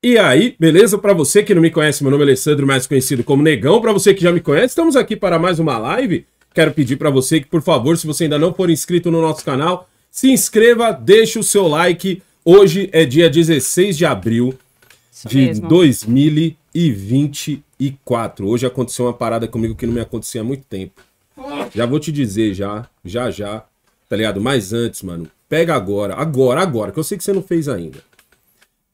E aí, beleza? Para você que não me conhece, meu nome é Alessandro, mais conhecido como Negão. Para você que já me conhece, estamos aqui para mais uma live. Quero pedir para você que, por favor, se você ainda não for inscrito no nosso canal, se inscreva, deixe o seu like. Hoje é dia 16 de abril Isso de mesmo. 2024. Hoje aconteceu uma parada comigo que não me acontecia há muito tempo. Já vou te dizer já, já já, tá ligado? Mas antes, mano, pega agora, agora, agora, que eu sei que você não fez ainda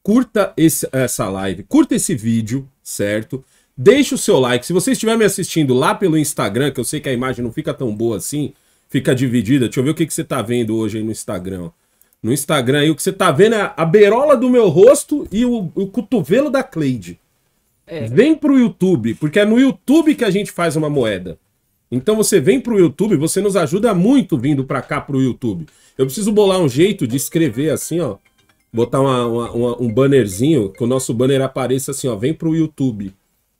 curta esse, essa live, curta esse vídeo, certo? Deixe o seu like. Se você estiver me assistindo lá pelo Instagram, que eu sei que a imagem não fica tão boa assim, fica dividida. Deixa eu ver o que, que você tá vendo hoje aí no Instagram. No Instagram aí, o que você tá vendo é a berola do meu rosto e o, o cotovelo da Cleide. É. Vem pro YouTube, porque é no YouTube que a gente faz uma moeda. Então você vem pro YouTube, você nos ajuda muito vindo para cá pro YouTube. Eu preciso bolar um jeito de escrever assim, ó botar uma, uma, uma, um bannerzinho, que o nosso banner apareça assim, ó, vem pro YouTube,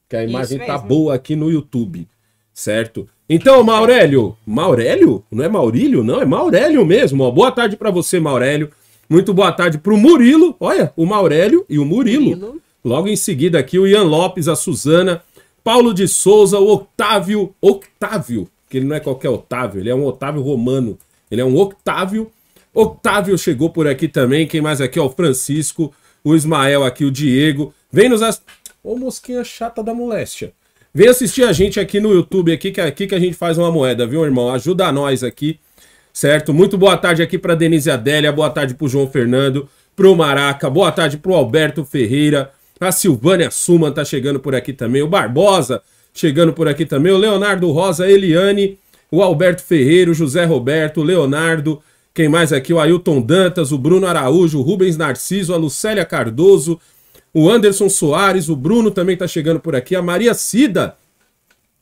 que a imagem tá boa aqui no YouTube, certo? Então, Maurélio, Maurélio? Não é Maurílio? Não, é Maurélio mesmo, ó. Boa tarde para você, Maurélio. Muito boa tarde pro Murilo, olha, o Maurélio e o Murilo. Murilo. Logo em seguida aqui o Ian Lopes, a Suzana, Paulo de Souza, o Octávio, Octávio, que ele não é qualquer Otávio, ele é um Otávio Romano, ele é um Octávio Octávio chegou por aqui também. Quem mais aqui? Ó, o Francisco, o Ismael aqui, o Diego. Vem nos. As... Ô, mosquinha chata da moléstia. Vem assistir a gente aqui no YouTube, aqui que, é aqui que a gente faz uma moeda, viu, irmão? Ajuda nós aqui, certo? Muito boa tarde aqui para Denise Adélia, boa tarde para João Fernando, o Maraca, boa tarde o Alberto Ferreira, a Silvânia Suman tá chegando por aqui também, o Barbosa chegando por aqui também, o Leonardo Rosa, Eliane, o Alberto Ferreira, o José Roberto, o Leonardo, quem mais aqui? O Ailton Dantas, o Bruno Araújo, o Rubens Narciso, a Lucélia Cardoso, o Anderson Soares, o Bruno também está chegando por aqui, a Maria Cida.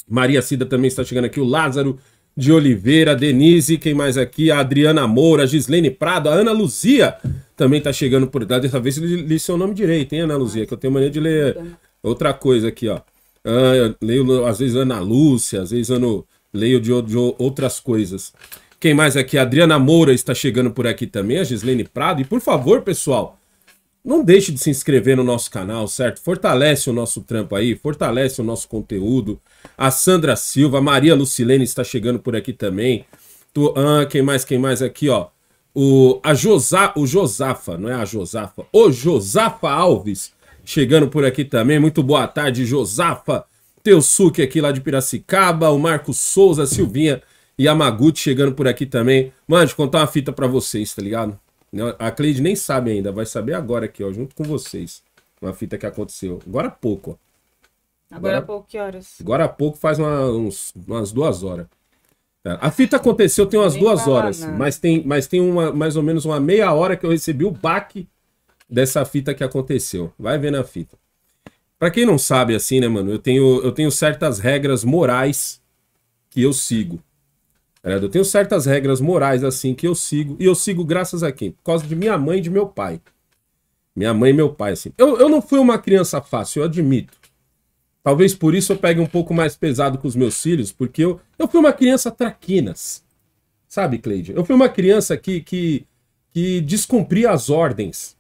Maria Cida também está chegando aqui, o Lázaro de Oliveira, a Denise, quem mais aqui? A Adriana Moura, a Gislene Prado, a Ana Luzia também está chegando por aqui. Dessa vez li seu nome direito, hein, Ana Luzia? Que eu tenho mania de ler outra coisa aqui, ó. Ah, leio às vezes Ana Lúcia, às vezes eu leio de, de outras coisas. Quem mais aqui? A Adriana Moura está chegando por aqui também, a Gislene Prado. E por favor, pessoal, não deixe de se inscrever no nosso canal, certo? Fortalece o nosso trampo aí, fortalece o nosso conteúdo. A Sandra Silva, a Maria Lucilene está chegando por aqui também. Tu, ah, quem mais, quem mais aqui, ó? O, a Josa, o Josafa, não é a Josafa, o Josafa Alves chegando por aqui também. Muito boa tarde, Josafa. Teusuque aqui lá de Piracicaba, o Marcos Souza, Silvinha Yamaguchi chegando por aqui também. Mano, deixa eu contar uma fita para vocês, tá ligado? A Cleide nem sabe ainda, vai saber agora aqui, ó, junto com vocês. Uma fita que aconteceu agora há pouco, ó. Agora, agora há pouco, que horas? Agora há pouco faz uma, uns, umas duas horas. É, a fita aconteceu tem umas nem duas horas, mas tem, mas tem uma, mais ou menos uma meia hora que eu recebi o baque dessa fita que aconteceu. Vai vendo a fita. Para quem não sabe, assim, né, mano, eu tenho, eu tenho certas regras morais que eu sigo. Eu tenho certas regras morais assim que eu sigo, e eu sigo graças a quem? Por causa de minha mãe e de meu pai. Minha mãe e meu pai, assim. Eu, eu não fui uma criança fácil, eu admito. Talvez por isso eu pegue um pouco mais pesado com os meus filhos, porque eu, eu fui uma criança traquinas. Sabe, Cleide? Eu fui uma criança que, que, que descumpria as ordens.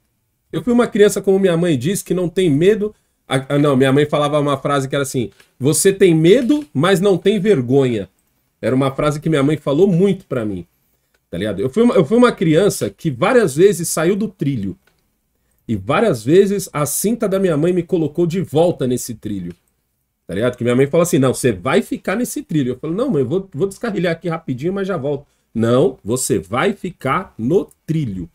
Eu fui uma criança, como minha mãe diz, que não tem medo. Ah, não, minha mãe falava uma frase que era assim: Você tem medo, mas não tem vergonha. Era uma frase que minha mãe falou muito para mim, tá ligado? Eu fui, uma, eu fui uma criança que várias vezes saiu do trilho. E várias vezes a cinta da minha mãe me colocou de volta nesse trilho. Tá ligado? Que minha mãe falou assim: não, você vai ficar nesse trilho. Eu falo: não, mãe, eu vou, vou descarrilhar aqui rapidinho, mas já volto. Não, você vai ficar no trilho.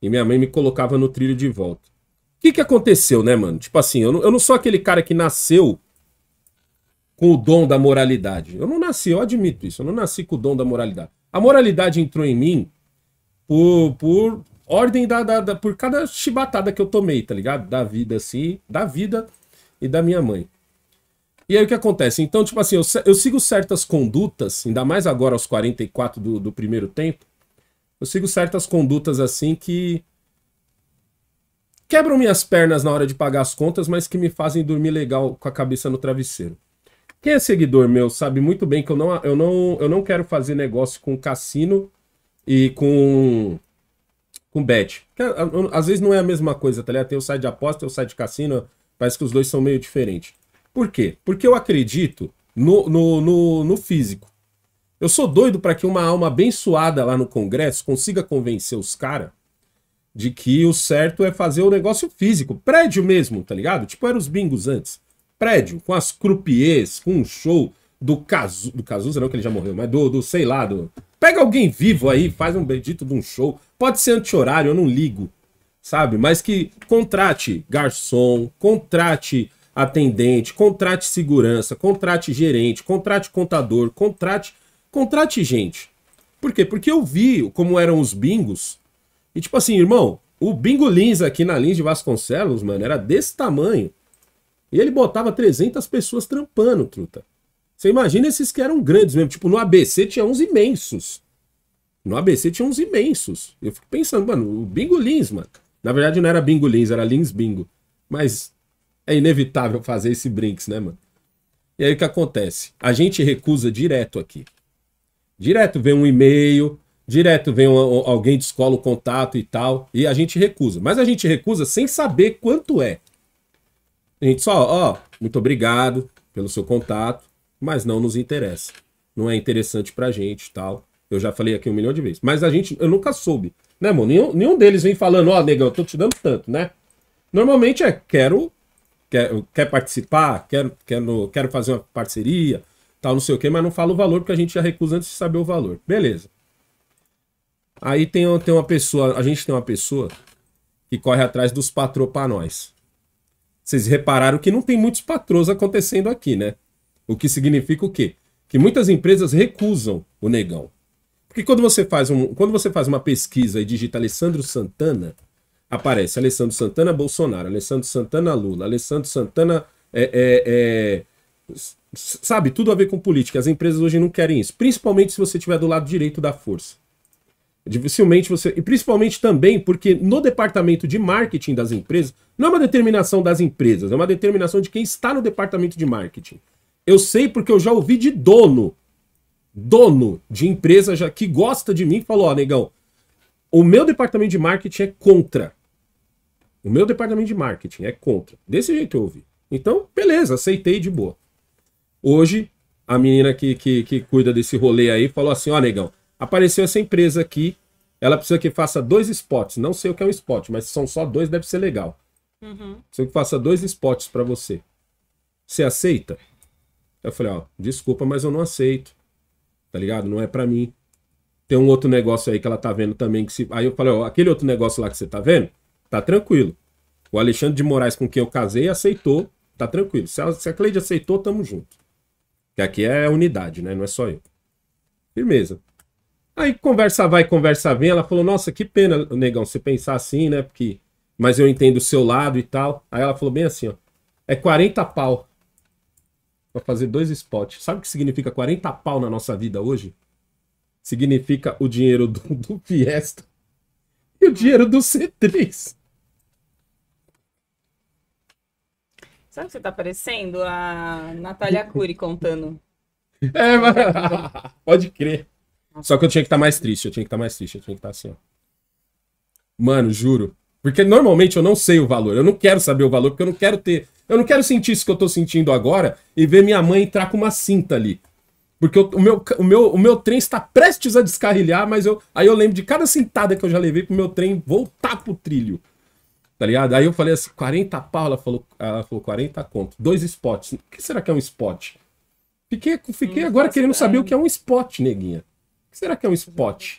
E minha mãe me colocava no trilho de volta. O que, que aconteceu, né, mano? Tipo assim, eu não, eu não sou aquele cara que nasceu com o dom da moralidade. Eu não nasci, eu admito isso, eu não nasci com o dom da moralidade. A moralidade entrou em mim por, por ordem da, da, da, por cada chibatada que eu tomei, tá ligado? Da vida assim, da vida e da minha mãe. E aí o que acontece? Então, tipo assim, eu, eu sigo certas condutas, ainda mais agora aos 44 do, do primeiro tempo, eu sigo certas condutas assim que quebram minhas pernas na hora de pagar as contas, mas que me fazem dormir legal com a cabeça no travesseiro. Quem é seguidor meu sabe muito bem que eu não, eu não, eu não quero fazer negócio com cassino e com com bet. Às vezes não é a mesma coisa, tá ligado? Tem o site de aposta, tem o site de cassino, parece que os dois são meio diferentes. Por quê? Porque eu acredito no, no, no, no físico. Eu sou doido para que uma alma abençoada lá no Congresso consiga convencer os caras de que o certo é fazer o negócio físico, prédio mesmo, tá ligado? Tipo, eram os bingos antes prédio, com as croupiers, com um show do Cazu, do Cazuza não que ele já morreu, mas do, do sei lá, do... Pega alguém vivo aí, faz um bendito de um show. Pode ser anti-horário, eu não ligo, sabe? Mas que contrate garçom, contrate atendente, contrate segurança, contrate gerente, contrate contador, contrate, contrate gente. Por quê? Porque eu vi como eram os bingos. E tipo assim, irmão, o bingo Lins aqui na Lins de Vasconcelos, mano, era desse tamanho. E ele botava 300 pessoas trampando, truta. Você imagina esses que eram grandes mesmo. Tipo, no ABC tinha uns imensos. No ABC tinha uns imensos. Eu fico pensando, mano, o Bingo Lins, mano. Na verdade não era Bingo Lins, era Lins Bingo. Mas é inevitável fazer esse brinks, né, mano? E aí o que acontece? A gente recusa direto aqui. Direto vem um e-mail, direto vem um, alguém descola o contato e tal, e a gente recusa. Mas a gente recusa sem saber quanto é. A gente só, ó, muito obrigado pelo seu contato, mas não nos interessa. Não é interessante pra gente tal. Eu já falei aqui um milhão de vezes. Mas a gente, eu nunca soube. Né, amor? Nenhum, nenhum deles vem falando, ó, oh, negão, eu tô te dando tanto, né? Normalmente é, quero, quer, quer participar, quero, quero, quero fazer uma parceria, tal, não sei o quê, mas não fala o valor, porque a gente já recusa antes de saber o valor. Beleza. Aí tem, tem uma pessoa, a gente tem uma pessoa que corre atrás dos patrocinadores vocês repararam que não tem muitos patrões acontecendo aqui, né? O que significa o quê? Que muitas empresas recusam o negão. Porque quando você faz, um, quando você faz uma pesquisa e digita Alessandro Santana, aparece Alessandro Santana Bolsonaro, Alessandro Santana Lula, Alessandro Santana. É, é, é, sabe, tudo a ver com política. As empresas hoje não querem isso. Principalmente se você estiver do lado direito da força. Dificilmente você. E principalmente também porque no departamento de marketing das empresas, não é uma determinação das empresas, é uma determinação de quem está no departamento de marketing. Eu sei porque eu já ouvi de dono, dono de empresa já que gosta de mim, falou: Ó, negão, o meu departamento de marketing é contra. O meu departamento de marketing é contra. Desse jeito eu ouvi. Então, beleza, aceitei de boa. Hoje, a menina que, que, que cuida desse rolê aí falou assim: Ó, negão Apareceu essa empresa aqui. Ela precisa que faça dois spots. Não sei o que é um spot, mas se são só dois, deve ser legal. Uhum. Precisa que faça dois spots para você. Você aceita? Eu falei, ó, desculpa, mas eu não aceito. Tá ligado? Não é para mim. Tem um outro negócio aí que ela tá vendo também. Que se... Aí eu falei, ó, aquele outro negócio lá que você tá vendo, tá tranquilo. O Alexandre de Moraes, com quem eu casei, aceitou, tá tranquilo. Se a, se a Cleide aceitou, tamo junto. Que aqui é unidade, né? Não é só eu. Firmeza. Aí conversa vai, conversa vem. Ela falou: Nossa, que pena, negão, você pensar assim, né? Porque. Mas eu entendo o seu lado e tal. Aí ela falou bem assim: ó, é 40 pau para fazer dois spots. Sabe o que significa 40 pau na nossa vida hoje? Significa o dinheiro do, do Fiesta e o dinheiro do C3. Sabe o que você tá parecendo? A Natália Cury contando. É, mas... pode crer. Só que eu tinha que estar tá mais triste, eu tinha que estar tá mais triste, eu tinha que estar tá assim, ó. Mano, juro. Porque normalmente eu não sei o valor, eu não quero saber o valor, porque eu não quero ter. Eu não quero sentir isso que eu tô sentindo agora e ver minha mãe entrar com uma cinta ali. Porque eu, o, meu, o, meu, o meu trem está prestes a descarrilhar, mas eu. Aí eu lembro de cada cintada que eu já levei pro meu trem voltar pro trilho. Tá ligado? Aí eu falei assim, 40 pau, ela falou, ela falou 40 conto. Dois spots. O que será que é um spot? Fiquei, fiquei agora querendo saber o que é um spot, neguinha que será que é um spot?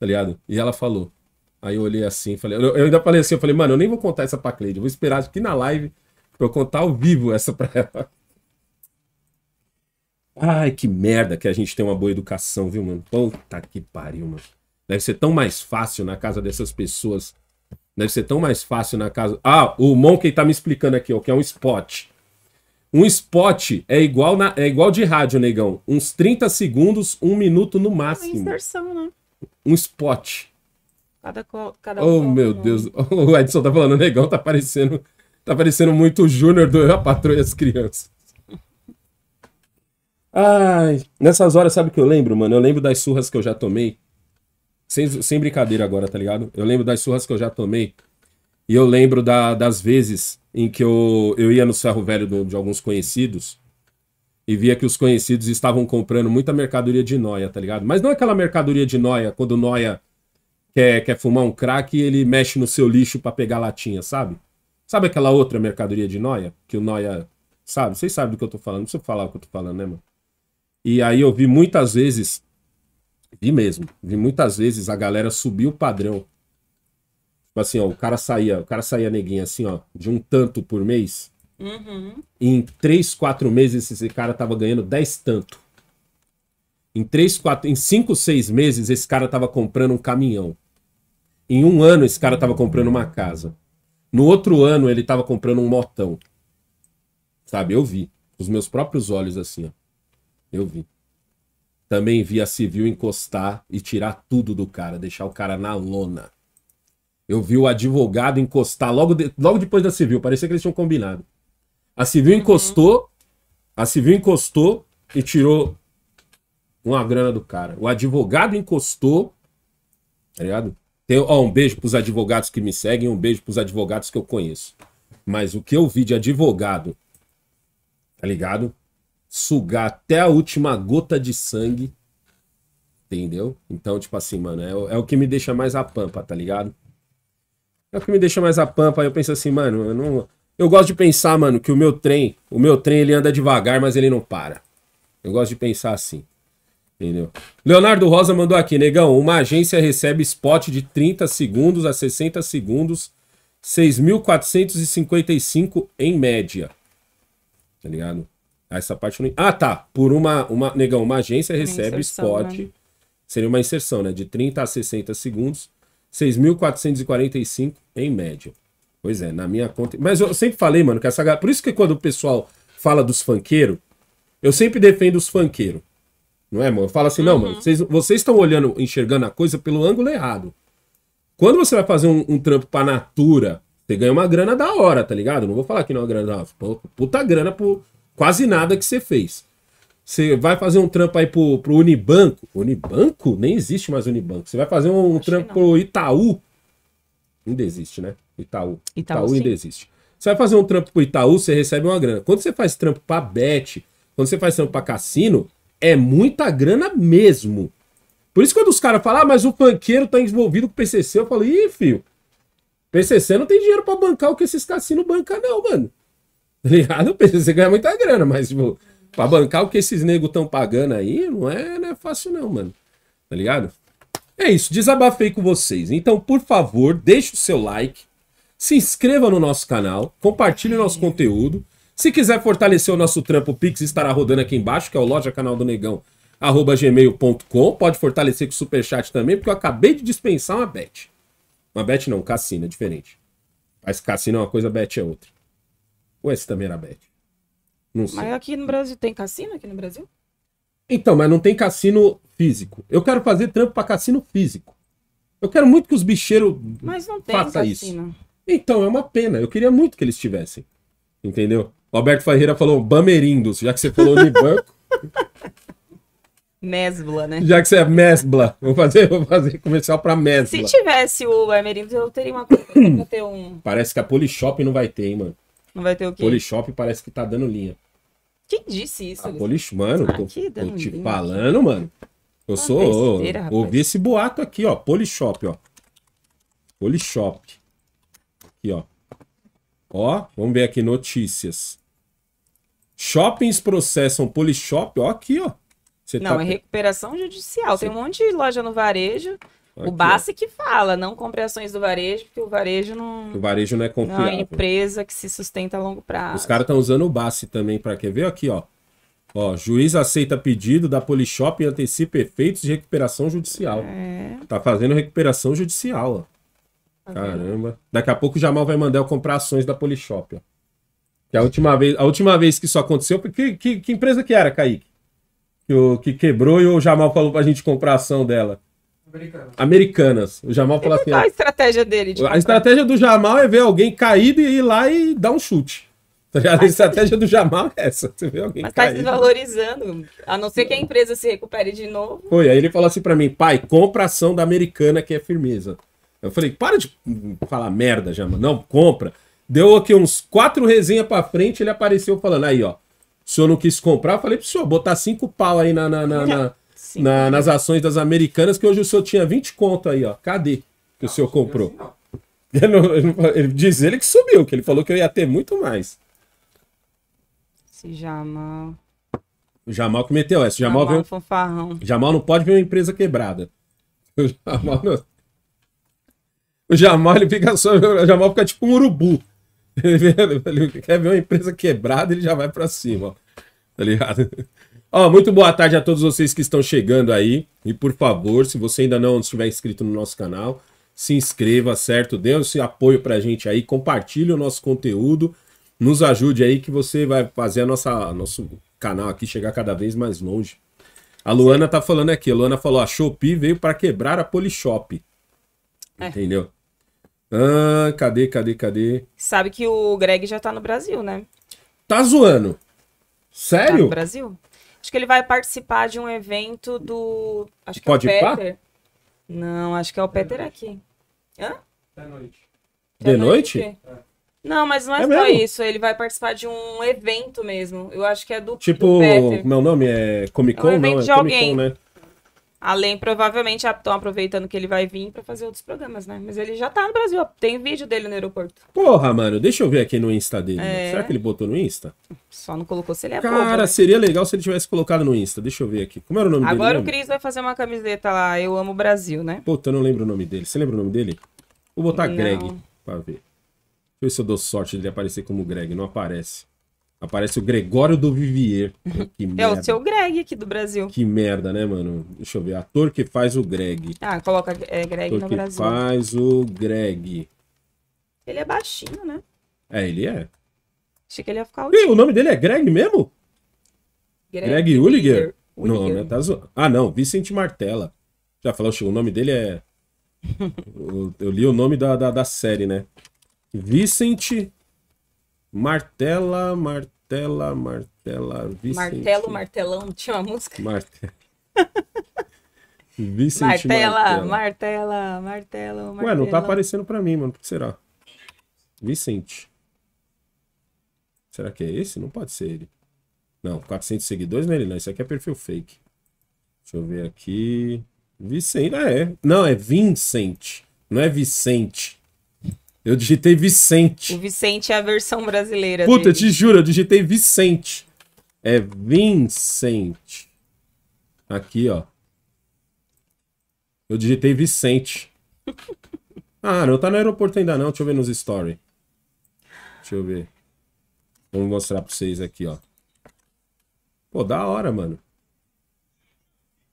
Tá ligado? E ela falou. Aí eu olhei assim, falei, eu, eu ainda falei assim, eu falei, mano, eu nem vou contar essa pra Cleide, eu vou esperar aqui na live pra eu contar ao vivo essa pra ela. Ai, que merda que a gente tem uma boa educação, viu, mano? Puta que pariu, mano. Deve ser tão mais fácil na casa dessas pessoas. Deve ser tão mais fácil na casa. Ah, o Monkey tá me explicando aqui, ó, que é um spot. Um spot é igual, na, é igual de rádio, negão. Uns 30 segundos, um minuto no ah, máximo. É uma inserção, né? Um spot. Cada, qual, cada Oh, meu né? Deus. O Edson tá falando, negão tá parecendo. Tá parecendo muito o Júnior do Eu, a Patroa e as Crianças. Ai, nessas horas, sabe o que eu lembro, mano? Eu lembro das surras que eu já tomei. Sem, sem brincadeira agora, tá ligado? Eu lembro das surras que eu já tomei. E eu lembro da, das vezes em que eu, eu ia no ferro velho de, de alguns conhecidos e via que os conhecidos estavam comprando muita mercadoria de noia, tá ligado? Mas não é aquela mercadoria de noia, quando noia quer, quer fumar um crack e ele mexe no seu lixo para pegar latinha, sabe? Sabe aquela outra mercadoria de noia? Que o noia. Sabe? Vocês sabem do que eu tô falando, não precisa falar o que eu tô falando, né, mano? E aí eu vi muitas vezes. Vi mesmo. Vi muitas vezes a galera subir o padrão Tipo assim, ó, o cara saía, o cara saía neguinho assim, ó, de um tanto por mês. Uhum. Em 3, 4 meses esse cara tava ganhando 10 tanto. Em 3, 4, em 5, 6 meses esse cara tava comprando um caminhão. Em um ano esse cara tava comprando uma casa. No outro ano ele tava comprando um motão. Sabe, eu vi. os meus próprios olhos assim, ó. Eu vi. Também vi a civil encostar e tirar tudo do cara, deixar o cara na lona. Eu vi o advogado encostar logo, de, logo depois da civil. Parecia que eles tinham combinado. A civil uhum. encostou, a civil encostou e tirou uma grana do cara. O advogado encostou, tá ligado? Tem, ó, um beijo pros advogados que me seguem, um beijo pros advogados que eu conheço. Mas o que eu vi de advogado, tá ligado? Sugar até a última gota de sangue, entendeu? Então, tipo assim, mano, é, é o que me deixa mais a pampa, tá ligado? É o que me deixa mais a pampa. Eu penso assim, mano, eu não. Eu gosto de pensar, mano, que o meu trem, o meu trem ele anda devagar, mas ele não para. Eu gosto de pensar assim. Entendeu? Leonardo Rosa mandou aqui, negão, uma agência recebe spot de 30 segundos a 60 segundos, 6.455 em média. Tá ligado? Ah, essa parte não... Ah, tá. Por uma, uma. Negão, uma agência recebe uma inserção, spot. Né? Seria uma inserção, né? De 30 a 60 segundos, 6.445 em média. Pois é, na minha conta. Mas eu sempre falei, mano, que essa galera. Por isso que quando o pessoal fala dos funkeiros, eu sempre defendo os funkeiros. Não é, mano? Eu falo assim, uhum. não, mano, uhum. vocês, vocês estão olhando, enxergando a coisa pelo ângulo errado. Quando você vai fazer um, um trampo pra natura, você ganha uma grana da hora, tá ligado? Não vou falar que não é uma grana da hora. Puta grana por quase nada que você fez. Você vai fazer um trampo aí pro, pro Unibanco. Unibanco? Nem existe mais Unibanco. Você vai fazer um trampo pro Itaú. Ainda existe, né? Itaú. Itaú, Itaú ainda existe. Você vai fazer um trampo pro Itaú, você recebe uma grana. Quando você faz trampo pra Bet, quando você faz trampo pra cassino, é muita grana mesmo. Por isso quando os caras falam, ah, mas o banqueiro tá envolvido com o PCC, eu falo, ih, filho, PCC não tem dinheiro para bancar o que esses cassinos bancam não, mano. Tá ligado? O PCC ganha muita grana, mas, tipo, Pra bancar o que esses negros estão pagando aí, não é, não é fácil não, mano. Tá ligado? É isso, desabafei com vocês. Então, por favor, deixe o seu like, se inscreva no nosso canal, compartilhe o nosso conteúdo. Se quiser fortalecer o nosso trampo, o Pix estará rodando aqui embaixo, que é o loja canal do negão, arroba gmail.com. Pode fortalecer com o superchat também, porque eu acabei de dispensar uma bet. Uma bet não, cassino, é diferente. Mas cassino é uma coisa, bet é outra. Ou esse também era bet. Não sei. Mas aqui no Brasil tem cassino aqui no Brasil? Então, mas não tem cassino físico. Eu quero fazer trampo para cassino físico. Eu quero muito que os bicheiros mas não tem façam isso. Então, é uma pena. Eu queria muito que eles tivessem. Entendeu? O Alberto Ferreira falou Bamerindos, já que você falou Unibanco. Mesbla, né? Já que você é Mesbla, vou fazer, vou fazer comercial pra Mesbla. Se tivesse o Bamerindos, eu teria uma coisa pra ter um. Parece que a Polishop não vai ter, hein, mano. Não vai ter o quê? Polishop parece que tá dando linha. Quem disse isso? A ah, Polish, mano, ah, tô, tô te linha. falando, mano. Eu sou. Besteira, ó, ouvi esse boato aqui, ó. Polishop, ó. Polishop. Aqui, ó. Ó, vamos ver aqui notícias. Shoppings processam Polishop, ó, aqui, ó. Cê não, tá... é recuperação judicial. Cê... Tem um monte de loja no varejo Aqui, o Bassi que fala, não compre ações do varejo, porque o varejo não. O varejo não é confiável. Não é uma empresa que se sustenta a longo prazo. Os caras estão usando o Bassi também para quer ver aqui, ó. Ó, juiz aceita pedido da Polishop e antecipa efeitos de recuperação judicial. É. Tá fazendo recuperação judicial, ó. Tá Caramba. Daqui a pouco o Jamal vai mandar eu comprar ações da Polishop, ó. Que a última vez, a última vez que isso aconteceu, que, que, que empresa que era, Kaique? Que, que quebrou e o Jamal falou pra gente comprar ação dela. Americanas. Americanas. O Jamal falou assim. a estratégia dele? a estratégia do Jamal é ver alguém caído e ir lá e dar um chute. Tá a estratégia do Jamal é essa. Você vê alguém Mas tá caído. se valorizando. A não ser que a empresa se recupere de novo. Foi, aí ele falou assim pra mim, pai, compra ação da Americana que é firmeza. Eu falei, para de falar merda, Jamal. Não, compra. Deu aqui uns quatro resenhas pra frente, ele apareceu falando, aí, ó. O senhor não quis comprar, eu falei pro senhor, botar cinco pau aí na, na, na, na Sim, na, nas ações das americanas, que hoje o senhor tinha 20 conto aí, ó. Cadê que não, o senhor comprou? Assim, não, não, ele diz ele que subiu, que ele falou que eu ia ter muito mais. Esse Jamal. O Jamal que meteu essa. O Jamal, Jamal, veio... fanfarrão. Jamal não pode ver uma empresa quebrada. O Jamal não... O Jamal, ele fica só. O Jamal fica tipo um urubu. Ele, quer ver uma empresa quebrada, ele já vai para cima, ó. Tá ligado? Ó, oh, muito boa tarde a todos vocês que estão chegando aí. E por favor, se você ainda não estiver inscrito no nosso canal, se inscreva, certo? Dê esse apoio pra gente aí, compartilhe o nosso conteúdo, nos ajude aí que você vai fazer a nossa nosso canal aqui chegar cada vez mais longe. A Luana tá falando aqui, a Luana falou, a Shopee veio para quebrar a Polishop. É. Entendeu? Ah, cadê, cadê, cadê? Sabe que o Greg já tá no Brasil, né? Tá zoando. Sério? Tá no Brasil? Acho que ele vai participar de um evento do. Acho que Pode é o Peter. Não, acho que é o Peter aqui. Hã? De noite. De, noite? Não, mas não é, é só mesmo? isso. Ele vai participar de um evento mesmo. Eu acho que é do. Tipo, do meu nome é Comic Con, é um não? É de alguém. Comic Con, né? Além, provavelmente, estão aproveitando que ele vai vir para fazer outros programas, né? Mas ele já tá no Brasil, tem vídeo dele no aeroporto. Porra, mano, deixa eu ver aqui no Insta dele. É... Será que ele botou no Insta? Só não colocou se ele é Cara, né? seria legal se ele tivesse colocado no Insta. Deixa eu ver aqui. Como era o nome Agora dele? Agora o Cris vai fazer uma camiseta lá, Eu Amo o Brasil, né? Puta, eu não lembro o nome dele. Você lembra o nome dele? Vou botar não. Greg pra ver. Deixa eu ver se eu dou sorte ele aparecer como Greg. Não aparece. Aparece o Gregório do Vivier. Uhum. Que merda. É o seu Greg aqui do Brasil. Que merda, né, mano? Deixa eu ver. Ator que faz o Greg. Ah, coloca é, Greg Ator no que Brasil. faz o Greg. Ele é baixinho, né? É, ele é. Achei que ele ia ficar Ih, o nome dele é Greg mesmo? Greg, Greg Ulliger? Não, é Tá zo... Ah, não. Vicente Martella. Já falou, o nome dele é... eu, eu, li o nome da, da, da série, né? Vicente Martela, martela, martela. Vicente Martelo, martelão, tinha uma música. Martela. Vicente martela, martela, martela, martelo, Ué, não tá aparecendo pra mim, mano. Por que será? Vicente. Será que é esse? Não pode ser ele. Não, 400 seguidores nele é não. Isso aqui é perfil fake. Deixa eu ver aqui. Vicente. Ah, é. Não, é Vincent. Não é Vicente. Eu digitei Vicente. O Vicente é a versão brasileira. Puta, dele. te juro, eu digitei Vicente. É Vincent. Aqui, ó. Eu digitei Vicente. ah, não tá no aeroporto ainda não. Deixa eu ver nos stories. Deixa eu ver. Vou mostrar pra vocês aqui, ó. Pô, da hora, mano.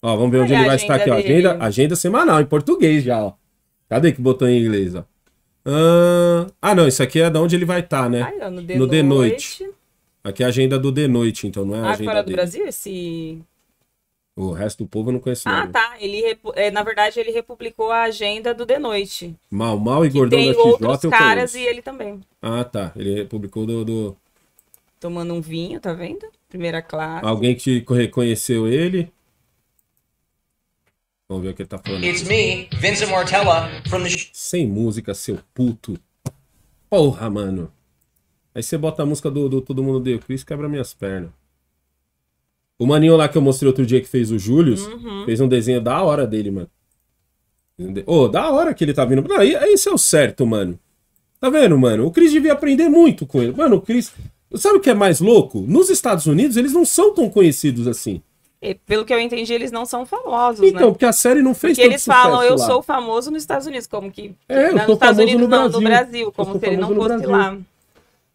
Ó, vamos ver Olha onde ele vai estar aqui, ó. Agenda, agenda semanal, em português já, ó. Cadê que botou em inglês, ó? Uh, ah, não, isso aqui é da onde ele vai estar, tá, né? Ah, no, de, no noite. noite. Aqui é a agenda do de noite, então, não é a ah, agenda fora do Brasil? Esse... O resto do povo eu não conheço Ah, tá. Ele é, na verdade, ele republicou a agenda do de noite. Mal, mal e gordão da XJ outros eu caras conheço. e ele também. Ah, tá. Ele publicou do, do... Tomando um vinho, tá vendo? Primeira classe. Alguém que reconheceu ele? Vamos ver o que ele tá falando. It's me, Vincent Martella, from the... Sem música, seu puto. Porra, mano. Aí você bota a música do, do Todo Mundo Deu Chris quebra minhas pernas. O maninho lá que eu mostrei outro dia que fez o Július, uhum. fez um desenho da hora dele, mano. Ô, oh, da hora que ele tá vindo. Não, esse é o certo, mano. Tá vendo, mano? O Chris devia aprender muito com ele. Mano, o Chris. Sabe o que é mais louco? Nos Estados Unidos, eles não são tão conhecidos assim. Pelo que eu entendi, eles não são famosos, né? então, né? porque a série não fez porque tanto eles falam, eu lá. sou famoso nos Estados Unidos, como que... É, eu não, sou Estados famoso Unidos, no não, Brasil. no Brasil, como se ele não fosse lá.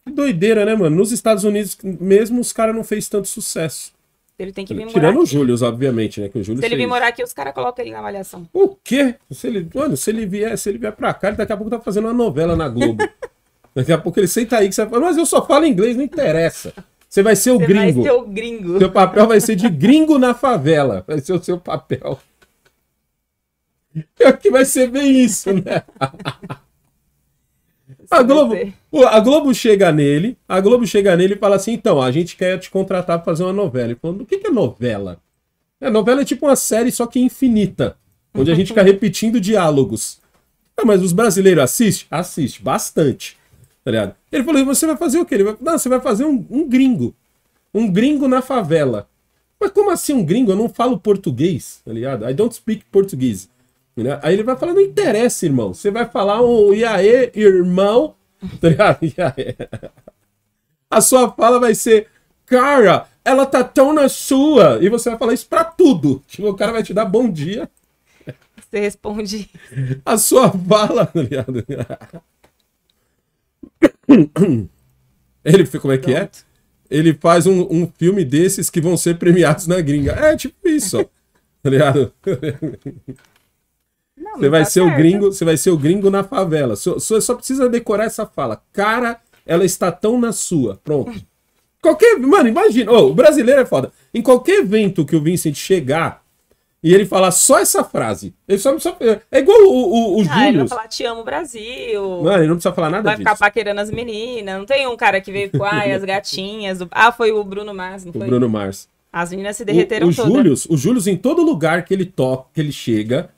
Que doideira, né, mano? Nos Estados Unidos mesmo, os caras não fez tanto sucesso. Ele tem que vir morar Tirando o Júlio, obviamente, né? Que o Júlio se ele vir morar aqui, os caras colocam ele na avaliação O quê? Se ele, mano, se ele vier, se ele vier pra cá, ele daqui a pouco tá fazendo uma novela na Globo. daqui a pouco ele senta aí que você fala, mas eu só falo inglês, não interessa. Você vai ser o Você gringo. Vai ser o gringo. Seu papel vai ser de gringo na favela. Vai ser o seu papel. Pior é que vai ser bem isso, né? a Globo, a Globo chega nele, a Globo chega nele e fala assim: então, a gente quer te contratar para fazer uma novela. Ele falando: o que, que é novela? É, novela é tipo uma série, só que infinita, onde a gente fica repetindo diálogos. Ah, mas os brasileiros assistem? Assiste, bastante tá ligado? Ele falou, você vai fazer o quê? Ele vai, não, você vai fazer um, um gringo. Um gringo na favela. Mas como assim um gringo? Eu não falo português, tá ligado? I don't speak português. Né? Aí ele vai falar, não interessa, irmão. Você vai falar um iaê, irmão. Tá ligado? Iaê. A sua fala vai ser, cara, ela tá tão na sua. E você vai falar isso pra tudo. Tipo, o cara vai te dar bom dia. Você responde. A sua fala, tá ligado? ele como é que é? Ele faz um, um, filme desses que vão ser premiados na gringa. É tipo isso, tá ligado? você vai tá ser certo. o gringo, você vai ser o gringo na favela. Você só, só precisa decorar essa fala. Cara, ela está tão na sua. Pronto. Qualquer, mano, imagina, oh, o brasileiro é foda. Em qualquer evento que o Vincent chegar, e ele falar só essa frase. Ele só, é igual o, o, o ah, Júlio. Ele vai falar te amo Brasil. Não, ele não precisa falar nada vai disso. Vai ficar paquerando as meninas. Não tem um cara que veio com ai, as gatinhas. Ah, foi o Bruno Mars, não o foi? O Bruno Mars. As meninas se derreteram o, o todas. o Júlio, em todo lugar que ele toca, que ele chega,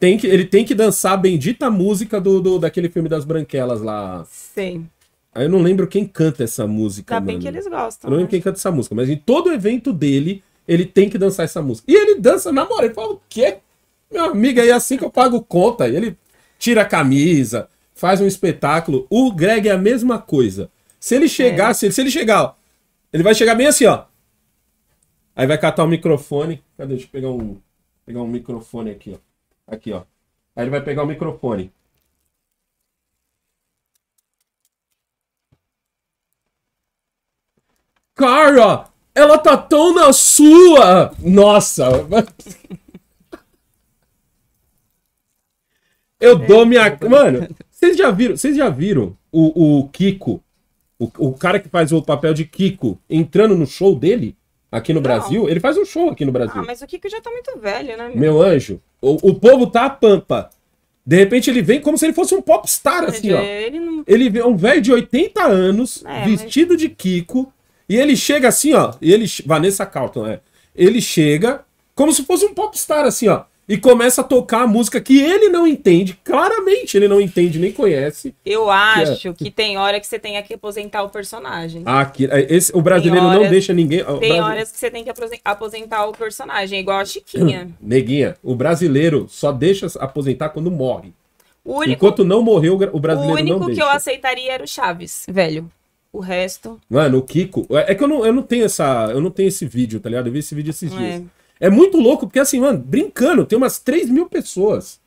tem que, ele tem que dançar a bendita música do, do daquele filme das branquelas lá. Sim. Aí eu não lembro quem canta essa música. Tá mano. bem que eles gostam. Eu não lembro né? quem canta essa música, mas em todo evento dele ele tem que dançar essa música. E ele dança na moral. Ele fala, o quê? Meu amigo, aí é assim que eu pago conta. Ele tira a camisa, faz um espetáculo. O Greg é a mesma coisa. Se ele chegar, é. se, ele, se ele chegar, ó, ele vai chegar bem assim, ó. Aí vai catar o microfone. Cadê? Deixa eu pegar um, pegar um microfone aqui, ó. Aqui, ó. Aí ele vai pegar o microfone. Cara, ela tá tão na sua! Nossa! Eu é, dou minha. Mano, vocês já viram? Vocês já viram o, o Kiko? O, o, cara que faz o papel de Kiko entrando no show dele aqui no não. Brasil? Ele faz um show aqui no Brasil. Ah, mas o Kiko já tá muito velho, né? Meu, meu anjo, o, o povo tá a pampa. De repente ele vem como se ele fosse um popstar, assim, ó. Ele, não... ele é um velho de 80 anos, é, vestido mas... de Kiko, e ele chega assim, ó. E ele, Vanessa Carlton, é. Ele chega como se fosse um popstar, assim, ó. E começa a tocar a música que ele não entende, claramente ele não entende nem conhece. Eu acho que, é... que tem hora que você tem que aposentar o personagem. Aqui, é, esse, o brasileiro horas, não deixa ninguém. Tem Brasil... horas que você tem que aposentar o personagem, igual a Chiquinha. Neguinha, o brasileiro só deixa aposentar quando morre. Único, Enquanto não morreu, o brasileiro não deixa. O único que eu aceitaria era o Chaves, velho. O resto. Mano, é? o Kiko. É, é que eu não, eu não tenho essa. Eu não tenho esse vídeo, tá ligado? Eu vi esse vídeo esses é. dias. É, é muito louco, porque assim, mano, brincando, tem umas 3 mil pessoas.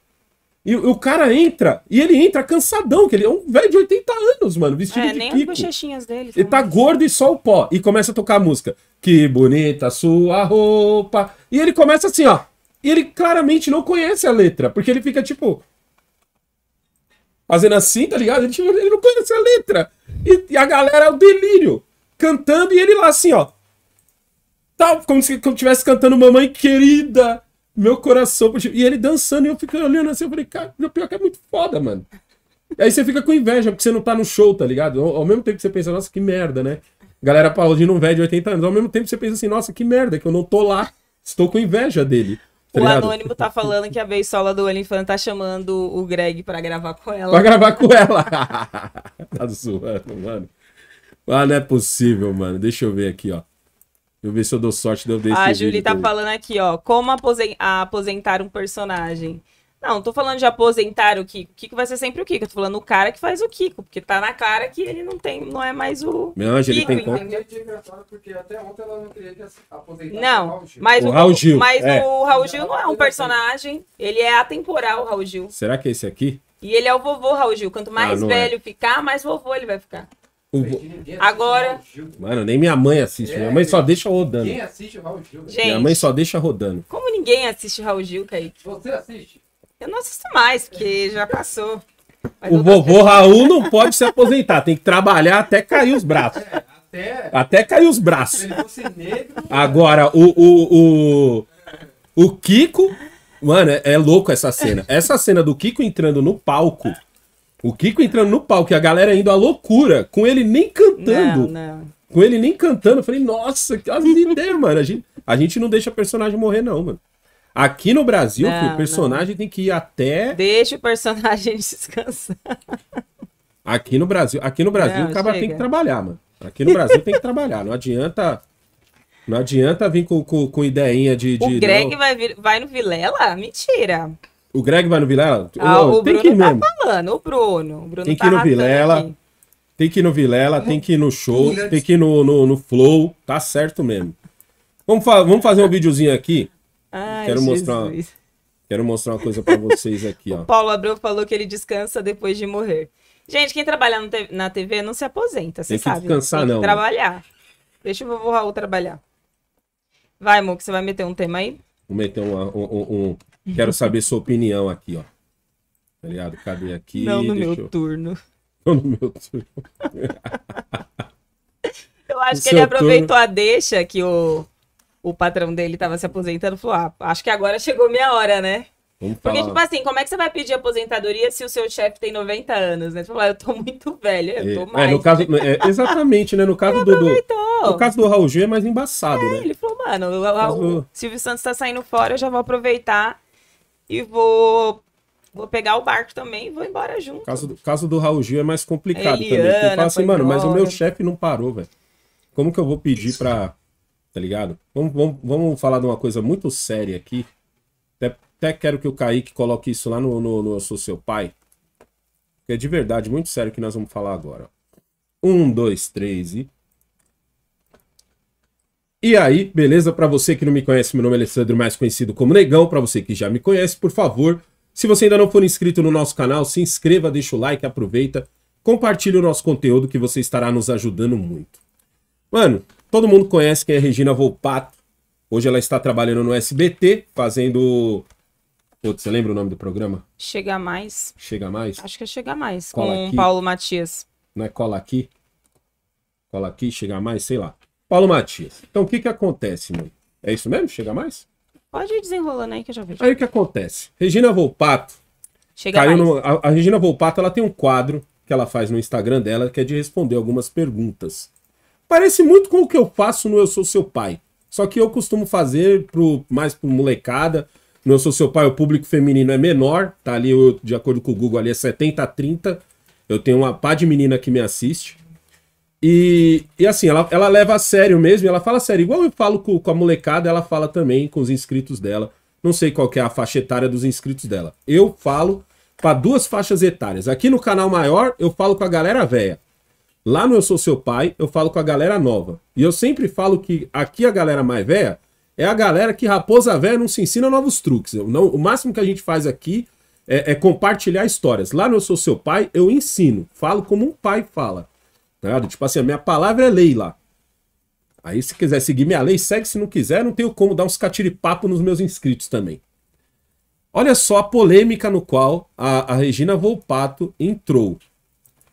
E o cara entra, e ele entra cansadão, que ele é um velho de 80 anos, mano, vestido é, de nem Kiko. as bochechinhas dele. Ele tá gordo e só o pó. E começa a tocar a música. Que bonita sua roupa. E ele começa assim, ó. E ele claramente não conhece a letra, porque ele fica tipo. Fazendo assim, tá ligado? Ele, tipo, ele não conhece a letra. E, e a galera é o delírio. Cantando e ele lá assim, ó. Tal, como se como tivesse cantando Mamãe Querida, meu coração. Tipo, e ele dançando e eu ficando olhando assim. Eu falei, cara, pior que é muito foda, mano. E aí você fica com inveja, porque você não tá no show, tá ligado? Ao, ao mesmo tempo que você pensa, nossa, que merda, né? Galera paulina um velho de 80 anos. Ao mesmo tempo você pensa assim, nossa, que merda, que eu não tô lá. Estou com inveja dele. Tá o Anônimo tá falando que a Beisola do Olimpano tá chamando o Greg pra gravar com ela. Pra gravar com ela! tá zoando, mano. Ah, não é possível, mano. Deixa eu ver aqui, ó. Deixa Eu ver se eu dou sorte de eu ver A Julie tá falando aqui, ó. Como aposentar um personagem. Não, tô falando de aposentar o Kiko. O Kiko vai ser sempre o Kiko. Eu tô falando o cara que faz o Kiko, porque tá na cara que ele não tem, não é mais o. Não, Kiko, ele tem não o Raul Gil. Mas o, Raul Gil, mas é. o Raul Gil não é um personagem. Ele é atemporal, o Raul Gil. Será que é esse aqui? E ele é o vovô, Raul Gil. Quanto ah, mais ah, velho é. ficar, mais vovô ele vai ficar. Vo... Agora. Mano, nem minha mãe assiste. É, minha mãe só é. deixa rodando. Quem assiste o Raul Gil? Gente, minha mãe só deixa rodando. Como ninguém assiste o Raul Gil, Kaique? Você assiste? Eu não assisto mais, porque já passou. Mas o vovô Raul não pode se aposentar, tem que trabalhar até cair os braços. É, até... até cair os braços. Agora, o, o, o, o Kiko. Mano, é, é louco essa cena. Essa cena do Kiko entrando no palco. O Kiko entrando no palco e a galera indo à loucura, com ele nem cantando. Não, não. Com ele nem cantando. Eu falei, nossa, que as ideias, mano. A gente, a gente não deixa personagem morrer, não, mano. Aqui no Brasil, não, filho, o personagem não. tem que ir até. Deixa o personagem descansar. Aqui no Brasil, aqui no Brasil não, o cara tem que trabalhar, mano. Aqui no Brasil tem que trabalhar. Não adianta. Não adianta vir com, com, com ideinha de. de o Greg vai, vir, vai no Vilela? Mentira. O Greg vai no Vilela? Ah, o tem Bruno que ir tá mesmo. falando, o Bruno. O Bruno tem que tá ir no Vilela. Tem que ir no Vilela, tem que ir no show, tem que ir no, no, no Flow. Tá certo mesmo. Vamos, fa vamos fazer um videozinho aqui Ai, quero Jesus. mostrar. Quero mostrar uma coisa para vocês aqui, ó. o Paulo Abreu falou que ele descansa depois de morrer. Gente, quem trabalha na TV não se aposenta, você sabe. Né? Descansar, não. Tem que não. trabalhar. Deixa o vovô Raul trabalhar. Vai, amor, que você vai meter um tema aí? Vou meter um, um, um, Quero saber sua opinião aqui, ó. Tá ligado? Cadê aqui? Não no Deixa meu eu... turno. Não no meu turno. eu acho no que ele aproveitou turno... a deixa que o o patrão dele estava se aposentando, falou: ah, acho que agora chegou minha hora, né? Vamos Porque, falar. tipo assim, como é que você vai pedir aposentadoria se o seu chefe tem 90 anos, né? Você fala, ah, eu tô muito velho, eu tô é, mais. É, no caso, é, exatamente, né? No caso do, do, No caso do Raul G é mais embaçado, é, né? Ele falou, mano, o, Raul, do... Silvio Santos tá saindo fora, eu já vou aproveitar e vou. Vou pegar o barco também e vou embora junto. O caso do, caso do Raul Gil é mais complicado Eliana, também. Porque fala assim, mano, embora. mas o meu chefe não parou, velho. Como que eu vou pedir para pra, tá ligado? Vamos, vamos, vamos falar de uma coisa muito séria aqui. Até, até quero que o Kaique coloque isso lá no, no, no Eu Sou Seu Pai. Que é de verdade, muito sério que nós vamos falar agora. Um, dois, três e. E aí, beleza? Para você que não me conhece, meu nome é Alessandro, mais conhecido como Negão. Para você que já me conhece, por favor, se você ainda não for inscrito no nosso canal, se inscreva, deixa o like, aproveita, compartilhe o nosso conteúdo que você estará nos ajudando muito. Mano, Todo mundo conhece quem é Regina Volpato. Hoje ela está trabalhando no SBT, fazendo. Putz, você lembra o nome do programa? Chega Mais. Chega Mais? Acho que é Chega Mais, Cola com Paulo Matias. Não é Cola Aqui? Cola Aqui, Chega Mais, sei lá. Paulo Matias. Então o que que acontece, mãe? É isso mesmo? Chega Mais? Pode ir desenrolando aí que eu já vejo. Aí o que acontece? Regina Volpato. Chega caiu no... a, a Regina Volpato ela tem um quadro que ela faz no Instagram dela que é de responder algumas perguntas. Parece muito com o que eu faço no Eu Sou Seu Pai. Só que eu costumo fazer pro, mais pro molecada. No Eu Sou Seu Pai, o público feminino é menor. Tá ali, eu, de acordo com o Google, ali é 70 a 30. Eu tenho uma pá de menina que me assiste. E, e assim, ela, ela leva a sério mesmo, ela fala sério. Igual eu falo com, com a molecada, ela fala também com os inscritos dela. Não sei qual é a faixa etária dos inscritos dela. Eu falo para duas faixas etárias. Aqui no canal maior, eu falo com a galera velha. Lá no Eu Sou Seu Pai, eu falo com a galera nova. E eu sempre falo que aqui a galera mais velha é a galera que raposa velha não se ensina novos truques. Não, o máximo que a gente faz aqui é, é, compartilhar histórias. Lá no Eu Sou Seu Pai, eu ensino. Falo como um pai fala. Tá? Tipo assim, a minha palavra é lei lá. Aí se quiser seguir minha lei, segue. Se não quiser, não tenho como dar uns catiripapo nos meus inscritos também. Olha só a polêmica no qual a, a Regina Volpato entrou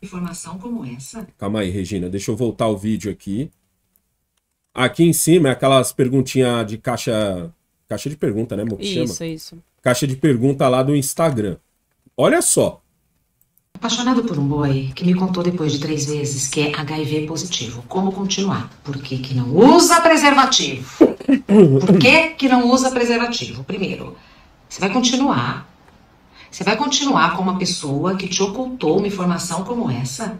informação como essa? Calma aí, Regina, deixa eu voltar o vídeo aqui. Aqui em cima é aquelas perguntinhas de caixa. Caixa de pergunta, né, amor? Isso, chama? isso. Caixa de pergunta lá do Instagram. Olha só. Apaixonado por um boy que me contou depois de três vezes que é HIV positivo. Como continuar? Por que, que não usa preservativo? Por que, que não usa preservativo? Primeiro, você vai continuar você vai continuar com uma pessoa que te ocultou uma informação como essa?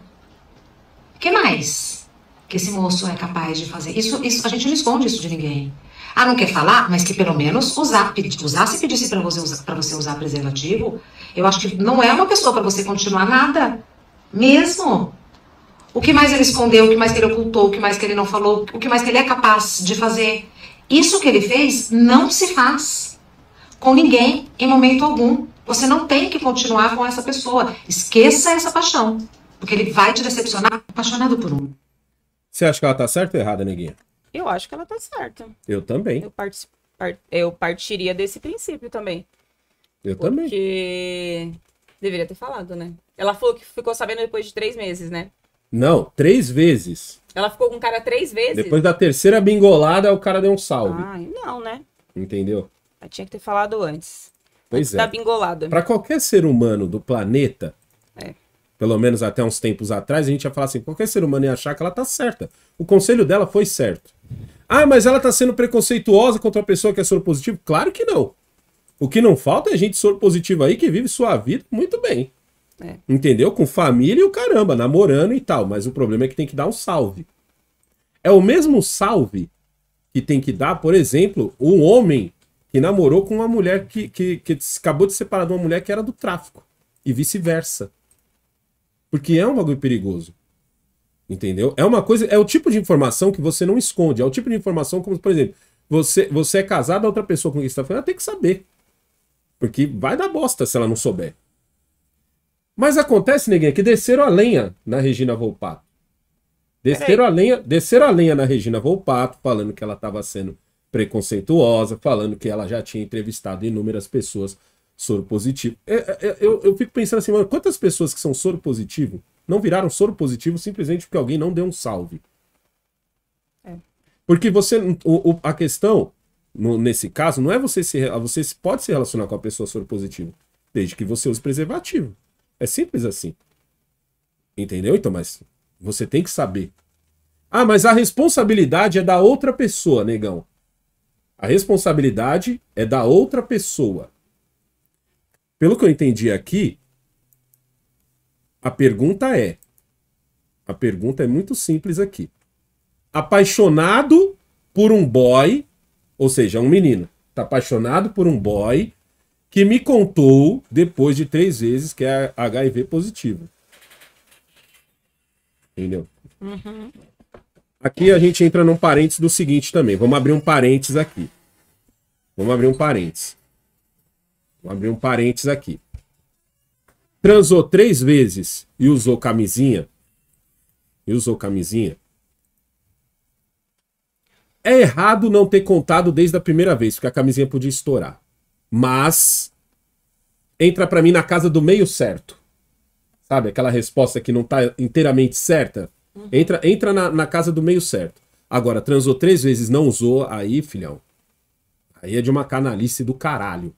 O que mais que esse moço é capaz de fazer? Isso, isso a gente não esconde isso de ninguém. Ah, não quer falar, mas que pelo menos usar, usasse e pedisse para você, usar, você usar preservativo, eu acho que não é uma pessoa para você continuar nada. Mesmo. O que mais ele escondeu, o que mais ele ocultou, o que mais ele não falou, o que mais ele é capaz de fazer. Isso que ele fez não se faz com ninguém em momento algum. Você não tem que continuar com essa pessoa. Esqueça essa paixão, porque ele vai te decepcionar apaixonado por um. Você acha que ela tá certa ou errada, neguinha? Eu acho que ela tá certa. Eu também. Eu, part... eu partiria desse princípio também. Eu porque... também. Porque deveria ter falado, né? Ela falou que ficou sabendo depois de três meses, né? Não, três vezes. Ela ficou com o cara três vezes? Depois da terceira bingolada, o cara deu um salve. Ai, não, né? Entendeu? Eu tinha que ter falado antes. Pois antes é. Da bingolada. Para qualquer ser humano do planeta, é. pelo menos até uns tempos atrás, a gente ia falar assim: qualquer ser humano ia achar que ela tá certa. O conselho dela foi certo. Ah, mas ela tá sendo preconceituosa contra a pessoa que é soro positivo? Claro que não. O que não falta é gente soro positivo aí que vive sua vida muito bem. É. Entendeu? Com família e o caramba, namorando e tal. Mas o problema é que tem que dar um salve. É o mesmo salve que tem que dar, por exemplo, um homem namorou com uma mulher que, que, que acabou de se separar de uma mulher que era do tráfico. E vice-versa. Porque é um bagulho perigoso. Entendeu? É uma coisa, é o tipo de informação que você não esconde. É o tipo de informação como, por exemplo, você, você é casado a outra pessoa com quem está falando, ela tem que saber. Porque vai dar bosta se ela não souber. Mas acontece, ninguém que desceram a lenha na Regina Volpato. Desceram a lenha, desceram a lenha na Regina Volpato, falando que ela estava sendo preconceituosa, falando que ela já tinha entrevistado inúmeras pessoas soro positivo. Eu, é, é, é, eu, eu fico pensando assim, mano, quantas pessoas que são soro positivo não viraram soro positivo simplesmente porque alguém não deu um salve? É. Porque você. O, o, a questão, no, nesse caso, não é você se. Você pode se relacionar com a pessoa soro positivo, desde que você use preservativo. É simples assim. Entendeu? Então, mas você tem que saber. Ah, mas a responsabilidade é da outra pessoa, negão. A responsabilidade é da outra pessoa. Pelo que eu entendi aqui, a pergunta é. A pergunta é muito simples aqui. Apaixonado por um boy, ou seja, um menino, tá apaixonado por um boy que me contou depois de três vezes que é HIV positivo. Entendeu? Uhum. Aqui a gente entra num parênteses do seguinte também. Vamos abrir um parênteses aqui. Vamos abrir um parênteses. Vamos abrir um parênteses aqui. Transou três vezes e usou camisinha. E usou camisinha. É errado não ter contado desde a primeira vez, porque a camisinha podia estourar. Mas entra para mim na casa do meio certo. Sabe aquela resposta que não tá inteiramente certa? Uhum. Entra, entra na, na, casa do meio certo. Agora, transou três vezes, não usou, aí, filhão. Aí é de uma canalice do caralho.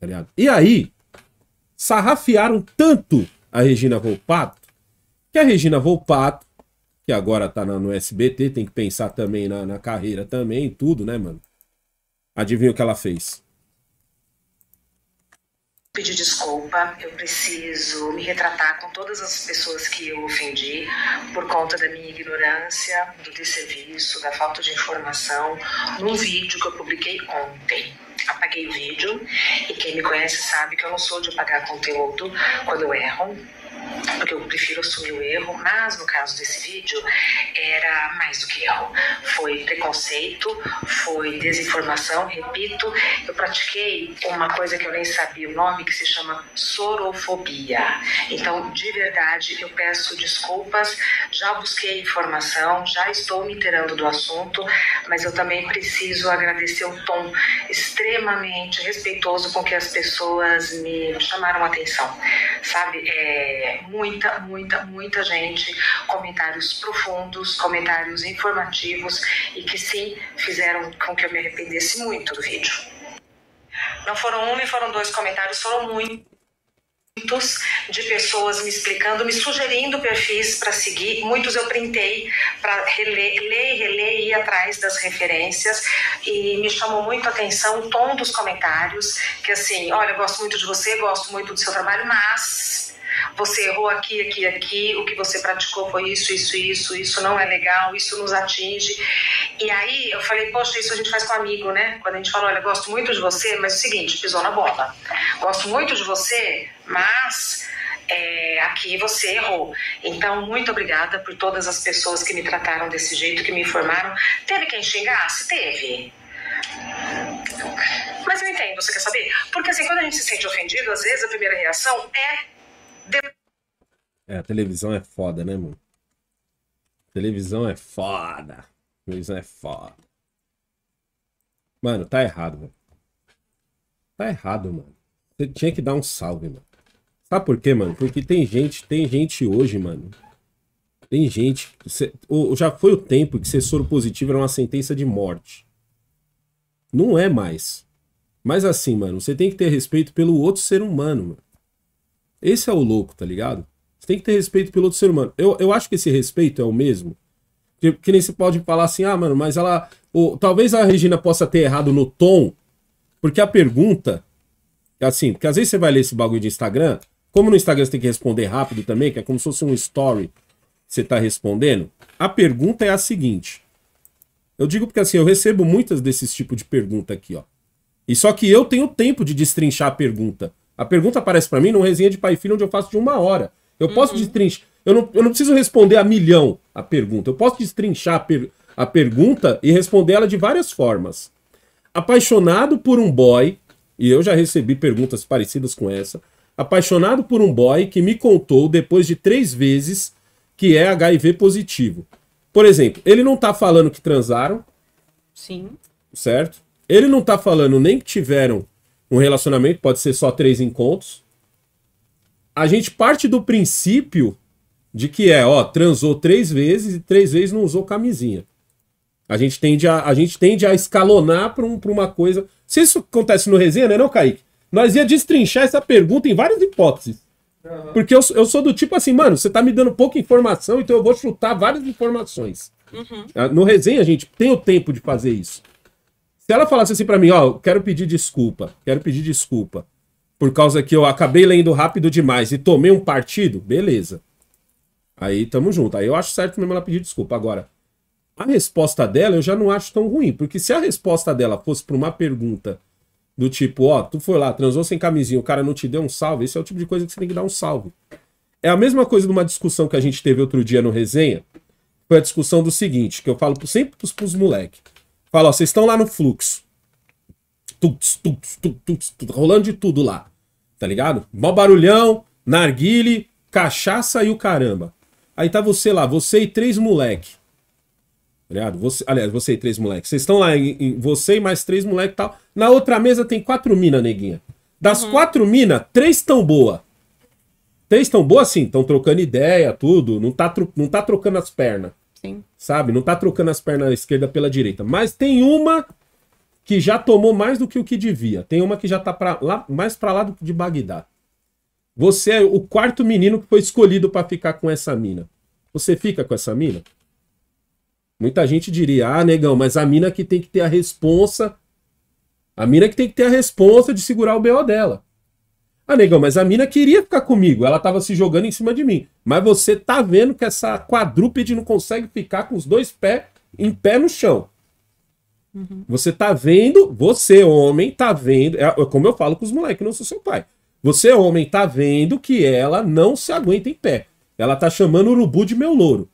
Tá ligado? E aí, sarrafiaram tanto a Regina Volpato que a Regina Volpato, que agora tá na, no SBT, tem que pensar também na, na carreira também, tudo, né, mano? Adivinha o que ela fez? pedir desculpa, eu preciso me retratar com todas as pessoas que eu ofendi por conta da minha ignorância, do desserviço, da falta de informação, num vídeo que eu publiquei ontem. Apaguei o vídeo e quem me conhece sabe que eu não sou de apagar conteúdo quando eu erro porque eu prefiro assumir o erro, mas no caso desse vídeo era mais do que erro. Foi preconceito, foi desinformação, repito, eu pratiquei uma coisa que eu nem sabia o nome, que se chama sorofobia. Então, de verdade, eu peço desculpas, já busquei informação, já estou me inteirando do assunto, mas eu também preciso agradecer o tom extremamente respeitoso com que as pessoas me chamaram a atenção. Sabe, é, muita, muita, muita gente, comentários profundos, comentários informativos e que sim fizeram com que eu me arrependesse muito do vídeo. Não foram um, nem foram dois comentários, foram muitos de pessoas me explicando, me sugerindo perfis para seguir. Muitos eu printei para reler, ler, reler e ir atrás das referências. E me chamou muito a atenção o tom dos comentários, que assim, olha, eu gosto muito de você, gosto muito do seu trabalho, mas você errou aqui, aqui, aqui, o que você praticou foi isso, isso, isso, isso não é legal, isso nos atinge. E aí eu falei, poxa, isso a gente faz com amigo, né? Quando a gente fala, olha, gosto muito de você, mas é o seguinte, pisou na bola. Gosto muito de você, mas é, aqui você errou. Então, muito obrigada por todas as pessoas que me trataram desse jeito, que me informaram. Teve quem xingasse? Teve. Mas eu entendo, você quer saber? Porque assim, quando a gente se sente ofendido, às vezes a primeira reação é é, a televisão é foda, né, mano? A televisão é foda. A televisão é foda. Mano, tá errado, velho. Tá errado, mano. Você tinha que dar um salve, mano. Sabe por quê, mano? Porque tem gente, tem gente hoje, mano. Tem gente. Você, ou, já foi o tempo que ser soro positivo era uma sentença de morte. Não é mais. Mas assim, mano, você tem que ter respeito pelo outro ser humano, mano. Esse é o louco, tá ligado? Você tem que ter respeito pelo outro ser humano. Eu, eu acho que esse respeito é o mesmo. Que, que nem se pode falar assim, ah, mano, mas ela. Ou, talvez a Regina possa ter errado no tom, porque a pergunta. Assim, porque às vezes você vai ler esse bagulho de Instagram, como no Instagram você tem que responder rápido também, que é como se fosse um story você tá respondendo. A pergunta é a seguinte. Eu digo porque assim, eu recebo muitas desses tipos de pergunta aqui, ó. E só que eu tenho tempo de destrinchar a pergunta. A pergunta aparece para mim num resenha de pai e filho onde eu faço de uma hora. Eu posso uhum. destrinchar. Eu não, eu não preciso responder a milhão a pergunta. Eu posso destrinchar a, per... a pergunta e responder ela de várias formas. Apaixonado por um boy, e eu já recebi perguntas parecidas com essa. Apaixonado por um boy que me contou depois de três vezes que é HIV positivo. Por exemplo, ele não tá falando que transaram. Sim. Certo? Ele não tá falando nem que tiveram um relacionamento pode ser só três encontros. A gente parte do princípio de que é, ó, transou três vezes e três vezes não usou camisinha. A gente tende a, a, gente tende a escalonar para um, pra uma coisa. Se isso acontece no resenha, né, não, Kaique? Nós ia destrinchar essa pergunta em várias hipóteses. Porque eu, eu sou do tipo assim, mano, você tá me dando pouca informação, então eu vou chutar várias informações. Uhum. Ah, no resenha, a gente tem o tempo de fazer isso. Se ela falasse assim para mim, ó, oh, quero pedir desculpa, quero pedir desculpa, por causa que eu acabei lendo rápido demais e tomei um partido, beleza. Aí tamo junto. Aí eu acho certo mesmo ela pedir desculpa. Agora, a resposta dela eu já não acho tão ruim, porque se a resposta dela fosse para uma pergunta do tipo, ó, oh, tu foi lá, transou sem camisinha, o cara não te deu um salve, esse é o tipo de coisa que você tem que dar um salve. É a mesma coisa de uma discussão que a gente teve outro dia no resenha. Foi a discussão do seguinte, que eu falo sempre pros, pros moleques. Fala, ó, vocês estão lá no fluxo. Tuts, tuts, tuts, tuts, tuts, rolando de tudo lá. Tá ligado? Mó barulhão, narguile, cachaça e o caramba. Aí tá você lá, você e três moleque. Tá ligado? Você, aliás, você e três moleque. Vocês estão lá, em, em, você e mais três moleque e tal. Na outra mesa tem quatro mina, neguinha. Das uhum. quatro mina, três tão boa. Três tão boa, assim Estão trocando ideia, tudo. Não tá, não tá trocando as pernas. Sabe? Não tá trocando as pernas esquerda pela direita. Mas tem uma que já tomou mais do que o que devia. Tem uma que já tá pra lá, mais para lá do que de Bagdá. Você é o quarto menino que foi escolhido para ficar com essa mina. Você fica com essa mina? Muita gente diria: "Ah, negão, mas a mina que tem que ter a responsa, a mina que tem que ter a responsa de segurar o BO dela". Ah, negão, mas a mina queria ficar comigo, ela tava se jogando em cima de mim. Mas você tá vendo que essa quadrúpede não consegue ficar com os dois pés em pé no chão. Uhum. Você tá vendo, você, homem, tá vendo. É, é, como eu falo com os moleques, não sou seu pai. Você, homem, tá vendo que ela não se aguenta em pé. Ela tá chamando o urubu de meu louro.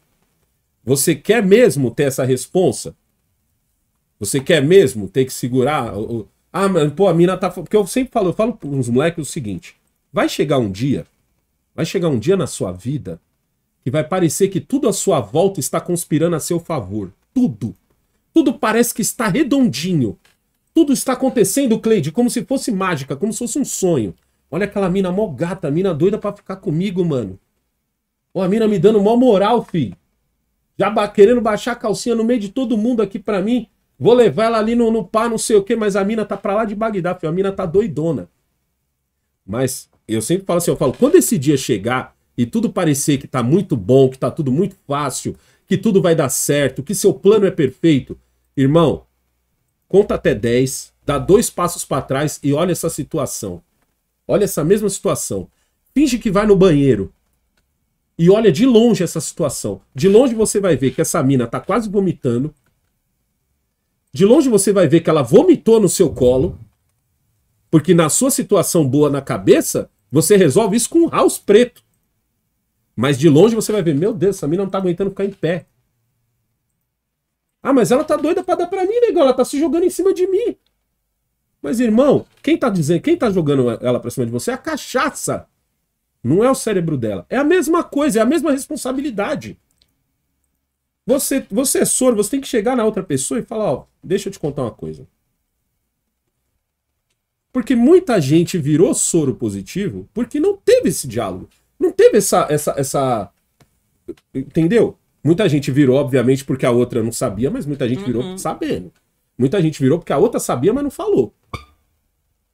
Você quer mesmo ter essa responsa? Você quer mesmo ter que segurar? Ah, mas, pô, a mina tá. Porque eu sempre falo, eu falo pros moleques o seguinte: vai chegar um dia Vai chegar um dia na sua vida que vai parecer que tudo à sua volta está conspirando a seu favor. Tudo. Tudo parece que está redondinho. Tudo está acontecendo, Cleide, como se fosse mágica, como se fosse um sonho. Olha aquela mina mó gata, mina doida pra ficar comigo, mano. Ó, a mina me dando mó moral, fi. Já ba querendo baixar a calcinha no meio de todo mundo aqui pra mim. Vou levar ela ali no, no pá, não sei o que, mas a mina tá pra lá de Bagdá, filho. A mina tá doidona. Mas eu sempre falo assim, eu falo, quando esse dia chegar e tudo parecer que tá muito bom, que tá tudo muito fácil, que tudo vai dar certo, que seu plano é perfeito, irmão, conta até 10, dá dois passos para trás e olha essa situação. Olha essa mesma situação. Finge que vai no banheiro e olha de longe essa situação. De longe você vai ver que essa mina tá quase vomitando. De longe você vai ver que ela vomitou no seu colo porque na sua situação boa na cabeça, você resolve isso com um house preto. Mas de longe você vai ver, meu Deus, essa mina não tá aguentando ficar em pé. Ah, mas ela tá doida para dar pra mim, negão, ela tá se jogando em cima de mim. Mas irmão, quem tá dizendo, quem tá jogando ela pra cima de você é a cachaça. Não é o cérebro dela. É a mesma coisa, é a mesma responsabilidade. Você, você é soro, você tem que chegar na outra pessoa e falar, ó, deixa eu te contar uma coisa. Porque muita gente virou soro positivo porque não teve esse diálogo. Não teve essa. essa, essa... Entendeu? Muita gente virou, obviamente, porque a outra não sabia, mas muita gente uhum. virou sabendo. Muita gente virou porque a outra sabia, mas não falou.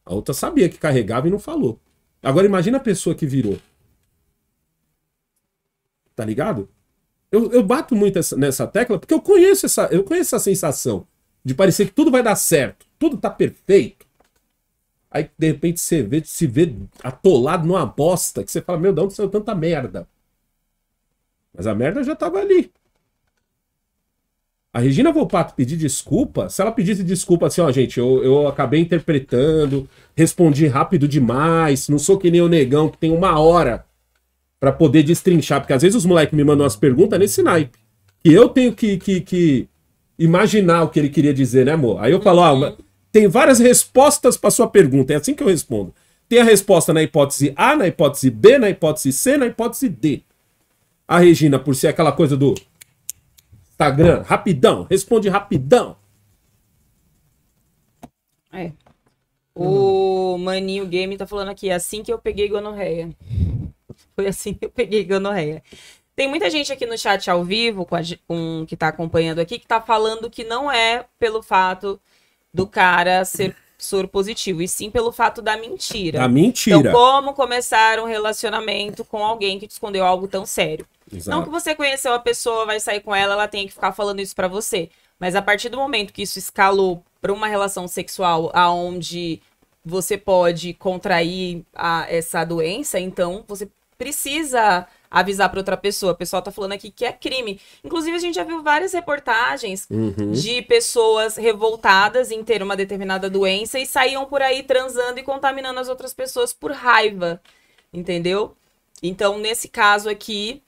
A outra sabia que carregava e não falou. Agora imagina a pessoa que virou. Tá ligado? Eu, eu bato muito essa, nessa tecla porque eu conheço essa, eu conheço essa sensação de parecer que tudo vai dar certo, tudo tá perfeito. Aí, de repente, você vê, se vê atolado numa bosta, que você fala, meu, de onde saiu tanta merda? Mas a merda já tava ali. A Regina Volpato pedir desculpa, se ela pedisse desculpa assim, ó, gente, eu, eu acabei interpretando, respondi rápido demais, não sou que nem o negão que tem uma hora para poder destrinchar, porque às vezes os moleques me mandam umas perguntas nesse naipe. E eu tenho que, que, que imaginar o que ele queria dizer, né, amor? Aí eu falo, ó, uhum tem várias respostas para sua pergunta. É assim que eu respondo. Tem a resposta na hipótese A, na hipótese B, na hipótese C, na hipótese D. A Regina, por ser aquela coisa do Instagram, rapidão, responde rapidão. É. O Maninho Game tá falando aqui, é assim que eu peguei gonorreia. Foi assim que eu peguei gonorreia. Tem muita gente aqui no chat ao vivo, com, a, com que tá acompanhando aqui, que tá falando que não é pelo fato do cara ser soro positivo, e sim pelo fato da mentira. Da mentira. Então, como começar um relacionamento com alguém que te escondeu algo tão sério? Exato. Não que você conheceu a pessoa, vai sair com ela, ela tem que ficar falando isso para você. Mas a partir do momento que isso escalou para uma relação sexual aonde você pode contrair a, essa doença, então você precisa avisar para outra pessoa. O pessoal tá falando aqui que é crime. Inclusive, a gente já viu várias reportagens uhum. de pessoas revoltadas em ter uma determinada doença e saíam por aí transando e contaminando as outras pessoas por raiva. Entendeu? Então, nesse caso aqui,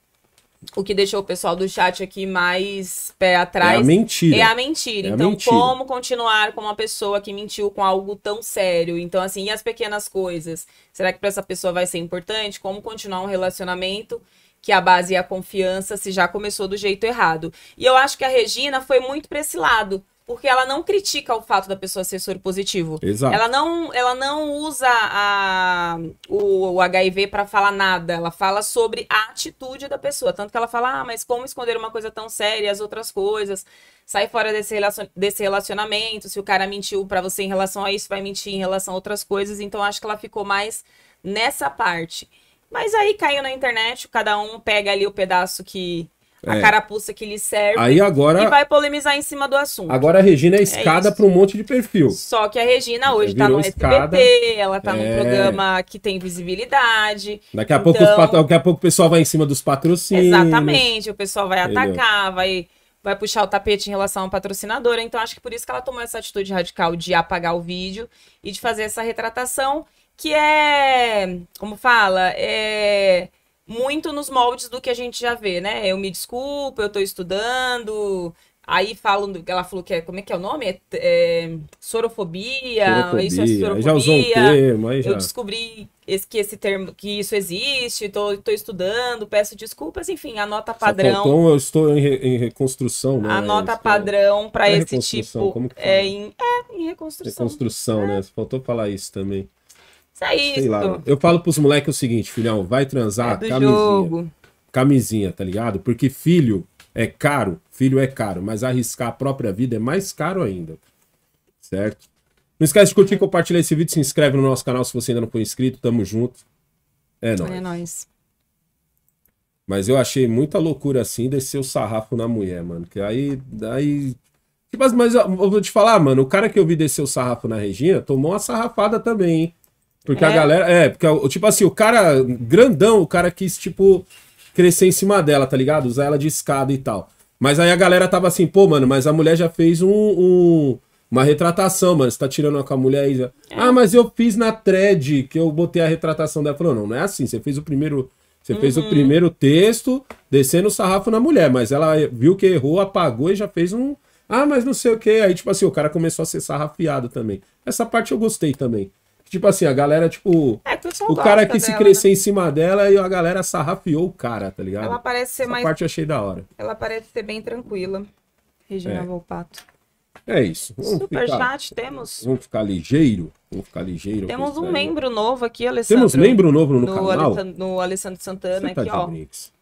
o que deixou o pessoal do chat aqui mais pé atrás. É a mentira. É a mentira. É então, a mentira. como continuar com uma pessoa que mentiu com algo tão sério? Então, assim, e as pequenas coisas? Será que para essa pessoa vai ser importante? Como continuar um relacionamento que a base é a confiança se já começou do jeito errado? E eu acho que a Regina foi muito para esse lado porque ela não critica o fato da pessoa ser soro positivo. Exato. Ela não, ela não usa a, o, o HIV para falar nada. Ela fala sobre a atitude da pessoa. Tanto que ela fala, ah, mas como esconder uma coisa tão séria, as outras coisas? Sai fora desse, relacion, desse relacionamento. Se o cara mentiu para você em relação a isso, vai mentir em relação a outras coisas. Então acho que ela ficou mais nessa parte. Mas aí caiu na internet, cada um pega ali o pedaço que a é. carapuça que lhe serve. Aí agora. E vai polemizar em cima do assunto. Agora a Regina é escada é para um monte de perfil. Só que a Regina é, hoje está no escada. ela está é. num programa que tem visibilidade. Daqui a, então... pouco pat... Daqui a pouco o pessoal vai em cima dos patrocínios. Exatamente, o pessoal vai Entendeu? atacar, vai. Vai puxar o tapete em relação à patrocinadora. Então, acho que por isso que ela tomou essa atitude radical de apagar o vídeo e de fazer essa retratação, que é. Como fala? É muito nos moldes do que a gente já vê, né? Eu me desculpo, eu tô estudando. Aí falam, ela falou que é, como é que é o nome? É, é sorofobia, sorofobia, isso é sorofobia. Já usou o termo, aí já. Eu descobri esse, que esse termo, que isso existe, tô, tô estudando, peço desculpas, enfim, a nota padrão. Então faltou, eu estou em, re, em reconstrução, né? A nota padrão para esse tipo. Como que é fala? é, em, é, em reconstrução. Reconstrução, é. né? Faltou falar isso também. Isso é Sei Lá. Eu falo pros moleques o seguinte, filhão, vai transar, é camisinha. Jogo. Camisinha, tá ligado? Porque filho é caro, filho é caro, mas arriscar a própria vida é mais caro ainda. Certo? Não esquece de curtir, compartilhar esse vídeo, se inscreve no nosso canal se você ainda não for inscrito. Tamo junto. É nóis. É nóis. Mas eu achei muita loucura assim descer o sarrafo na mulher, mano. Que aí. aí... Tipo, mas, mas eu vou te falar, mano, o cara que eu vi descer o sarrafo na Regina tomou uma sarrafada também, hein? Porque é. a galera. É, porque, tipo assim, o cara grandão, o cara quis, tipo, crescer em cima dela, tá ligado? Usar ela de escada e tal. Mas aí a galera tava assim, pô, mano, mas a mulher já fez um, um uma retratação, mano. Você tá tirando com a mulher aí. Já... É. Ah, mas eu fiz na thread que eu botei a retratação dela. Falou, não, não é assim. Você fez o primeiro. Você uhum. fez o uhum. primeiro texto descendo o sarrafo na mulher, mas ela viu que errou, apagou e já fez um. Ah, mas não sei o que. Aí, tipo assim, o cara começou a ser sarrafiado também. Essa parte eu gostei também. Tipo assim, a galera, tipo. É, o, o cara quis se né? crescer né? em cima dela e a galera sarrafiou o cara, tá ligado? Ela parece ser Essa mais. parte eu achei da hora. Ela parece ser bem tranquila. Regina é. Volpato. É isso. Super chat temos. Vamos ficar ligeiro. Vamos ficar ligeiro. Temos um membro novo aqui, Alessandro. Temos membro novo no, no canal. Alessandro, no Alessandro Santana Você tá aqui, ó. Brinks.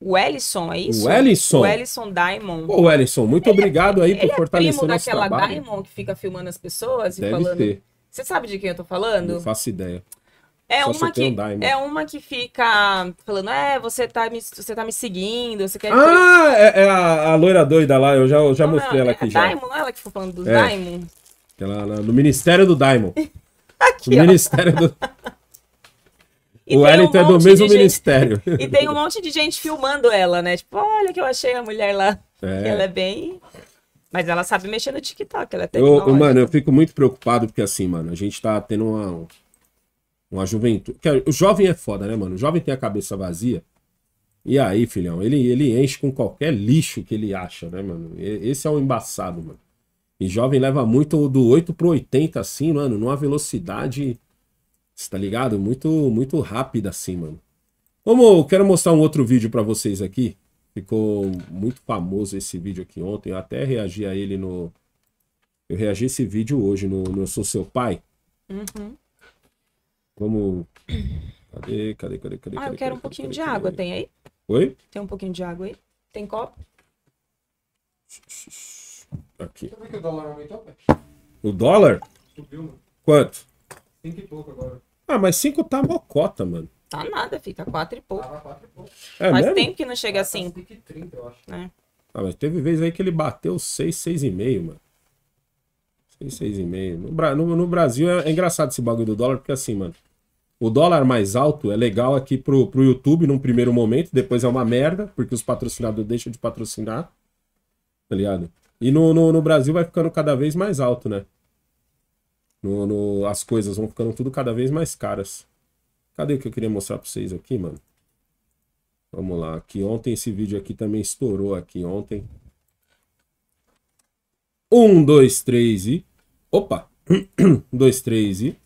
O Ellison, é isso? O Ellison. O Ellison Diamond. Pô, Ellison, muito ele é obrigado é, aí por fortalecer o nosso trabalho. Ele é primo daquela Diamond que fica filmando as pessoas Deve e falando... Ter. Você sabe de quem eu tô falando? Não faço ideia. É uma, que, um é, né? é uma que fica falando, é, você tá me, você tá me seguindo, você quer... Ah, é, é a, a, loira doida lá, eu já, eu já mostrei ela aqui é já. Daimon, não é ela que ficou falando do é. Daimon? Ela, ela, no Ministério do Daimon. aqui, no ó. Ministério do... E o Wellington um é do mesmo gente... ministério. E tem um monte de gente filmando ela, né? Tipo, olha que eu achei a mulher lá. É. Ela é bem... Mas ela sabe mexer no TikTok, ela tem. É eu, mano, eu fico muito preocupado porque assim, mano, a gente tá tendo uma uma juventude, o jovem é foda, né, mano? O jovem tem a cabeça vazia. E aí, filhão, ele ele enche com qualquer lixo que ele acha, né, mano? Esse é o embaçado, mano. E jovem leva muito do 8 pro 80 assim, mano, numa velocidade tá ligado? Muito muito rápida assim, mano. Como eu quero mostrar um outro vídeo para vocês aqui. Ficou muito famoso esse vídeo aqui ontem. Eu até reagi a ele no. Eu reagi a esse vídeo hoje no, no Eu Sou Seu Pai. Uhum. Vamos. Cadê, cadê, cadê, cadê? Ah, cadê, eu quero cadê, um pouquinho cadê, de água. Tem aí? Oi? Tem um pouquinho de água aí? Tem copo? Aqui. Como é que o dólar aumentou, pai? O dólar? Subiu, mano. Quanto? Cinco e pouco agora. Ah, mas cinco tá mocota, mano. Tá nada, fica quatro e pouco. Tava quatro e pouco. É Faz tempo que não chega assim. É. Ah, mas teve vez aí que ele bateu 6, 6,5, mano. 6, 6,5. No, no, no Brasil é, é engraçado esse bagulho do dólar, porque assim, mano. O dólar mais alto é legal aqui pro, pro YouTube num primeiro momento, depois é uma merda, porque os patrocinadores deixam de patrocinar. Tá ligado? E no, no, no Brasil vai ficando cada vez mais alto, né? No, no, as coisas vão ficando tudo cada vez mais caras. Cadê o que eu queria mostrar para vocês aqui, mano? Vamos lá, aqui ontem esse vídeo aqui também estourou aqui ontem. Um, dois, três e... Opa! um, dois, três e...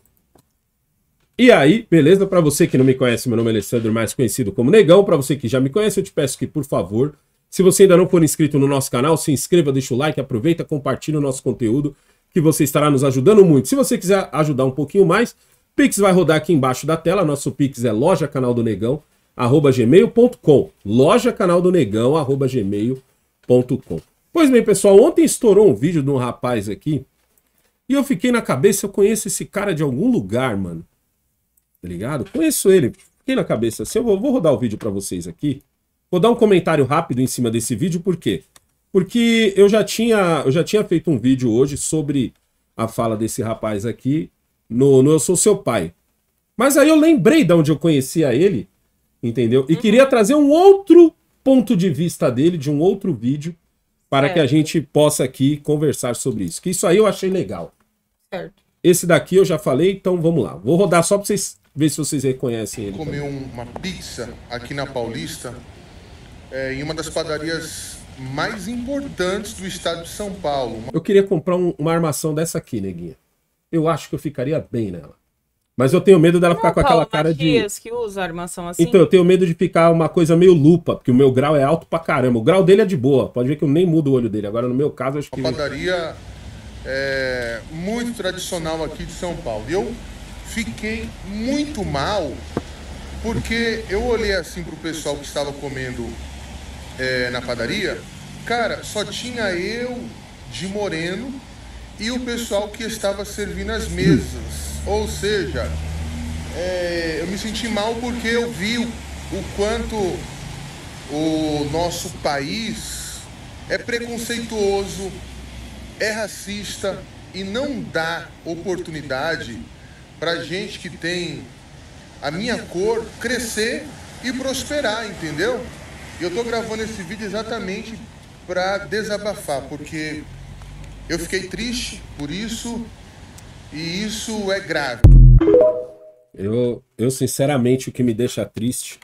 E aí, beleza? Para você que não me conhece, meu nome é Alessandro, mais conhecido como Negão. Para você que já me conhece, eu te peço que, por favor, se você ainda não for inscrito no nosso canal, se inscreva, deixa o like, aproveita, compartilha o nosso conteúdo, que você estará nos ajudando muito. Se você quiser ajudar um pouquinho mais, Pix vai rodar aqui embaixo da tela. Nosso Pix é loja canal do negão arroba gmail.com. Loja canal do negão arroba gmail.com. Pois bem, pessoal, ontem estourou um vídeo de um rapaz aqui e eu fiquei na cabeça, eu conheço esse cara de algum lugar, mano. Tá ligado? Conheço ele. Fiquei na cabeça. Assim, eu vou, vou rodar o vídeo para vocês aqui. Vou dar um comentário rápido em cima desse vídeo, por quê? Porque eu já tinha, eu já tinha feito um vídeo hoje sobre a fala desse rapaz aqui no, no Eu Sou Seu Pai. Mas aí eu lembrei de onde eu conhecia ele, entendeu? E uhum. queria trazer um outro ponto de vista dele, de um outro vídeo, para certo. que a gente possa aqui conversar sobre isso. Que isso aí eu achei legal. Certo. Esse daqui eu já falei, então vamos lá. Vou rodar só para vocês ver se vocês reconhecem ele. Comeu uma pizza aqui na Paulista, é, em uma das padarias mais importantes do estado de São Paulo. Eu queria comprar um, uma armação dessa aqui, neguinha eu acho que eu ficaria bem nela. Mas eu tenho medo dela ficar é com aquela cara Matias, de. que usa armação assim. Então, eu tenho medo de ficar uma coisa meio lupa, porque o meu grau é alto pra caramba. O grau dele é de boa, pode ver que eu nem mudo o olho dele. Agora, no meu caso, acho que. Uma padaria é, muito tradicional aqui de São Paulo. Eu fiquei muito mal, porque eu olhei assim pro pessoal que estava comendo é, na padaria. Cara, só tinha eu de moreno e o pessoal que estava servindo as mesas. Ou seja, é, eu me senti mal porque eu vi o, o quanto o nosso país é preconceituoso, é racista e não dá oportunidade para gente que tem a minha cor crescer e prosperar, entendeu? Eu tô gravando esse vídeo exatamente para desabafar, porque eu fiquei triste por isso e isso é grave. Eu, eu sinceramente, o que me deixa triste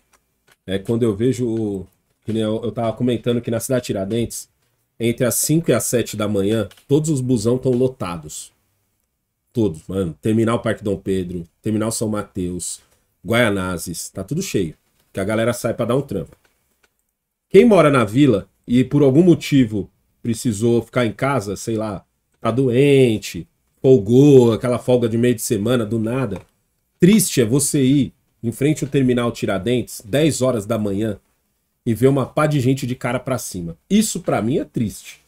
é quando eu vejo. Eu, eu tava comentando que na cidade Tiradentes, entre as 5 e as 7 da manhã, todos os busão estão lotados. Todos, mano. Terminal Parque Dom Pedro, Terminal São Mateus, Guaianazes, tá tudo cheio. Que a galera sai para dar um trampo. Quem mora na vila e por algum motivo precisou ficar em casa, sei lá, tá doente, folgou, aquela folga de meio de semana, do nada. Triste é você ir em frente ao terminal Tiradentes, 10 horas da manhã, e ver uma pá de gente de cara para cima. Isso para mim é triste.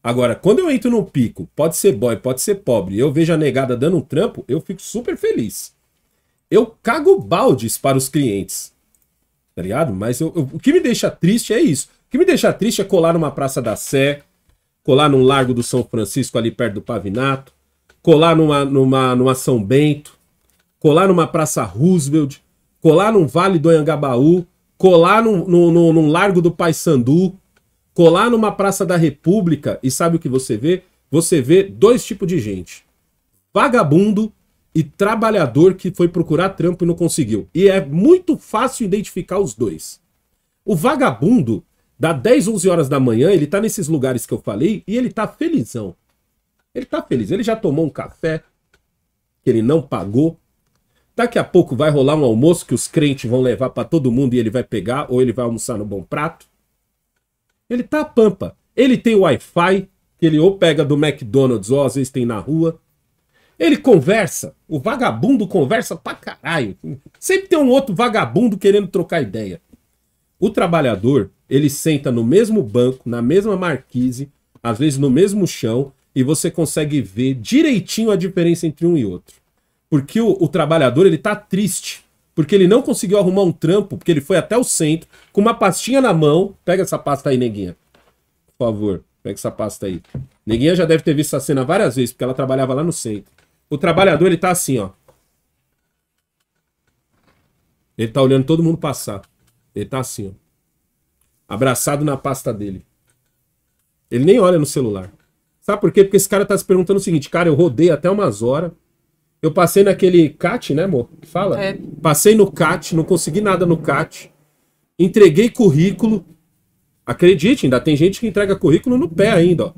Agora, quando eu entro no pico, pode ser boy, pode ser pobre, eu vejo a negada dando um trampo, eu fico super feliz. Eu cago baldes para os clientes. Tá ligado? Mas eu, eu, o que me deixa triste é isso. O que me deixa triste é colar numa Praça da Sé, colar num Largo do São Francisco, ali perto do Pavinato, colar numa, numa, numa São Bento, colar numa Praça Roosevelt, colar num Vale do Anhangabaú, colar num, num, num Largo do Paysandu, colar numa Praça da República, e sabe o que você vê? Você vê dois tipos de gente. Vagabundo e trabalhador que foi procurar trampo e não conseguiu. E é muito fácil identificar os dois. O vagabundo, Dá 10, 11 horas da manhã, ele tá nesses lugares que eu falei e ele tá felizão. Ele tá feliz. Ele já tomou um café que ele não pagou. Daqui a pouco vai rolar um almoço que os crentes vão levar para todo mundo e ele vai pegar ou ele vai almoçar no Bom Prato. Ele tá a pampa. Ele tem o Wi-Fi, que ele ou pega do McDonald's ou às vezes tem na rua. Ele conversa. O vagabundo conversa pra caralho. Sempre tem um outro vagabundo querendo trocar ideia. O trabalhador, ele senta no mesmo banco, na mesma marquise, às vezes no mesmo chão, e você consegue ver direitinho a diferença entre um e outro. Porque o, o trabalhador, ele tá triste, porque ele não conseguiu arrumar um trampo, porque ele foi até o centro, com uma pastinha na mão. Pega essa pasta aí, neguinha. Por favor, pega essa pasta aí. Neguinha já deve ter visto essa cena várias vezes, porque ela trabalhava lá no centro. O trabalhador, ele tá assim, ó. Ele tá olhando todo mundo passar. Ele tá assim, ó. Abraçado na pasta dele. Ele nem olha no celular. Sabe por quê? Porque esse cara tá se perguntando o seguinte, cara, eu rodei até umas horas. Eu passei naquele CAT, né, amor? Que fala? É. Passei no CAT, não consegui nada no CAT. Entreguei currículo. Acredite, ainda tem gente que entrega currículo no pé ainda, ó.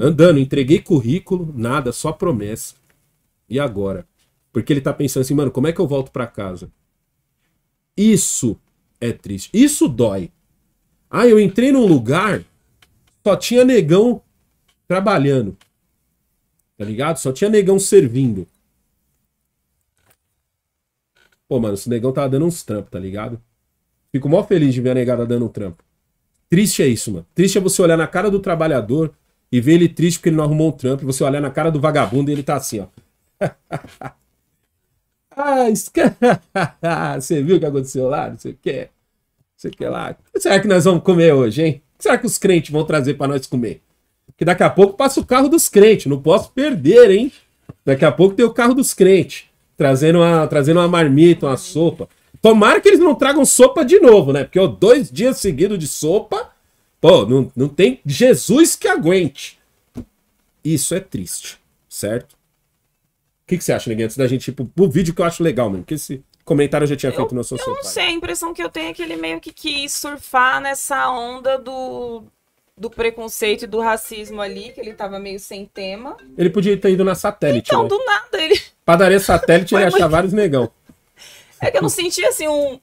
Andando, entreguei currículo, nada, só promessa. E agora? Porque ele tá pensando assim, mano, como é que eu volto para casa? Isso é triste. Isso dói. Ah, eu entrei num lugar, só tinha negão trabalhando. Tá ligado? Só tinha negão servindo. Pô, mano, esse negão tá dando uns trampos, tá ligado? Fico mó feliz de ver a negada dando um trampo. Triste é isso, mano. Triste é você olhar na cara do trabalhador e ver ele triste porque ele não arrumou um trampo. E você olhar na cara do vagabundo e ele tá assim, ó. Ah, você viu o que aconteceu lá? Não sei o que. Você quer lá? O que será que nós vamos comer hoje, hein? O que será que os crentes vão trazer para nós comer? Que daqui a pouco passa o carro dos crentes, não posso perder, hein? Daqui a pouco tem o carro dos crentes, trazendo uma, trazendo uma marmita, uma sopa. Tomara que eles não tragam sopa de novo, né? Porque ó, dois dias seguidos de sopa, pô, não, não tem Jesus que aguente. Isso é triste, certo? que, que você acha, Neguinho? Antes da gente ir pro, pro vídeo que eu acho legal, mano. Que esse comentário eu já tinha feito eu, na Eu não pai. sei, a impressão que eu tenho é que ele meio que quis surfar nessa onda do, do preconceito e do racismo ali, que ele tava meio sem tema. Ele podia ter ido na satélite. Então, né? do nada ele. Padaria satélite ele ia achar vários negão. É que eu não senti assim um,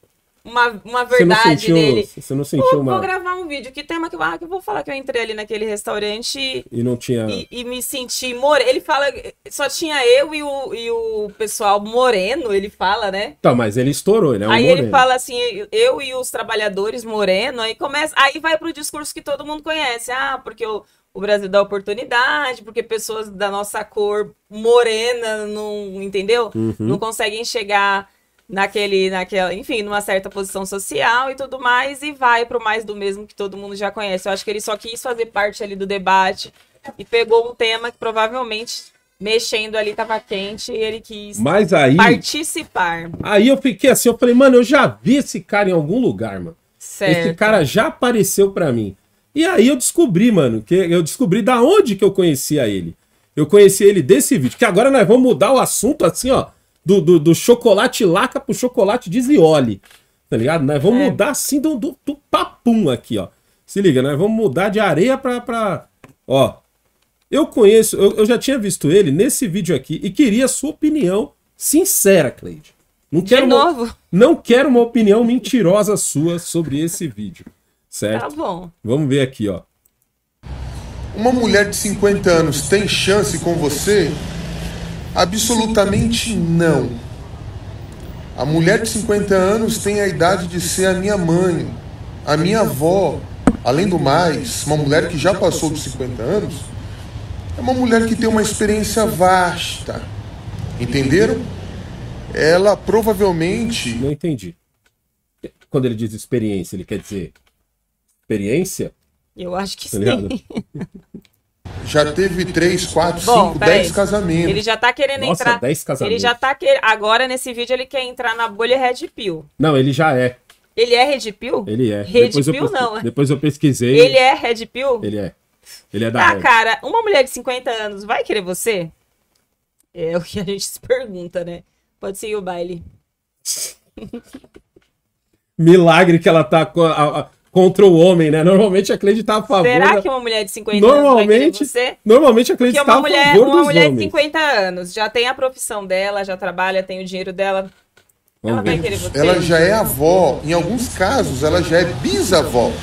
uma, uma verdade sentiu, dele. Você não sentiu uma... Vou gravar um vídeo. Que tema que eu... Ah, que eu vou falar que eu entrei ali naquele restaurante... E não tinha... E, e me senti... More... Ele fala... Só tinha eu e o, e o pessoal moreno, ele fala, né? Tá, mas ele estourou, ele é um Aí moreno. ele fala assim, eu e os trabalhadores moreno, aí começa... Aí vai pro discurso que todo mundo conhece. Ah, porque o, o Brasil dá oportunidade, porque pessoas da nossa cor morena não... Entendeu? Uhum. Não conseguem chegar naquele, naquela, enfim, numa certa posição social e tudo mais, e vai pro mais do mesmo que todo mundo já conhece. Eu acho que ele só quis fazer parte ali do debate e pegou um tema que provavelmente mexendo ali tava quente e ele quis Mas aí, participar. Aí eu fiquei assim, eu falei, mano, eu já vi esse cara em algum lugar, mano. Certo. Esse cara já apareceu para mim. E aí eu descobri, mano, que eu descobri da onde que eu conhecia ele. Eu conheci ele desse vídeo, que agora nós vamos mudar o assunto assim, ó do, do, do chocolate laca pro chocolate de Tá ligado? Nós vamos é. mudar assim do, do, do, papum aqui, ó. Se liga, nós vamos mudar de areia pra. pra... Ó. Eu conheço, eu, eu já tinha visto ele nesse vídeo aqui e queria a sua opinião sincera, Cleide. Não quero, Uma, não quero uma opinião mentirosa sua sobre esse vídeo. Certo? Tá bom. Vamos ver aqui, ó. Uma mulher de 50 anos tem chance com você? Absolutamente não. A mulher de 50 anos tem a idade de ser a minha mãe, a minha avó. Além do mais, uma mulher que já passou dos 50 anos é uma mulher que tem uma experiência vasta. Entenderam? Ela provavelmente. Não entendi. Quando ele diz experiência, ele quer dizer experiência? Eu acho que tá sim. Já teve três, quatro, cinco, dez casamentos. Ele já tá querendo Nossa, entrar. Dez casamentos. Ele já tá Agora, nesse vídeo, ele quer entrar na bolha Red Pill. Não, ele já é. Ele é Red Pill? Ele é. Red depois Pill, não. É. Depois eu pesquisei. Ele é Red Pill? Ele é. Ele é da Ah, Red. cara, uma mulher de 50 anos vai querer você? É o que a gente se pergunta, né? Pode seguir o baile. Milagre que ela tá com a, a, contra o homem, né? Normalmente a Cleide tá a favor. Será da... que uma mulher de 50 normalmente, anos vai você? Normalmente a Cleide tá mulher, a favor uma dos mulher homens. de 50 anos já tem a profissão dela, já trabalha, tem o dinheiro dela. ela vai querer você. Ela já é avó, em alguns casos ela já é bisavó. nota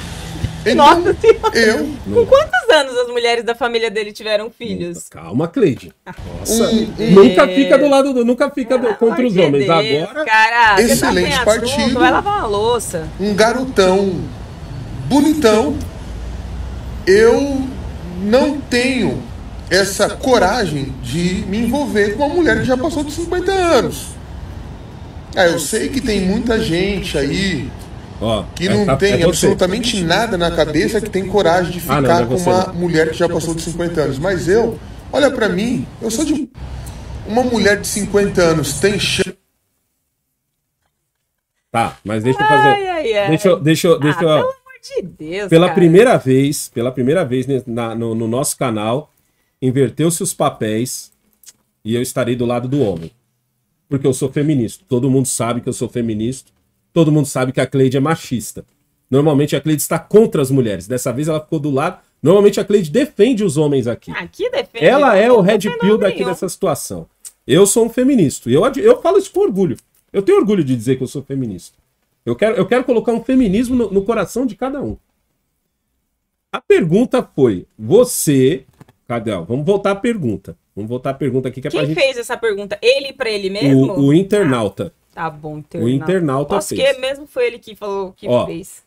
então, Nossa Senhora. Eu. Com quantos anos as mulheres da família dele tiveram filhos? Calma, Cleide. Nossa. nunca fica do é. lado do. Nunca fica do, contra os homens. Deus, Agora. Caraca, tá excelente tá assunto, vai lavar uma louça. Um garotão bonitão. Eu não tenho essa coragem de me envolver com uma mulher que já passou dos 50 anos. Ah, eu sei que tem muita gente aí que é não é, tem é absolutamente você. nada na cabeça que tem coragem de ficar ah, não, é com uma mulher que já passou dos 50 anos. Mas eu, olha para mim, eu sou de. Uma mulher de 50 anos tem chance. Tá, mas deixa eu fazer. Ai, ai, ai. Deixa eu. Deixa eu, ah, deixa eu... Ah, de Deus. Pela cara. primeira vez, pela primeira vez na, no, no nosso canal, inverteu-se os papéis e eu estarei do lado do homem. Porque eu sou feminista. Todo mundo sabe que eu sou feminista. Todo mundo sabe que a Cleide é machista. Normalmente a Cleide está contra as mulheres. Dessa vez ela ficou do lado. Normalmente a Cleide defende os homens aqui. Ah, aqui defende. Ela é o red pill daqui dessa situação. Eu sou um feminista. Eu, eu falo isso com orgulho. Eu tenho orgulho de dizer que eu sou feminista. Eu quero, eu quero colocar um feminismo no, no coração de cada um. A pergunta foi: você. Cadê? Ó, vamos voltar à pergunta. Vamos voltar à pergunta aqui que é Quem pra gente... fez essa pergunta? Ele para ele mesmo? O, o internauta. Ah, tá bom, internauta. O internauta Posso fez. que mesmo foi ele que falou que ó, fez.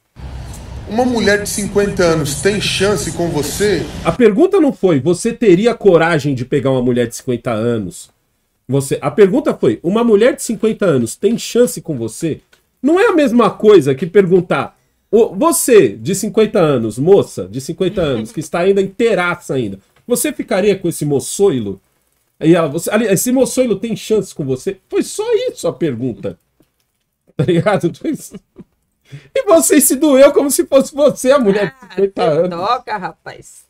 Uma mulher de 50 anos tem chance com você? A pergunta não foi: você teria coragem de pegar uma mulher de 50 anos? Você, a pergunta foi: uma mulher de 50 anos tem chance com você? Não é a mesma coisa que perguntar. Você, de 50 anos, moça, de 50 anos, que está ainda inteiraça ainda, você ficaria com esse moçoilo? E ela, você, ali, esse moçoilo tem chance com você? Foi só isso a pergunta. Tá ligado? E você se doeu como se fosse você, a mulher ah, de 50 anos. Toca, rapaz.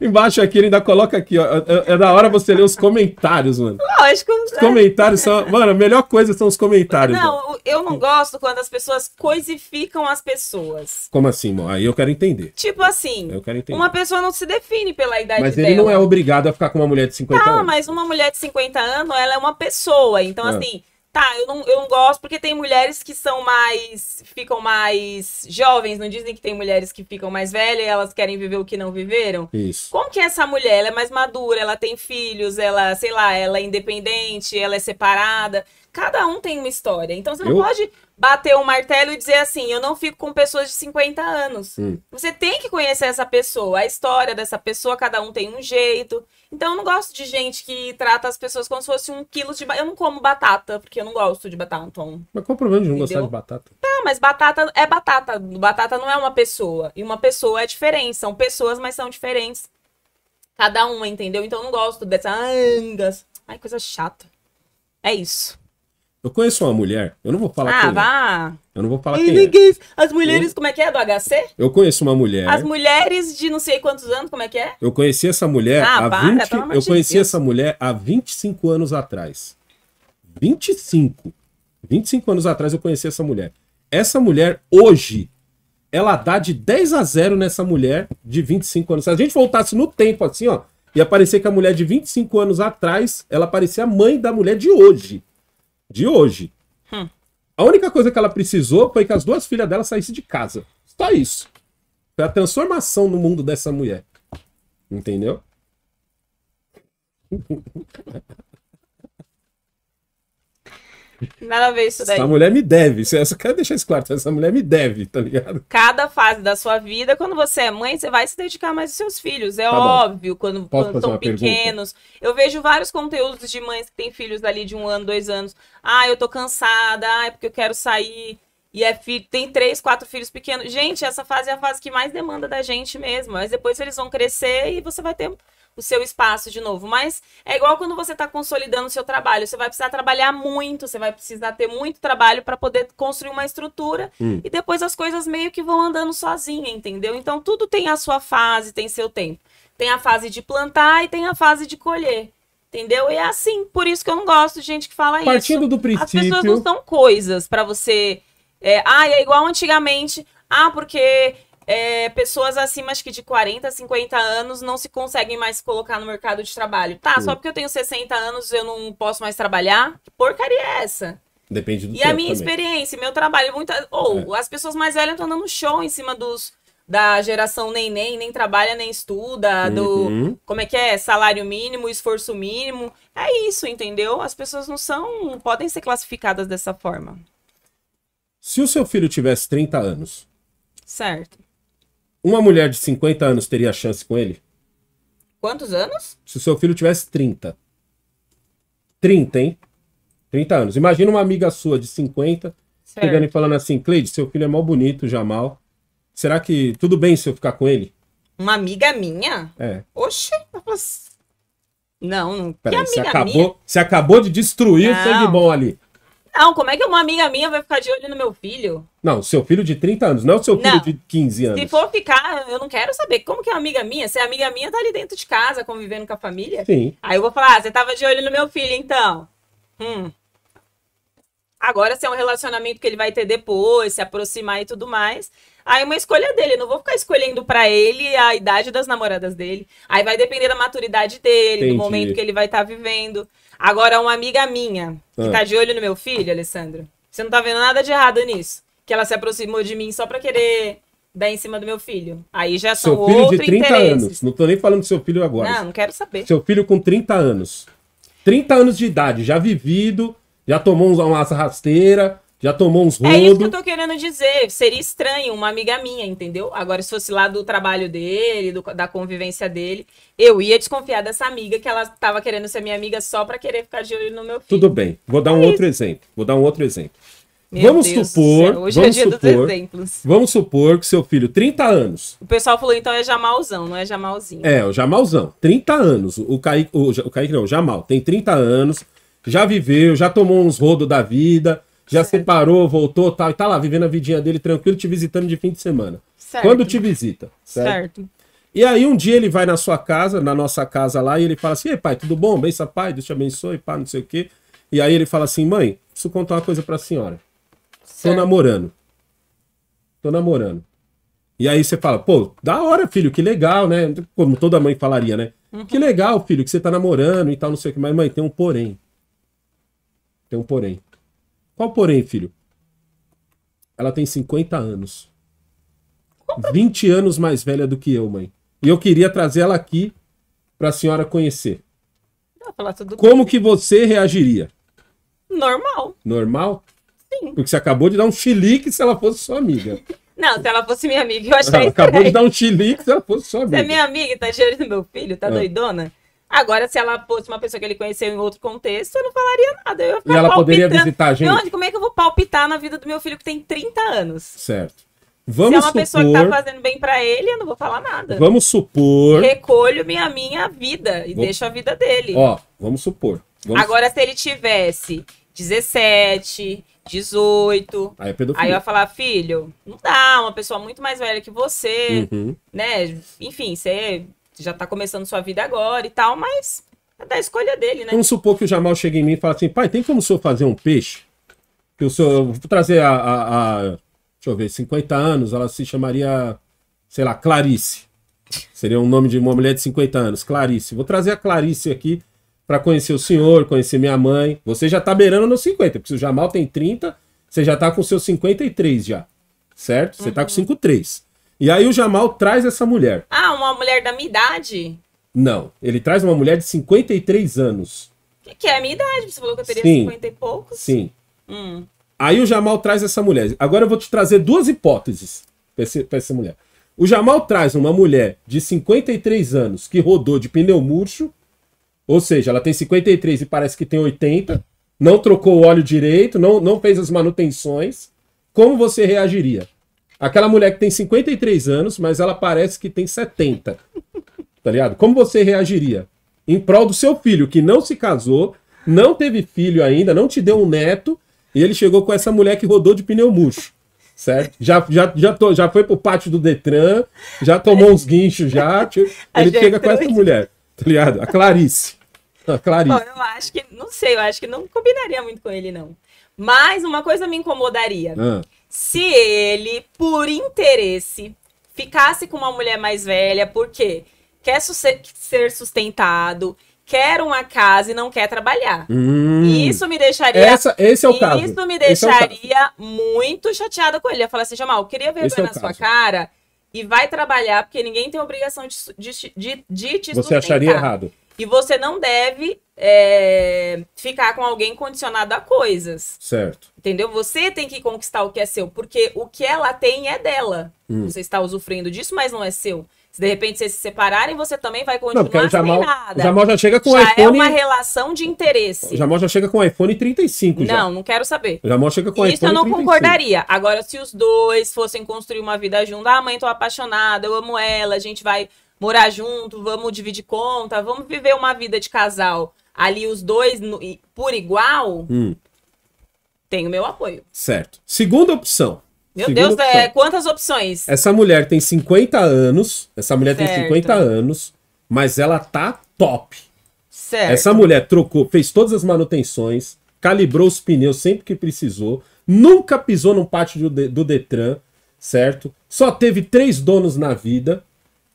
Embaixo aqui, ele ainda coloca aqui, ó. É, é, é da hora você ler os comentários, mano. Lógico. Os né? comentários são. Mano, a melhor coisa são os comentários. Não, mano. eu não gosto quando as pessoas coisificam as pessoas. Como assim, mano? Aí eu quero entender. Tipo assim. Eu quero entender. Uma pessoa não se define pela idade dela. Mas ele não é obrigado a ficar com uma mulher de 50 ah, anos. Ah, mas uma mulher de 50 anos, ela é uma pessoa. Então, ah. assim tá, eu não, eu não gosto, porque tem mulheres que são mais. ficam mais jovens, não dizem que tem mulheres que ficam mais velhas e elas querem viver o que não viveram? Isso. Como que é essa mulher? Ela é mais madura, ela tem filhos, ela, sei lá, ela é independente, ela é separada. Cada um tem uma história. Então você não eu... pode bater o um martelo e dizer assim: eu não fico com pessoas de 50 anos. Hum. Você tem que conhecer essa pessoa, a história dessa pessoa, cada um tem um jeito. Então eu não gosto de gente que trata as pessoas como se fosse um quilo de. Eu não como batata, porque eu não gosto de batata. Então... Mas qual o problema de não gostar de batata? Tá, mas batata é batata. Batata não é uma pessoa. E uma pessoa é diferente. São pessoas, mas são diferentes. Cada uma, entendeu? Então eu não gosto dessa angas. Ai, coisa chata. É isso. Eu conheço uma mulher, eu não vou falar ah, quem é. vá. É. Eu não vou falar e quem é. ninguém... é. As mulheres, eu... como é que é? Do HC? Eu conheço uma mulher. As mulheres de não sei quantos anos, como é que é? Eu conheci essa mulher ah, há para, Eu conheci Deus. essa mulher há 25 anos atrás. 25. 25 anos atrás eu conheci essa mulher. Essa mulher, hoje, ela dá de 10 a 0 nessa mulher de 25 anos. Se a gente voltasse no tempo assim, ó, ia aparecer que a mulher de 25 anos atrás, ela parecia a mãe da mulher de hoje de hoje. Hum. A única coisa que ela precisou foi que as duas filhas dela saíssem de casa. Só isso. Foi a transformação no mundo dessa mulher. Entendeu? Nada a ver isso daí. Essa mulher me deve. É- eu só quero deixar isso claro. Essa mulher me deve, tá ligado? Cada fase da sua vida, quando você é mãe, você vai se dedicar mais aos seus filhos. É tá óbvio, quando, Posso quando estão pequenos. Pergunta? Eu vejo vários conteúdos de mães que têm filhos ali de um ano, dois anos. Ah, eu tô cansada. Ah, é porque eu quero sair. E é filho, tem três, quatro filhos pequenos. Gente, essa fase é a fase que mais demanda da gente mesmo. Mas depois eles vão crescer e você vai ter o seu espaço de novo. Mas é igual quando você está consolidando o seu trabalho. Você vai precisar trabalhar muito, você vai precisar ter muito trabalho para poder construir uma estrutura hum. e depois as coisas meio que vão andando sozinha, entendeu? Então tudo tem a sua fase, tem seu tempo. Tem a fase de plantar e tem a fase de colher. Entendeu? E é assim, por isso que eu não gosto de gente que fala Partindo isso. Partindo do princípio. As pessoas não são coisas para você. É, ah, é igual antigamente. Ah, porque é, pessoas acima acho que de 40, 50 anos não se conseguem mais colocar no mercado de trabalho. Tá, Sim. só hum. porque eu tenho 60 anos eu não posso mais trabalhar? Que porcaria é essa? Depende do E a minha também. experiência, meu trabalho, muita. Ou é. as pessoas mais velhas estão dando show em cima dos da geração nem nem, nem trabalha, nem estuda, uhum. do como é que é? Salário mínimo, esforço mínimo. É isso, entendeu? As pessoas não são. Não podem ser classificadas dessa forma. Se o seu filho tivesse 30 anos. Certo uma mulher de 50 anos teria chance com ele? Quantos anos? Se o seu filho tivesse 30. 30, hein? 30 anos. Imagina uma amiga sua de 50 certo. chegando e falando assim: Cleide, seu filho é mal bonito, Jamal. Será que tudo bem se eu ficar com ele? Uma amiga minha? É. Oxe, você... não, Peraí, que amiga você acabou, minha? Você acabou de destruir não. o sangue bom ali não. Como é que uma amiga minha vai ficar de olho no meu filho? Não, seu filho de 30 anos, não seu filho não. de 15 anos. Se for ficar, eu não quero saber. Como que é uma amiga minha? Se a amiga minha tá ali dentro de casa, convivendo com a família. Sim. Aí eu vou falar, ah, você tava de olho no meu filho, então. Hum. Agora, se é um relacionamento que ele vai ter depois, se aproximar e tudo mais, aí é uma escolha dele. Eu não vou ficar escolhendo para ele a idade das namoradas dele. Aí vai depender da maturidade dele, Entendi. do momento que ele vai estar tá vivendo. Agora, uma amiga minha, que ah. tá de olho no meu filho, Alessandro, você não tá vendo nada de errado nisso. Que ela se aproximou de mim só pra querer dar em cima do meu filho. Aí já são seu filho outro de 30 interesses. anos. Não tô nem falando do seu filho agora. Não, não quero saber. Seu filho com 30 anos. 30 anos de idade, já vivido, já tomou uma rasteiras já tomou uns rodos. É isso que eu tô querendo dizer. Seria estranho uma amiga minha, entendeu? Agora, se fosse lá do trabalho dele, do, da convivência dele, eu ia desconfiar dessa amiga que ela tava querendo ser minha amiga só para querer ficar de olho no meu filho. Tudo bem. Vou dar é um isso. outro exemplo. Vou dar um outro exemplo. Meu vamos Deus supor. Hoje é vamos é dia supor, dos exemplos. Vamos supor que seu filho, 30 anos. O pessoal falou, então é Jamalzão, não é Jamalzinho. É, o Jamalzão, 30 anos. O Kaique, o, o Kaique não, o Jamal tem 30 anos, já viveu, já tomou uns rodos da vida já certo. separou, voltou, tal, tá, e tá lá vivendo a vidinha dele tranquilo, te visitando de fim de semana. Certo. Quando te visita, certo? certo? E aí um dia ele vai na sua casa, na nossa casa lá, e ele fala assim: "Ei, pai, tudo bom? Bença, pai, Deus te abençoe, pá, não sei o quê". E aí ele fala assim: "Mãe, preciso contar uma coisa para a senhora. Certo. Tô namorando. Tô namorando". E aí você fala: "Pô, da hora, filho, que legal, né?" Como toda mãe falaria, né? Uhum. Que legal, filho, que você tá namorando e tal, não sei o quê, mas mãe, tem um porém. Tem um porém. Qual porém, filho? Ela tem 50 anos. 20 anos mais velha do que eu, mãe. E eu queria trazer ela aqui para a senhora conhecer. Como bem. que você reagiria? Normal. Normal? Sim. Porque você acabou de dar um chilique se ela fosse sua amiga. Não, se ela fosse minha amiga, eu acharia. É ela acabou de dar um chilique se ela fosse sua é amiga. Você é minha amiga e tá de meu filho, tá ah. doidona? Agora, se ela fosse uma pessoa que ele conheceu em outro contexto, eu não falaria nada. Eu ia ficar e ela palpitando. poderia visitar a gente? Onde, como é que eu vou palpitar na vida do meu filho que tem 30 anos? Certo. Vamos se é uma supor... pessoa que tá fazendo bem para ele, eu não vou falar nada. Vamos supor. Recolho minha minha vida e vou... deixo a vida dele. Ó, vamos supor. Vamos... Agora, se ele tivesse 17, 18. Aí, é aí eu ia falar, filho, não dá, uma pessoa muito mais velha que você, uhum. né? Enfim, você já tá começando sua vida agora e tal, mas é da escolha dele, né? Vamos supor que o Jamal chegue em mim e fale assim, pai, tem como o senhor fazer um peixe? Que o senhor, eu vou trazer a, a, a, deixa eu ver, 50 anos, ela se chamaria, sei lá, Clarice. Seria um nome de uma mulher de 50 anos, Clarice. Vou trazer a Clarice aqui para conhecer o senhor, conhecer minha mãe. Você já tá beirando nos 50, porque o Jamal tem 30, você já tá com seus 53 já, certo? Você uhum. tá com 53. Uhum. E aí o Jamal traz essa mulher. Ah, uma mulher da minha idade? Não, ele traz uma mulher de 53 anos. Que, que é a minha idade, você falou que eu teria sim, 50 e poucos? Sim. Hum. Aí o Jamal traz essa mulher. Agora eu vou te trazer duas hipóteses para essa mulher. O Jamal traz uma mulher de 53 anos que rodou de pneu murcho, ou seja, ela tem 53 e parece que tem 80, não trocou o óleo direito, não, não fez as manutenções. Como você reagiria? Aquela mulher que tem 53 anos, mas ela parece que tem 70. Tá ligado? Como você reagiria? Em prol do seu filho, que não se casou, não teve filho ainda, não te deu um neto, e ele chegou com essa mulher que rodou de pneu murcho. Certo? Já, já, já, já foi pro pátio do Detran, já tomou uns guinchos já. ele chega com é essa mulher, tá ligado? A Clarice. A Clarice. Bom, eu acho que, não sei, eu acho que não combinaria muito com ele, não. Mas uma coisa me incomodaria. Ah se ele, por interesse, ficasse com uma mulher mais velha, porque quer ser sustentado, quer uma casa e não quer trabalhar. Hum, e isso me deixaria. Essa, esse é o caso. Isso me é deixaria é muito chateada com ele. Eu ia falar assim, Jamal, eu queria ver é na caso. sua cara e vai trabalhar, porque ninguém tem obrigação de, de, de, de te Você sustentar. acharia errado. E você não deve é, ficar com alguém condicionado a coisas. Certo. Entendeu? Você tem que conquistar o que é seu, porque o que ela tem é dela. Hum. Você está usufruindo disso, mas não é seu. Se de repente vocês se separarem, você também vai continuar não, o Jamal, sem nada. O Jamal já chega com já é iPhone. Já é uma relação de interesse. O Jamal já chega com iPhone 35. Já. Não, não quero saber. O Jamal chega com Isso iPhone. Isso eu não 35. concordaria. Agora, se os dois fossem construir uma vida juntos, ah, mãe, tô apaixonada, eu amo ela, a gente vai morar junto, vamos dividir conta, vamos viver uma vida de casal ali os dois no, por igual, hum tem o meu apoio. Certo. Segunda opção. Meu Segunda Deus, é, opção. É, quantas opções? Essa mulher tem 50 anos. Essa mulher certo. tem 50 anos, mas ela tá top. Certo. Essa mulher trocou, fez todas as manutenções, calibrou os pneus sempre que precisou, nunca pisou num pátio do, do Detran, certo? Só teve três donos na vida,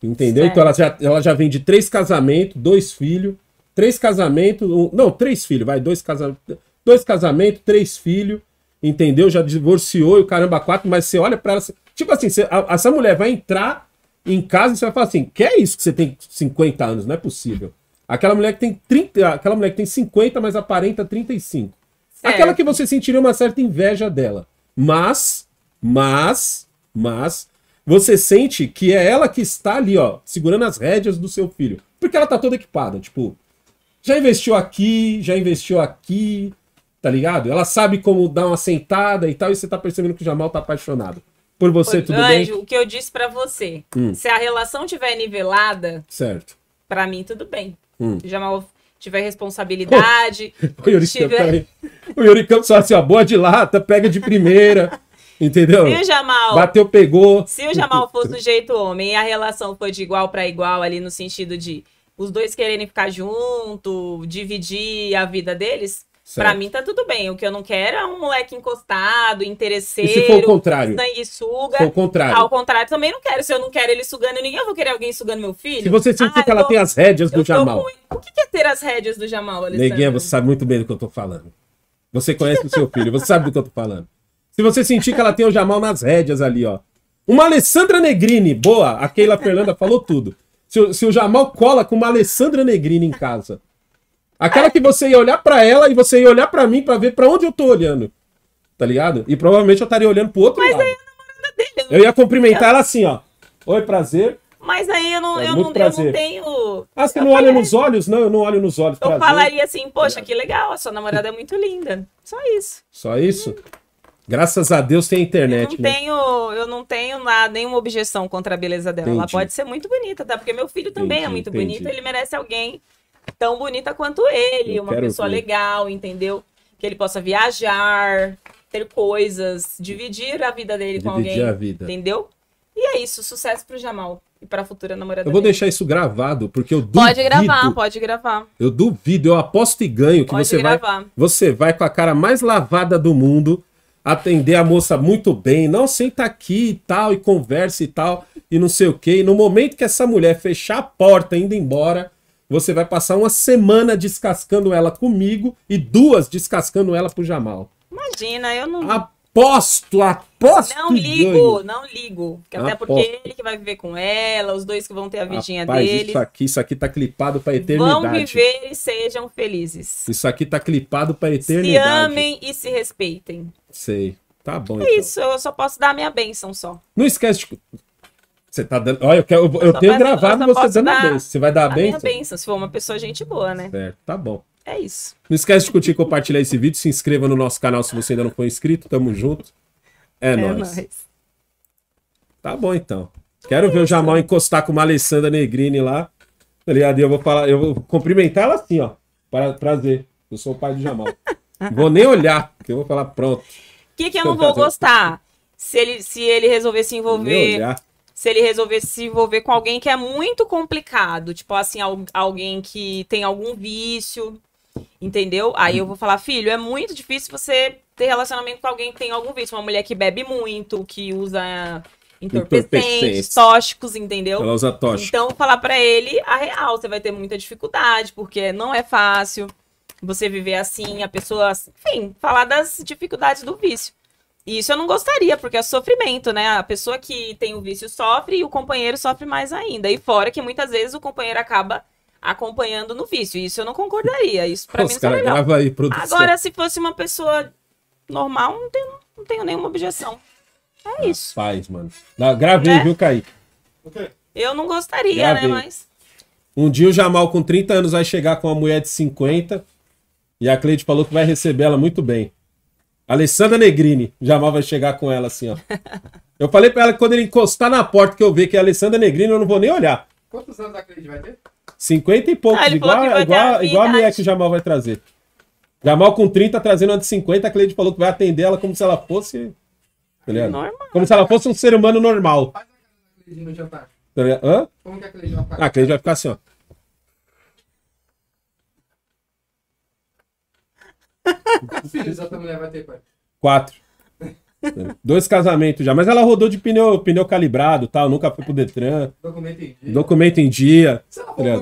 entendeu? Certo. Então ela já, ela já vem de três casamentos, dois filhos, três casamentos, um, não, três filhos, vai, dois casamentos dois casamentos, três filhos, entendeu? Já divorciou e o caramba, quatro, mas você olha para ela. Tipo assim, você, a, essa mulher vai entrar em casa e você vai falar assim: que é isso que você tem 50 anos? Não é possível. Aquela mulher que tem 30, aquela mulher que tem 50, mas aparenta 35. Certo. Aquela que você sentiria uma certa inveja dela. Mas, mas, mas, você sente que é ela que está ali, ó, segurando as rédeas do seu filho. Porque ela tá toda equipada, tipo, já investiu aqui, já investiu aqui, tá ligado? Ela sabe como dar uma sentada e tal, e você tá percebendo que o Jamal tá apaixonado. Por você, tudo Anjo, bem? o que eu disse para você, hum. se a relação tiver nivelada, certo. para mim tudo bem. Hum. O Jamal tiver responsabilidade, o Yuri tiver... O Yuri só assim, ó, boa de lata, pega de primeira. Entendeu? Se o Jamal. Bateu, pegou. Se o Jamal fosse do jeito homem e a relação foi de igual para igual, ali no sentido de os dois quererem ficar junto, dividir a vida deles, para mim tá tudo bem. O que eu não quero é um moleque encostado, interesseiro. E se for o contrário? Sanguessuga. Se for o contrário. Ao contrário, também não quero. Se eu não quero ele sugando ninguém, eu vou querer alguém sugando meu filho. Se você sentir ah, que ela tô... tem as rédeas do Jamal. Com... O que é ter as rédeas do Jamal, Alessandro? Neguinha, você sabe muito bem do que eu tô falando. Você conhece o seu filho, você sabe do que eu tô falando. Se você sentir que ela tem o Jamal nas rédeas ali, ó. Uma Alessandra Negrini, boa. A Keila Fernanda falou tudo. Se, se o Jamal cola com uma Alessandra Negrini em casa. Aquela que você ia olhar para ela e você ia olhar para mim para ver para onde eu tô olhando. Tá ligado? E provavelmente eu estaria olhando pro outro Mas lado. Aí, dele, eu ia cumprimentar ela assim, ó. Oi, prazer. Mas aí eu não, é, eu, não, eu não tenho. Ah, você eu não olha nos olhos? Não, eu não olho nos olhos. Eu falaria assim, poxa, que legal, a sua namorada é muito linda. Só isso. Só isso? Hum. Graças a Deus tem internet. Eu não né? tenho, eu não tenho nenhuma objeção contra a beleza dela. Entendi. Ela pode ser muito bonita, tá? Porque meu filho também é entendi, é muito entendi. bonito, ele merece alguém tão bonita quanto ele, Eu uma pessoa ver. legal, entendeu? Que ele possa viajar, ter coisas, dividir a vida dele dividir com alguém. Dividir a vida. Entendeu? E é isso, sucesso pro Jamal e para futura namorada. Eu vou dele. deixar isso gravado, porque eu duvido. Pode gravar, pode gravar. Eu duvido, eu aposto e ganho que pode você gravar. vai. Você vai com a cara mais lavada do mundo atender a moça muito bem. Não, senta aqui e tal, e conversa e tal, e não sei o quê. E no momento que essa mulher fechar a porta indo embora, você vai passar uma semana descascando ela comigo e duas descascando ela pro Jamal. Imagina, eu não. Aposto, aposto. Não ligo, ganho. não ligo. Até aposto. porque ele que vai viver com ela, os dois que vão ter a vidinha Rapaz, dele. Isso aqui, isso aqui tá clipado pra eternidade. Vão viver e sejam felizes. Isso aqui tá clipado pra eternidade. Se amem e se respeitem. Sei. Tá bom. É então. isso, eu só posso dar a minha bênção só. Não esquece de você tá dando. Olha, eu, quero, eu, eu tenho gravado você dando a benção. Você vai dar a, a benção? benção, se for uma pessoa gente boa, né? Certo, tá bom. É isso. Não esquece de curtir, e compartilhar esse vídeo. Se inscreva no nosso canal se você ainda não for inscrito. Tamo junto. É, é nóis. Tá bom, então. Quero então é ver isso. o Jamal encostar com uma Alessandra Negrini lá. Aliado, tá eu vou falar, eu vou cumprimentar ela assim, ó. Para prazer. Eu sou o pai do Jamal. vou nem olhar, porque eu vou falar pronto. O que, que eu então não tá vou gostar? Se ele, se ele resolver se envolver se ele resolver se envolver com alguém que é muito complicado, tipo assim, alguém que tem algum vício, entendeu? Aí eu vou falar, filho, é muito difícil você ter relacionamento com alguém que tem algum vício, uma mulher que bebe muito, que usa entorpecentes, entorpecentes. tóxicos, entendeu? Ela usa tóxico. Então falar para ele a real, você vai ter muita dificuldade, porque não é fácil você viver assim, a pessoa, assim, enfim, falar das dificuldades do vício. E isso eu não gostaria, porque é sofrimento, né? A pessoa que tem o vício sofre e o companheiro sofre mais ainda. E fora que muitas vezes o companheiro acaba acompanhando no vício. Isso eu não concordaria. Isso pra Os mim não é legal. Aí, Agora, se fosse uma pessoa normal, não tenho, não tenho nenhuma objeção. É isso. Faz, mano. Não, gravei, né? viu, Kaique? Okay. Eu não gostaria, né, gravei. né? Mas. Um dia o Jamal com 30 anos vai chegar com uma mulher de 50 e a Cleide falou que vai receber ela muito bem. Alessandra Negrini. Jamal vai chegar com ela assim, ó. Eu falei pra ela que quando ele encostar na porta que eu ver que é a Alessandra Negrini, eu não vou nem olhar. Quantos anos a Cleide vai ter? 50 e poucos, ah, igual, igual, a igual a meia que o Jamal vai trazer. Jamal com 30 trazendo uma de 50, a Cleide falou que vai atender ela como se ela fosse. Tá como se ela fosse um ser humano normal. Faz a Cleide no jantar. Tá Hã? Como que a Cleide vai ficar? a Cleide vai ficar assim, ó. filhos mulher vai ter, pai? Quatro. Dois casamentos já. Mas ela rodou de pneu, pneu calibrado tal, nunca foi pro Detran. Documento em dia. Documento em dia. É é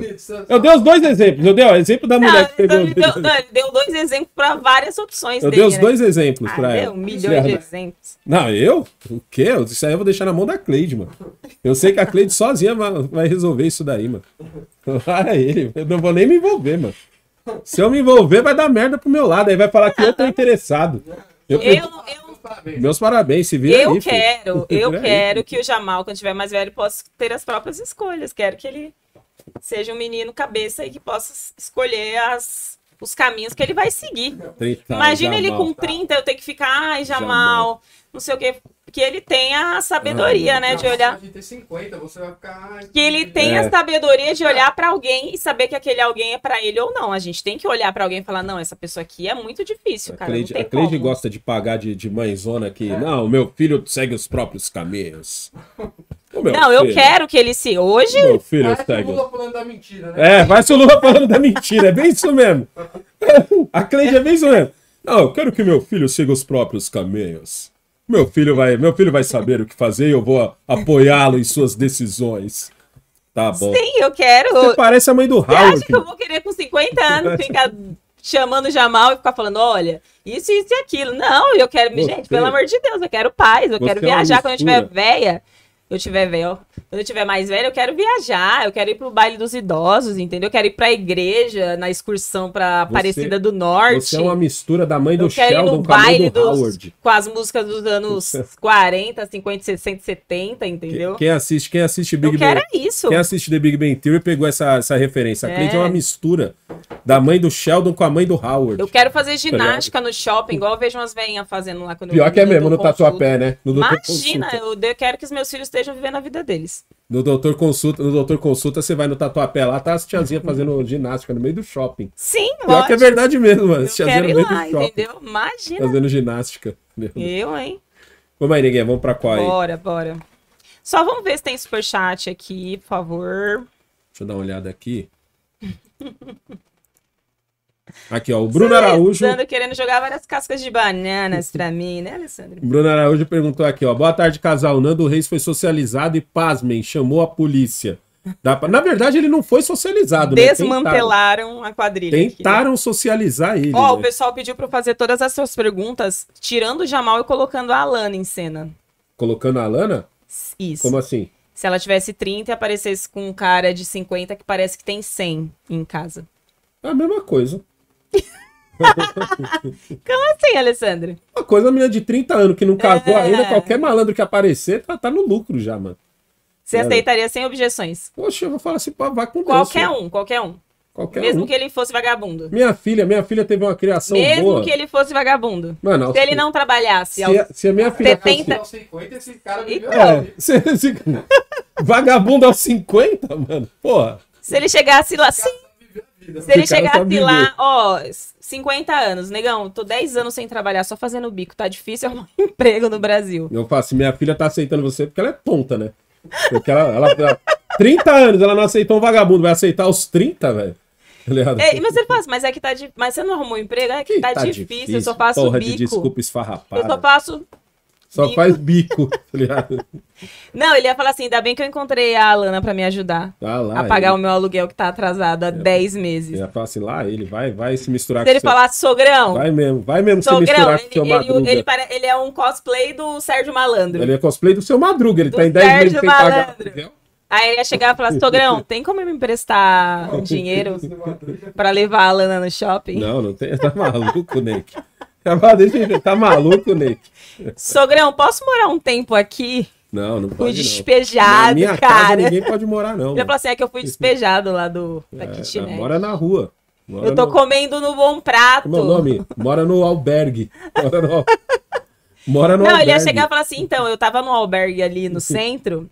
eu dei os dois exemplos. Eu dei o exemplo da mulher não, que então pegou. Ele deu, não, ele deu dois exemplos para várias opções. Eu dele, dei os né? dois exemplos ah, para ela. Um milhão Cerda. de exemplos. Não, eu? O quê? Isso aí eu vou deixar na mão da Cleide, mano. Eu sei que a Cleide sozinha vai, resolver isso daí, mano. Para ele. Eu não vou nem me envolver, mano. Se eu me envolver, vai dar merda pro meu lado. Aí vai falar que eu tô interessado. Eu, eu, eu... Meus parabéns, se vira Eu aí, quero, eu quero que o Jamal, quando tiver mais velho, possa ter as próprias escolhas. Quero que ele seja um menino cabeça e que possa escolher as, os caminhos que ele vai seguir. Imagina Jamal. ele com 30, eu tenho que ficar, ai, Jamal, Jamal. não sei o quê que ele tenha a sabedoria, né, de olhar. De ter 50, você vai ficar... Que ele tenha é. a sabedoria de olhar é. para alguém e saber que aquele alguém é para ele ou não. A gente tem que olhar para alguém e falar, não, essa pessoa aqui é muito difícil, cara. A Cleide, a Cleide gosta de pagar de, de mãezona que, é. não, meu filho segue os próprios caminhos. não, filho. eu quero que ele se. Hoje. Meu filho vai segue. o Lula falando da mentira, né? É, vai o Lula falando da mentira. É bem isso mesmo. A Cleide é bem isso mesmo. Não, eu quero que meu filho siga os próprios caminhos. Meu filho vai, meu filho vai saber o que fazer e eu vou apoiá-lo em suas decisões. Tá bom. Sim, eu quero. Você parece a mãe do Raul Você acha que eu vou querer com 50 anos ficar chamando Jamal e ficar falando, olha, isso, isso e aquilo. Não, eu quero, Você... gente, pelo amor de Deus, eu quero paz, eu quero é viajar é quando eu estiver velha. Eu tiver velho, quando eu tiver mais velho, eu quero viajar, eu quero ir pro baile dos idosos, entendeu? Eu quero ir pra igreja, na excursão pra você, Aparecida do Norte. Você é uma mistura da mãe do Sheldon com a mãe do dos, Howard. Com as músicas dos anos 40, 50, 60, 70, entendeu? Quem, quem assiste, quem assiste Big eu Bang... Quero é isso. Quem assiste The Big Bang Theory pegou essa, essa referência. A é. é uma é. mistura da mãe do Sheldon com a mãe do Howard. Eu quero fazer tá ginástica no shopping, igual eu vejo umas veinhas fazendo lá. Quando Pior eu, que é mesmo, no, no tatuapé, né? No Imagina, eu quero que os meus filhos estejam vivendo a vida deles no doutor consulta, no doutor consulta você vai no tatuapé lá, tá as tiazinhas uhum. fazendo ginástica no meio do shopping. Sim, Pior que é verdade mesmo, mano. As tiazinha no meio lá, do shopping. Entendeu? Imagina. Fazendo ginástica. Eu, hein? Vamos aí, ninguém, vamos pra qual aí? Bora, bora. Só vamos ver se tem superchat aqui, por favor. Deixa eu dar uma olhada aqui. Aqui, ó. O Bruno Araújo. Tá querendo jogar várias cascas de bananas pra mim, né, Alessandro? Bruno Araújo perguntou aqui, ó. Boa tarde, casal. Nando Reis foi socializado e, pasmem, chamou a polícia. Pra... Na verdade, ele não foi socializado. Né? Desmantelaram né? Tentaram... a quadrilha. Tentaram aqui, né? socializar ele. Ó, né? o pessoal pediu pra eu fazer todas as suas perguntas, tirando o Jamal e colocando a Alana em cena. Colocando a Alana? Isso. Como assim? Se ela tivesse 30 e aparecesse com um cara de 50 que parece que tem 100 em casa. É a mesma coisa. Como assim, Alessandro? Uma coisa, uma menina de 30 anos que não casou é... ainda, qualquer malandro que aparecer, tá, tá no lucro já, mano. Você Era. aceitaria sem objeções? Poxa, eu vou falar assim, vai com Deus. Qualquer um, qualquer um. Qualquer Mesmo um. que ele fosse vagabundo. Minha filha, minha filha teve uma criação Mesmo boa. Mesmo que ele fosse vagabundo. Mano, se ele não trabalhasse. Se, aos... a, se a minha filha 70... aos 50, esse cara então. É, se... vagabundo aos 50, mano? Porra. Se ele chegasse lá, sim, se ele chegasse lá, ó, 50 anos, negão, tô 10 anos sem trabalhar, só fazendo bico, tá difícil arrumar um emprego no Brasil. Eu faço, minha filha tá aceitando você porque ela é tonta, né? Porque ela, ela, ela 30 anos, ela não aceitou um vagabundo, vai aceitar aos 30, velho. É, mas você faz, mas é que tá de, mas você não arrumou um emprego, é que, que tá, tá difícil, difícil, eu só faço porra bico. De desculpa esfarrapada. Eu só faço só bico. faz bico, tá ligado? Não, ele ia falar assim: ainda bem que eu encontrei a Alana pra me ajudar tá lá, a pagar ele. o meu aluguel que tá atrasado há 10 meses. Ele ia falar assim: lá, ele vai, vai se misturar se com ele seu... falar sogrão. Vai mesmo, vai mesmo sogrão, se misturar ele, com o seu ele, madruga. Ele, para... ele, é um cosplay do Sérgio Malandro. Ele é cosplay do seu madruga, ele do tá em 10 meses sem pagar Aí ele ia chegar e falar, Sogrão, tem como me emprestar dinheiro pra levar a Alana no shopping? Não, não tem, tá maluco, Nick. Tá, tá maluco, Ney? Sogrão, posso morar um tempo aqui? Não, não pode. Fui despejado, não. Na minha cara. Casa, ninguém pode morar, não. Já falou assim: é que eu fui despejado lá do, da é, kitnet. Mora na rua. Mora eu tô no... comendo no bom prato. Meu é nome? Mora no albergue. Mora no, Mora no não, albergue. ele ia chegar e falar assim: então, eu tava no albergue ali no centro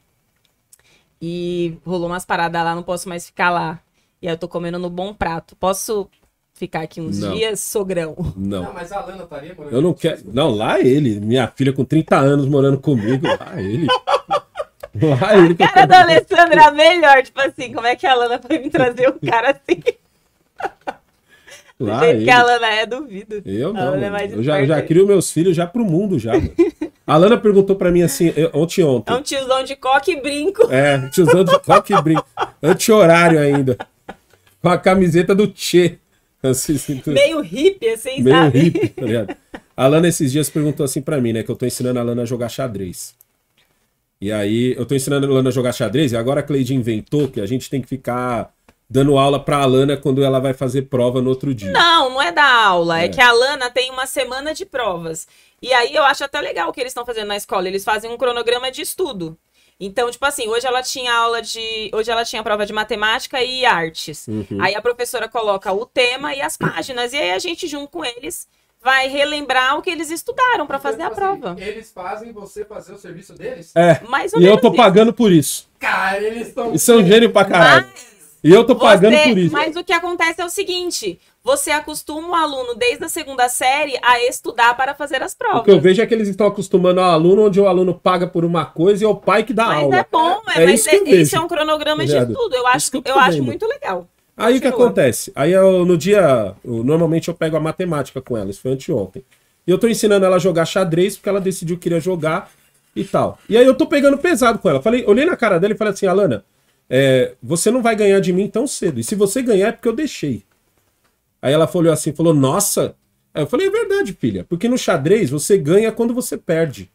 e rolou umas paradas lá, não posso mais ficar lá. E aí eu tô comendo no bom prato. Posso ficar aqui uns não. dias, sogrão. Não. não mas a Alana estaria morando Eu não quero. Não, lá ele. Minha filha com 30 anos morando comigo. Lá ele. Lá ele. A cara da Alessandra é melhor. Tipo assim, como é que a Alana foi me trazer um cara assim? Lá do jeito ele. que a Alana é, duvido. Eu é não. É eu já, já crio meus filhos já pro mundo já. A Lana perguntou para mim assim, eu, ontem ontem. É um tiozão de coque e brinco. É, tiozão de coque e brinco. Anti-horário ainda. Com a camiseta do Tchê. Assim, sinto... Assim, Meio hippie, assim, Meio sabe? hippie, tá ligado? A Lana esses dias perguntou assim para mim, né? Que eu tô ensinando a Lana a jogar xadrez. E aí, eu tô ensinando a Lana a jogar xadrez e agora a Cleide inventou que a gente tem que ficar dando aula pra Alana quando ela vai fazer prova no outro dia. Não, não é da aula. É, é que a Alana tem uma semana de provas. E aí eu acho até legal o que eles estão fazendo na escola. Eles fazem um cronograma de estudo. Então, tipo assim, hoje ela tinha aula de. Hoje ela tinha prova de matemática e artes. Uhum. Aí a professora coloca o tema e as páginas, e aí a gente, junto com eles, vai relembrar o que eles estudaram para então, fazer a tipo assim, prova. Eles fazem você fazer o serviço deles? É. Mais ou e menos eu tô isso. pagando por isso. Cara, eles estão. Isso é um gênio pra caralho. Mas... E eu tô pagando você, por isso. Mas o que acontece é o seguinte: você acostuma o aluno desde a segunda série a estudar para fazer as provas. O que eu vejo é que eles estão acostumando ao aluno, onde o aluno paga por uma coisa e é o pai que dá mas aula. Mas é bom, é, é mas isso, é, é um cronograma de tudo. Eu acho, eu, eu acho muito legal. Aí o que acontece? Aí eu, no dia. Eu, normalmente eu pego a matemática com ela, isso foi anteontem. E eu tô ensinando ela a jogar xadrez porque ela decidiu que queria jogar e tal. E aí eu tô pegando pesado com ela. Falei, olhei na cara dela e falei assim, Alana, é, você não vai ganhar de mim tão cedo. E se você ganhar é porque eu deixei. Aí ela falou assim, falou, nossa. Aí eu falei, é verdade, filha, porque no xadrez você ganha quando você perde.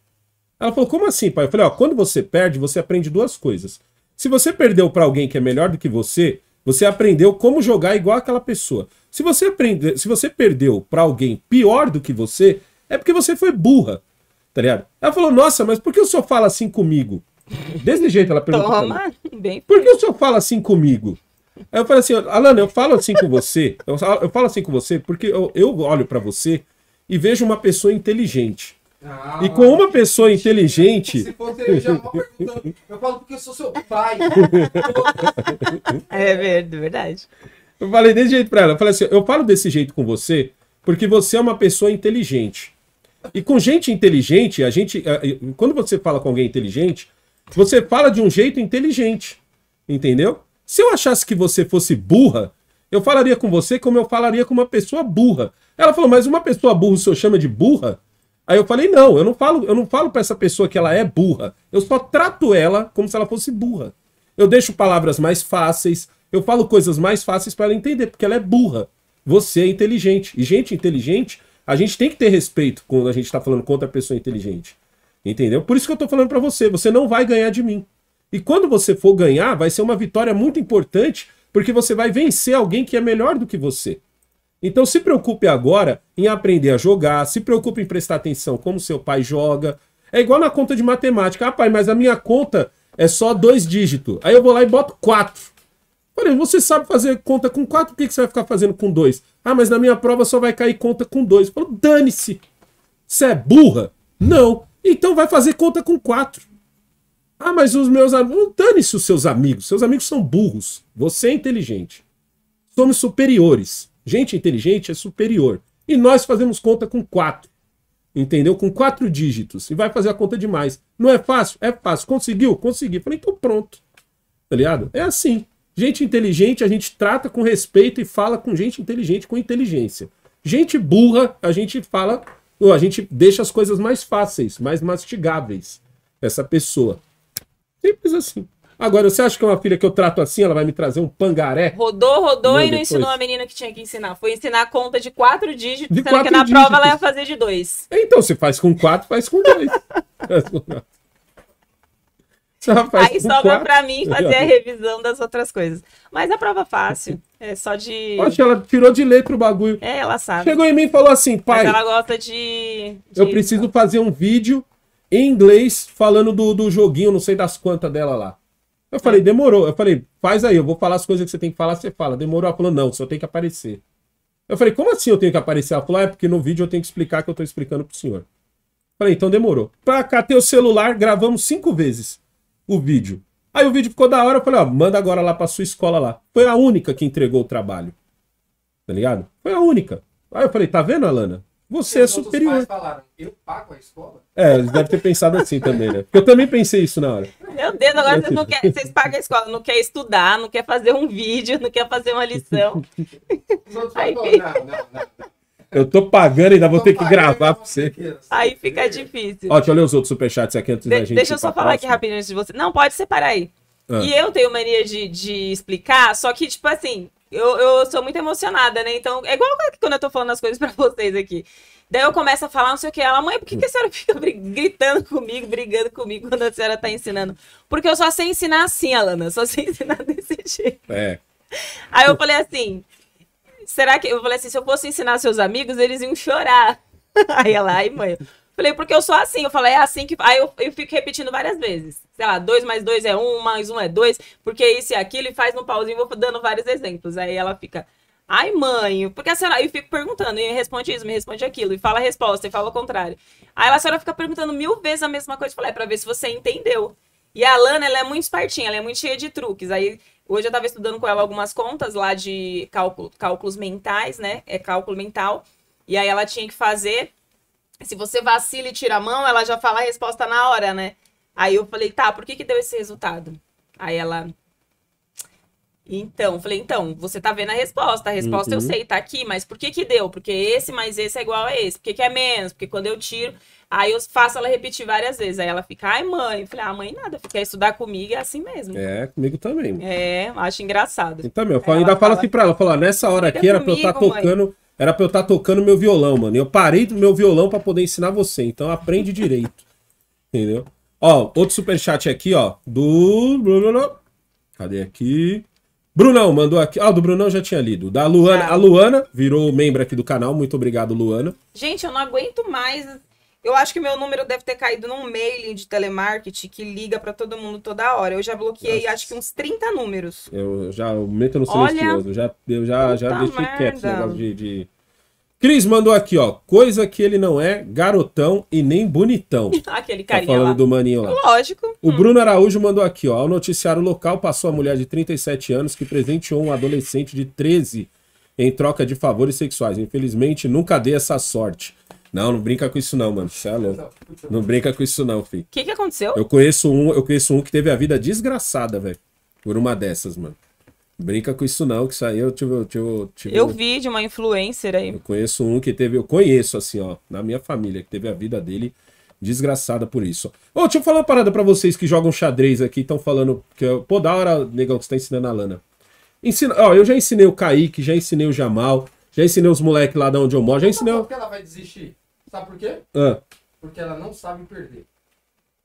Ela falou, como assim, pai? Eu falei, ó, quando você perde, você aprende duas coisas. Se você perdeu para alguém que é melhor do que você, você aprendeu como jogar igual aquela pessoa. Se você aprende, se você perdeu para alguém pior do que você, é porque você foi burra, tá ligado? Ela falou, nossa, mas por que o senhor fala assim comigo? Desse jeito ela perguntou. Toma, bem Por que o senhor fala assim comigo? Aí eu falo assim, Alana, eu falo assim com você. Eu, eu falo assim com você porque eu, eu olho para você e vejo uma pessoa inteligente. Ah, e com uma pessoa inteligente. Se fosse eu já perguntando. Eu falo porque eu sou seu pai. é verdade. Eu falei desse jeito pra ela. Eu falei assim: eu falo desse jeito com você porque você é uma pessoa inteligente. E com gente inteligente, a gente. Quando você fala com alguém inteligente, você fala de um jeito inteligente, entendeu? Se eu achasse que você fosse burra, eu falaria com você como eu falaria com uma pessoa burra. Ela falou, mas uma pessoa burra o senhor chama de burra? Aí eu falei, não, eu não falo, eu não falo para essa pessoa que ela é burra. Eu só trato ela como se ela fosse burra. Eu deixo palavras mais fáceis, eu falo coisas mais fáceis para ela entender, porque ela é burra. Você é inteligente. E gente inteligente, a gente tem que ter respeito quando a gente está falando contra a pessoa inteligente. Entendeu? Por isso que eu tô falando para você, você não vai ganhar de mim. E quando você for ganhar, vai ser uma vitória muito importante, porque você vai vencer alguém que é melhor do que você. Então se preocupe agora em aprender a jogar, se preocupe em prestar atenção como seu pai joga. É igual na conta de matemática. Ah, pai, mas a minha conta é só dois dígitos. Aí eu vou lá e boto quatro. Olha, você sabe fazer conta com quatro, por que, que você vai ficar fazendo com dois? Ah, mas na minha prova só vai cair conta com dois. Eu dane-se. Você é burra? Não. Então vai fazer conta com quatro. Ah, mas os meus amigos. Dane-se os seus amigos. Seus amigos são burros. Você é inteligente. Somos superiores. Gente inteligente é superior. E nós fazemos conta com quatro. Entendeu? Com quatro dígitos. E vai fazer a conta demais. Não é fácil? É fácil. Conseguiu? Consegui. Falei, então pronto. Tá ligado? É assim. Gente inteligente a gente trata com respeito e fala com gente inteligente com inteligência. Gente burra a gente fala a gente deixa as coisas mais fáceis, mais mastigáveis. Essa pessoa. Simples assim. Agora, você acha que uma filha que eu trato assim, ela vai me trazer um pangaré? Rodou, rodou não, e não depois. ensinou a menina que tinha que ensinar. Foi ensinar a conta de quatro dígitos, de sendo quatro que na dígitos. prova ela ia fazer de dois. Então, se faz com quatro, faz com dois. Aí sobra para pra mim fazer a revisão das outras coisas. Mas a prova é fácil. É só de. Acho que ela tirou de letra o bagulho. É, ela sabe. Chegou em mim e falou assim, pai. Mas ela gosta de. de... Eu preciso fazer um vídeo em inglês falando do, do joguinho, não sei das quantas dela lá. Eu falei, é. demorou. Eu falei, faz aí, eu vou falar as coisas que você tem que falar, você fala. Demorou. Ela falou, não, só tem que aparecer. Eu falei, como assim eu tenho que aparecer? Ela falou, é porque no vídeo eu tenho que explicar que eu tô explicando pro senhor. falei, então demorou. Pra cá o celular, gravamos cinco vezes o vídeo. Aí o vídeo ficou da hora, eu falei, ó, manda agora lá pra sua escola lá. Foi a única que entregou o trabalho. Tá ligado? Foi a única. Aí eu falei, tá vendo, Alana? Você é superior. Falaram, eu pago a escola? É, eles devem ter pensado assim também, né? Porque eu também pensei isso na hora. Meu Deus, agora vocês, não quer, vocês pagam a escola, não quer estudar, não quer fazer um vídeo, não quer fazer uma lição. Os outros Aí... falam, não, não, não. Eu tô pagando e ainda vou ter que gravar pra você. Aí fica difícil. Ó, deixa eu ler os outros superchats aqui antes de, da gente. Deixa eu só falar aqui rapidinho antes de você. Não, pode separar aí. Ah. E eu tenho mania de, de explicar, só que, tipo assim, eu, eu sou muito emocionada, né? Então, é igual quando eu tô falando as coisas pra vocês aqui. Daí eu começo a falar, não sei o que. Ela, mãe, por que, que a senhora fica gritando comigo, brigando comigo quando a senhora tá ensinando? Porque eu só sei ensinar assim, Alana. Só sei ensinar desse jeito. É. Aí eu falei assim: será que. Eu falei assim: se eu fosse ensinar seus amigos, eles iam chorar. Aí ela, ai, mãe. Falei, porque eu sou assim. Eu falei, é assim que. Aí eu, eu fico repetindo várias vezes. Sei lá, dois mais dois é um, mais um é dois, porque isso e aquilo, e faz um pauzinho, vou dando vários exemplos. Aí ela fica. Ai, mãe, porque a senhora. Eu fico perguntando, e responde isso, me responde aquilo, e fala a resposta, e fala o contrário. Aí a senhora fica perguntando mil vezes a mesma coisa. Eu falei, é pra ver se você entendeu. E a Lana, ela é muito espertinha, ela é muito cheia de truques. Aí Hoje eu estava estudando com ela algumas contas lá de cálculo, cálculos mentais, né? É cálculo mental. E aí ela tinha que fazer. Se você vacila e tira a mão, ela já fala a resposta na hora, né? Aí eu falei, tá, por que que deu esse resultado? Aí ela, então, falei, então, você tá vendo a resposta. A resposta uhum. eu sei, tá aqui, mas por que que deu? Porque esse mais esse é igual a esse. Por que, que é menos? Porque quando eu tiro, aí eu faço ela repetir várias vezes. Aí ela fica, ai mãe. Eu falei, ah, mãe, nada. Quer estudar comigo, é assim mesmo. É, comigo também. É, acho engraçado. Então, meu, eu ainda fala assim pra ela, fala, ah, nessa hora aqui era comigo, pra eu estar tocando... Mãe. Era pra eu tá estar tá tocando meu violão, mano. Eu parei do meu violão para poder ensinar você. Então aprende direito. Entendeu? Ó, outro superchat aqui, ó. Do. Cadê aqui? Brunão mandou aqui. Ah, do Brunão já tinha lido. Da Luana. A Luana virou membro aqui do canal. Muito obrigado, Luana. Gente, eu não aguento mais. Eu acho que meu número deve ter caído num mailing de telemarketing que liga para todo mundo toda hora. Eu já bloqueei Nossa. acho que uns 30 números. Eu já meto no silencioso. Olha, já, eu já, já deixei quieto esse negócio de... de Cris mandou aqui, ó. Coisa que ele não é garotão e nem bonitão. Aquele tá carinha tá falando lá. do maninho lá. Lógico. O hum. Bruno Araújo mandou aqui, ó. Ao noticiar o local, passou a mulher de 37 anos que presenteou um adolescente de 13 em troca de favores sexuais. Infelizmente, nunca dei essa sorte. Não, não brinca com isso não, mano. Você é louco. Não brinca com isso não, filho. O que, que aconteceu? Eu conheço um, eu conheço um que teve a vida desgraçada, velho. Por uma dessas, mano. Brinca com isso não, que isso aí eu tive... Eu, tive, tive eu vi de uma influencer aí. Eu conheço um que teve... Eu conheço, assim, ó, na minha família, que teve a vida dele desgraçada por isso. Ô, deixa eu falar uma parada pra vocês que jogam xadrez aqui, estão falando que... Pô, da hora, negão, que você tá ensinando a Lana. Ensina... Ó, eu já ensinei o Kaique, já ensinei o Jamal, já ensinei os moleques lá de onde eu moro, já ensinei... Por que ela vai desistir? Sabe por quê? Ah. Porque ela não sabe perder.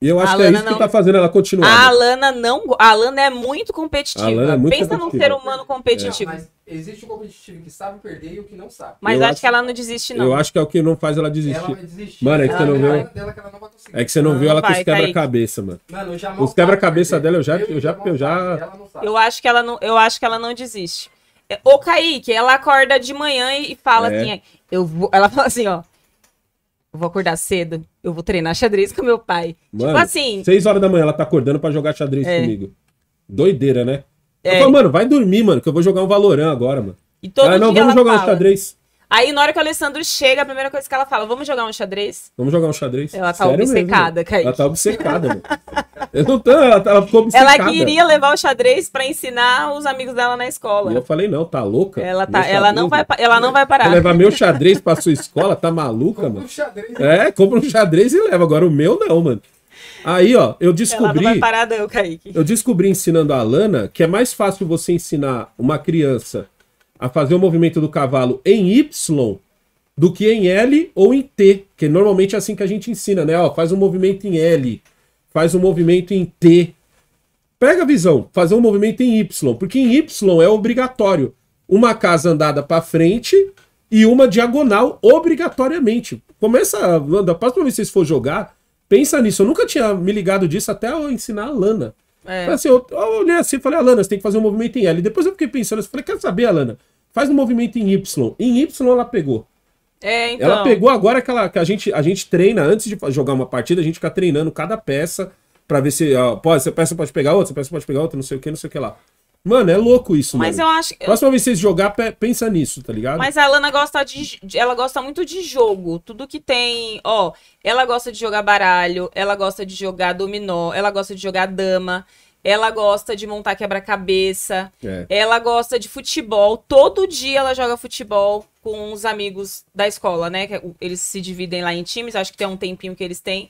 E eu acho que é isso não... que tá fazendo ela continuar. A Alana né? não. A Alana é muito competitiva. É muito Pensa competitiva. num ser humano é. competitivo. É. existe o um competitivo que sabe perder e o que não sabe. Mas acho, acho, que ela não desiste, não. Eu acho que é o que não faz ela desistir. Ela vai desistir. Mano, é que ela você não viu. É, é que você não, não viu ela vai, com os tá quebra-cabeça, mano. mano os quebra-cabeça dela, eu já. Eu, eu já, eu, já... eu acho que ela não. Eu acho que ela não desiste. É, ô, Kaique, ela acorda de manhã e fala é. assim. Eu vou... Ela fala assim, ó. Eu vou acordar cedo eu vou treinar xadrez com meu pai. Tipo mano, tipo assim. Seis horas da manhã ela tá acordando para jogar xadrez é. comigo. Doideira, né? É. Eu falo, mano, vai dormir, mano, que eu vou jogar um Valorant agora, mano. E todo ah, não, vamos jogar fala, um xadrez. Aí, na hora que o Alessandro chega, a primeira coisa que ela fala, vamos jogar um xadrez? Vamos jogar um xadrez. Ela tá Sério obcecada, mesmo. Kaique. Ela tá obcecada, mano. Eu não tô, ela, tá, ela ficou obcecada. Ela queria levar o xadrez pra ensinar os amigos dela na escola. E eu falei, não, tá louca? Ela, tá, xadrez, ela, não, vai, ela não vai parar. levar meu xadrez pra sua escola, tá maluca, compra mano? Um xadrez. É, compra um xadrez e leva. Agora o meu não, mano. Aí, ó, eu descobri. Ela não vai parar, não, Kaique. Eu descobri ensinando a Lana que é mais fácil você ensinar uma criança a fazer o movimento do cavalo em Y do que em L ou em T, que normalmente é assim que a gente ensina, né? Ó, faz um movimento em L, faz um movimento em T. Pega a visão, fazer um movimento em Y, porque em Y é obrigatório uma casa andada para frente e uma diagonal obrigatoriamente. Começa, da próxima vez que vocês for jogar, pensa nisso. Eu nunca tinha me ligado disso até eu ensinar a Lana. É. Assim, eu, eu olhei assim e falei, Alana, você tem que fazer um movimento em L. Depois eu fiquei pensando, eu falei, quer saber, Alana? Faz um movimento em Y. Em Y ela pegou. É, então. Ela pegou agora que, ela, que a, gente, a gente treina, antes de jogar uma partida, a gente fica treinando cada peça para ver se. Ó, pode, essa peça pode pegar outra, essa peça pode pegar outra, não sei o que, não sei o que lá. Mano, é louco isso, Mas mano. eu acho que. Próxima vez que vocês jogar, pensa nisso, tá ligado? Mas a Lana gosta de. Ela gosta muito de jogo. Tudo que tem. Ó, ela gosta de jogar baralho, ela gosta de jogar dominó, ela gosta de jogar dama. Ela gosta de montar quebra-cabeça. É. Ela gosta de futebol. Todo dia ela joga futebol com os amigos da escola, né? É eles se dividem lá em times. Acho que tem um tempinho que eles têm.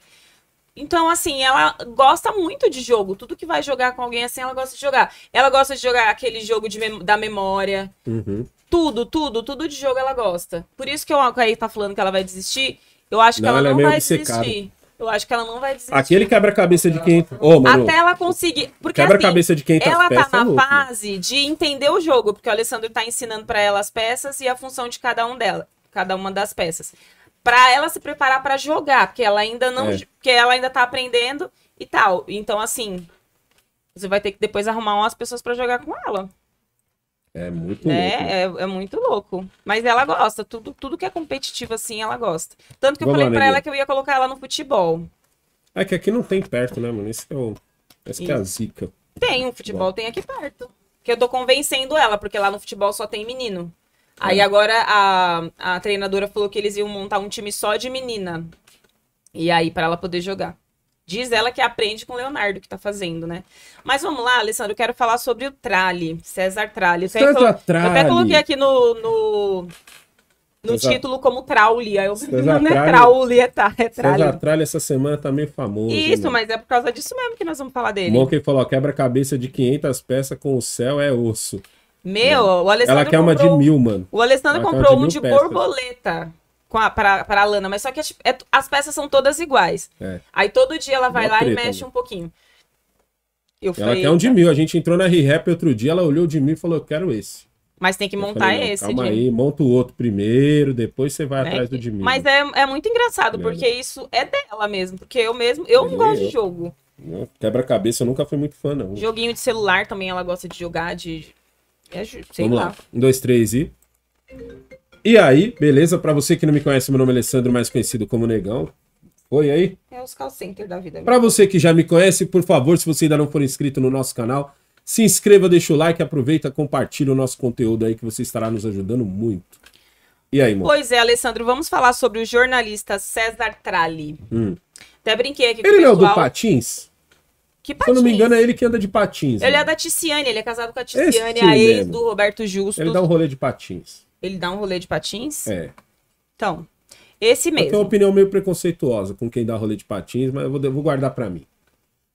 Então, assim, ela gosta muito de jogo. Tudo que vai jogar com alguém assim, ela gosta de jogar. Ela gosta de jogar aquele jogo mem da memória. Uhum. Tudo, tudo, tudo de jogo ela gosta. Por isso que o a está tá falando que ela vai desistir. Eu acho não, que ela, ela é não é vai obcecada. desistir. Eu acho que ela não vai desistir. Aquele quebra-cabeça de quem. Oh, mano, Até ela conseguir. Porque quebra-cabeça assim, de quem tá Ela tá é na é louco, fase de entender o jogo, porque o Alessandro tá ensinando para ela as peças e a função de cada um dela, cada uma das peças para ela se preparar para jogar, porque ela ainda não, é. porque ela ainda tá aprendendo e tal. Então assim, você vai ter que depois arrumar umas pessoas para jogar com ela. É muito né? louco. É, é, muito louco. Mas ela gosta, tudo, tudo que é competitivo assim, ela gosta. Tanto que eu Vamos falei para ela que eu ia colocar ela no futebol. É que aqui não tem perto, né, mano? Isso é, o... que é a zica. Tem, o futebol Bom. tem aqui perto. Que eu tô convencendo ela, porque lá no futebol só tem menino. Aí é. agora a, a treinadora falou que eles iam montar um time só de menina. E aí, para ela poder jogar. Diz ela que aprende com o Leonardo que tá fazendo, né? Mas vamos lá, Alessandro, eu quero falar sobre o Trali, César Trali. César colo... Trali. Eu até coloquei aqui no, no, no César... título como Trauli. Aí eu... César não é Trali... Trauli, é, é César Trali essa semana tá meio famoso. Isso, né? mas é por causa disso mesmo que nós vamos falar dele. O que falou, quebra-cabeça de 500 peças com o céu é osso. Meu, né? o Alessandro. Ela quer uma de mil, mano. O Alessandro Ela comprou de um de peças. borboleta com a, pra, pra Lana, mas só que é, as peças são todas iguais. É. Aí todo dia ela vai Uma lá treta, e mexe né? um pouquinho. Eu ela falei, quer um de mil. A gente entrou na ReHap outro dia, ela olhou de mil e falou: Eu quero esse. Mas tem que eu montar falei, esse. Calma de... aí, monta o outro primeiro, depois você vai é atrás do de mil. Mas é, é muito engraçado, porque isso é dela mesmo. Porque eu mesmo, eu não gosto eu... de jogo. Quebra-cabeça, eu nunca fui muito fã, não. Joguinho de celular também ela gosta de jogar, de é, sei Vamos lá. lá. Um, dois, três e. E aí, beleza? Para você que não me conhece, meu nome é Alessandro, mais conhecido como Negão. Oi aí. É os call center da vida. Né? Para você que já me conhece, por favor, se você ainda não for inscrito no nosso canal, se inscreva, deixa o like, aproveita, compartilha o nosso conteúdo aí que você estará nos ajudando muito. E aí, mano? Pois é, Alessandro, vamos falar sobre o jornalista César Trali. Hum. Até brinquei aqui com Ele o pessoal. Ele é o do Patins? Que patins? Se eu não me engano, é ele que anda de patins. Ele né? é da Ticiane, ele é casado com a Ticiane, a ex mesmo. do Roberto Justo. Ele dá um rolê de patins. Ele dá um rolê de patins? É. Então, esse mesmo. Eu tenho uma opinião meio preconceituosa com quem dá rolê de patins, mas eu vou, vou guardar para mim.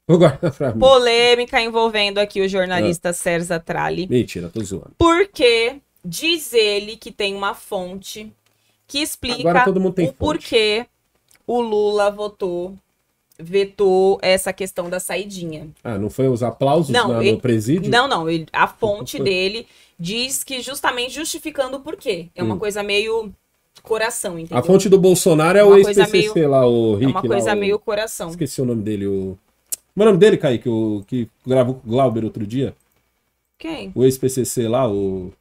Vou guardar pra mim. Polêmica envolvendo aqui o jornalista ah. César Trali. Mentira, tô zoando. Porque diz ele que tem uma fonte que explica o fonte. porquê o Lula votou vetou essa questão da saidinha. Ah, não foi os aplausos não, na, ele, no presídio? Não, não. Ele, a fonte dele diz que justamente justificando o porquê. É uma hum. coisa meio coração, entendeu? A fonte do Bolsonaro é, o ex-PCC meio... lá, o Rick. É uma coisa lá, meio coração. Esqueci o nome dele, o... Como é o nome dele, Kaique, o... que gravou com o Glauber outro dia? Quem? O ex-PCC lá, o...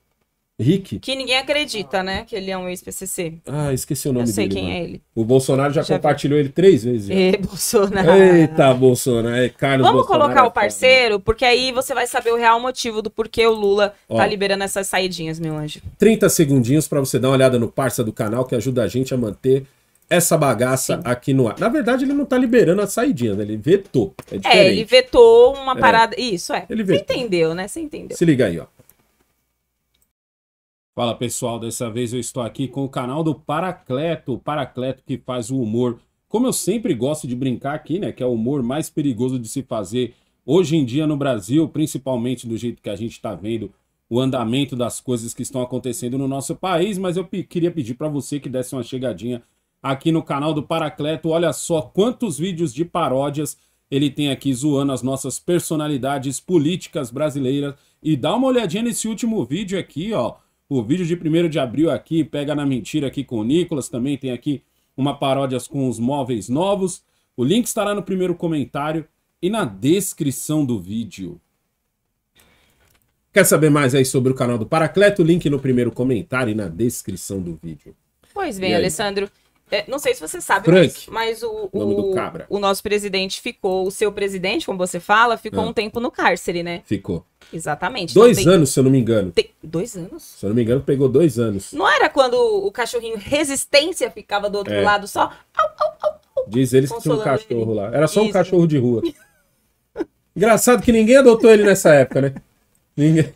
Rick. Que ninguém acredita, né? Que ele é um ex-PCC. Ah, esqueci o nome dele. Eu sei dele, quem mano. é ele. O Bolsonaro já, já compartilhou vi. ele três vezes. Já. É, Bolsonaro. Eita, Bolsonaro. É, Carlos Vamos Bolsonaro colocar é o parceiro, porque aí você vai saber o real motivo do porquê o Lula tá Ó, tá liberando essas saidinhas, meu anjo. 30 segundinhos para você dar uma olhada no parça do canal, que ajuda a gente a manter essa bagaça Sim. aqui no ar. Na verdade, ele não tá liberando a saidinha, né? Ele vetou. É, é ele vetou uma é. parada. É. Isso, é. Ele vetou. Você entendeu, né? Você entendeu. Se liga aí, ó. Fala pessoal, dessa vez eu estou aqui com o canal do Paracleto, o Paracleto que faz o humor. Como eu sempre gosto de brincar aqui, né, que é o humor mais perigoso de se fazer hoje em dia no Brasil, principalmente do jeito que a gente está vendo o andamento das coisas que estão acontecendo no nosso país, mas eu queria pedir para você que desse uma chegadinha aqui no canal do Paracleto. Olha só quantos vídeos de paródias ele tem aqui zoando as nossas personalidades políticas brasileiras. E dá uma olhadinha nesse último vídeo aqui, ó o vídeo de 1 de abril aqui, pega na mentira aqui com o Nicolas, também tem aqui uma paródia com os móveis novos. O link estará no primeiro comentário e na descrição do vídeo. Quer saber mais aí sobre o canal do Paracleto? Link no primeiro comentário e na descrição do vídeo. Pois bem, Alessandro. É, não sei se você sabe, Frank, mas, mas o, o, o, nosso presidente ficou, o seu presidente, como você fala, ficou ah. um tempo no cárcere, né? Ficou. Exatamente. Então Dois então, tem, anos, se eu não me engano. Tem, Dois anos? Se eu não me engano, pegou dois anos. Não era quando o cachorrinho resistência ficava do outro é. lado só? Au, au, au, Diz eles que tinha um cachorro ele. lá. Era só Isso. um cachorro de rua. Engraçado que ninguém adotou ele nessa época, né? Ninguém.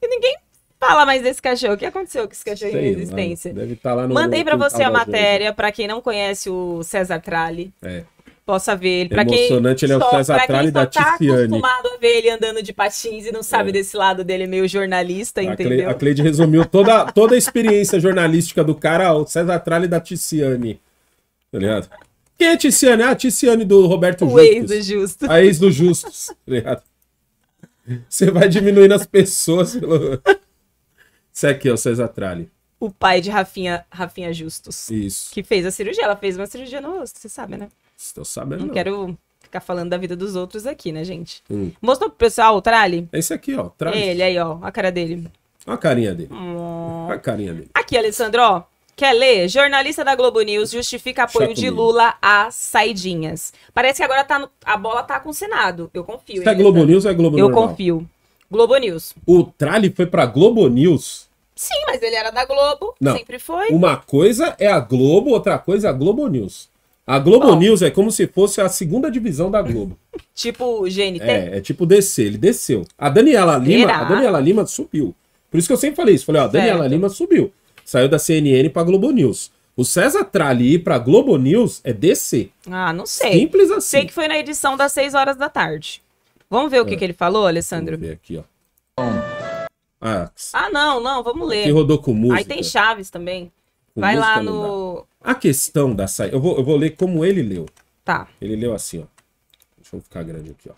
E ninguém fala mais desse cachorro. O que aconteceu com esse cachorro Sei, em resistência? Mano. Deve estar tá lá no. Mandei para você a matéria, para quem não conhece o César Tralli É possa ver ele. Pra Emocionante, quem, ele é o César Tralli da tá acostumado a ver ele andando de patins e não sabe é. desse lado dele meio jornalista, a entendeu? Cle, a Cleide resumiu toda, toda a experiência jornalística do cara, o César Tralli da Tiziane. Tá ligado? Quem é Tiziane? Ah, Tiziane do Roberto o Justus. ex do Justus. A ex do Justus, tá ligado? Você vai diminuindo as pessoas pelo... Isso aqui, o César Tralli o pai de Rafinha, Rafinha Justus. Isso. Que fez a cirurgia. Ela fez uma cirurgia no rosto, você sabe, né? Estou sabendo. Não, não, quero ficar falando da vida dos outros aqui, né, gente? Hum. Mostrou pro pessoal o trale? É esse aqui, ó. Trale. Ele aí, ó. A cara dele. Olha a carinha dele. Olha a carinha dele. Aqui, Alessandro, ó. Quer ler? Jornalista da Globo News justifica apoio de Lula a saidinhas. Parece que agora tá no... a bola tá com o Senado. Eu confio. Isso é Globo News ou é Globo Eu normal? confio. Globo News. O Trale foi pra Globo News? Sim, mas ele era da Globo. Não. Sempre foi. Uma coisa é a Globo, outra coisa é a Globo News. A Globo Bom. News é como se fosse a segunda divisão da Globo. tipo GNT? É, é tipo descer, ele desceu. A Daniela Lima, a Daniela Lima subiu. Por isso que eu sempre falei isso. Falei, ó, a Daniela certo. Lima subiu. Saiu da CNN pra Globo News. O César Trali ir pra Globo News é descer. Ah, não sei. Simples assim. Sei que foi na edição das 6 horas da tarde. Vamos ver o que, é. que ele falou, Alessandro? Vamos ver aqui, ó. Ah, ah não, não, vamos ler. Que rodou com música. Aí tem Chaves também. Com Vai lá no... A questão da saída. Eu vou, eu vou ler como ele leu. Tá. Ele leu assim, ó. Deixa eu ficar grande aqui, ó.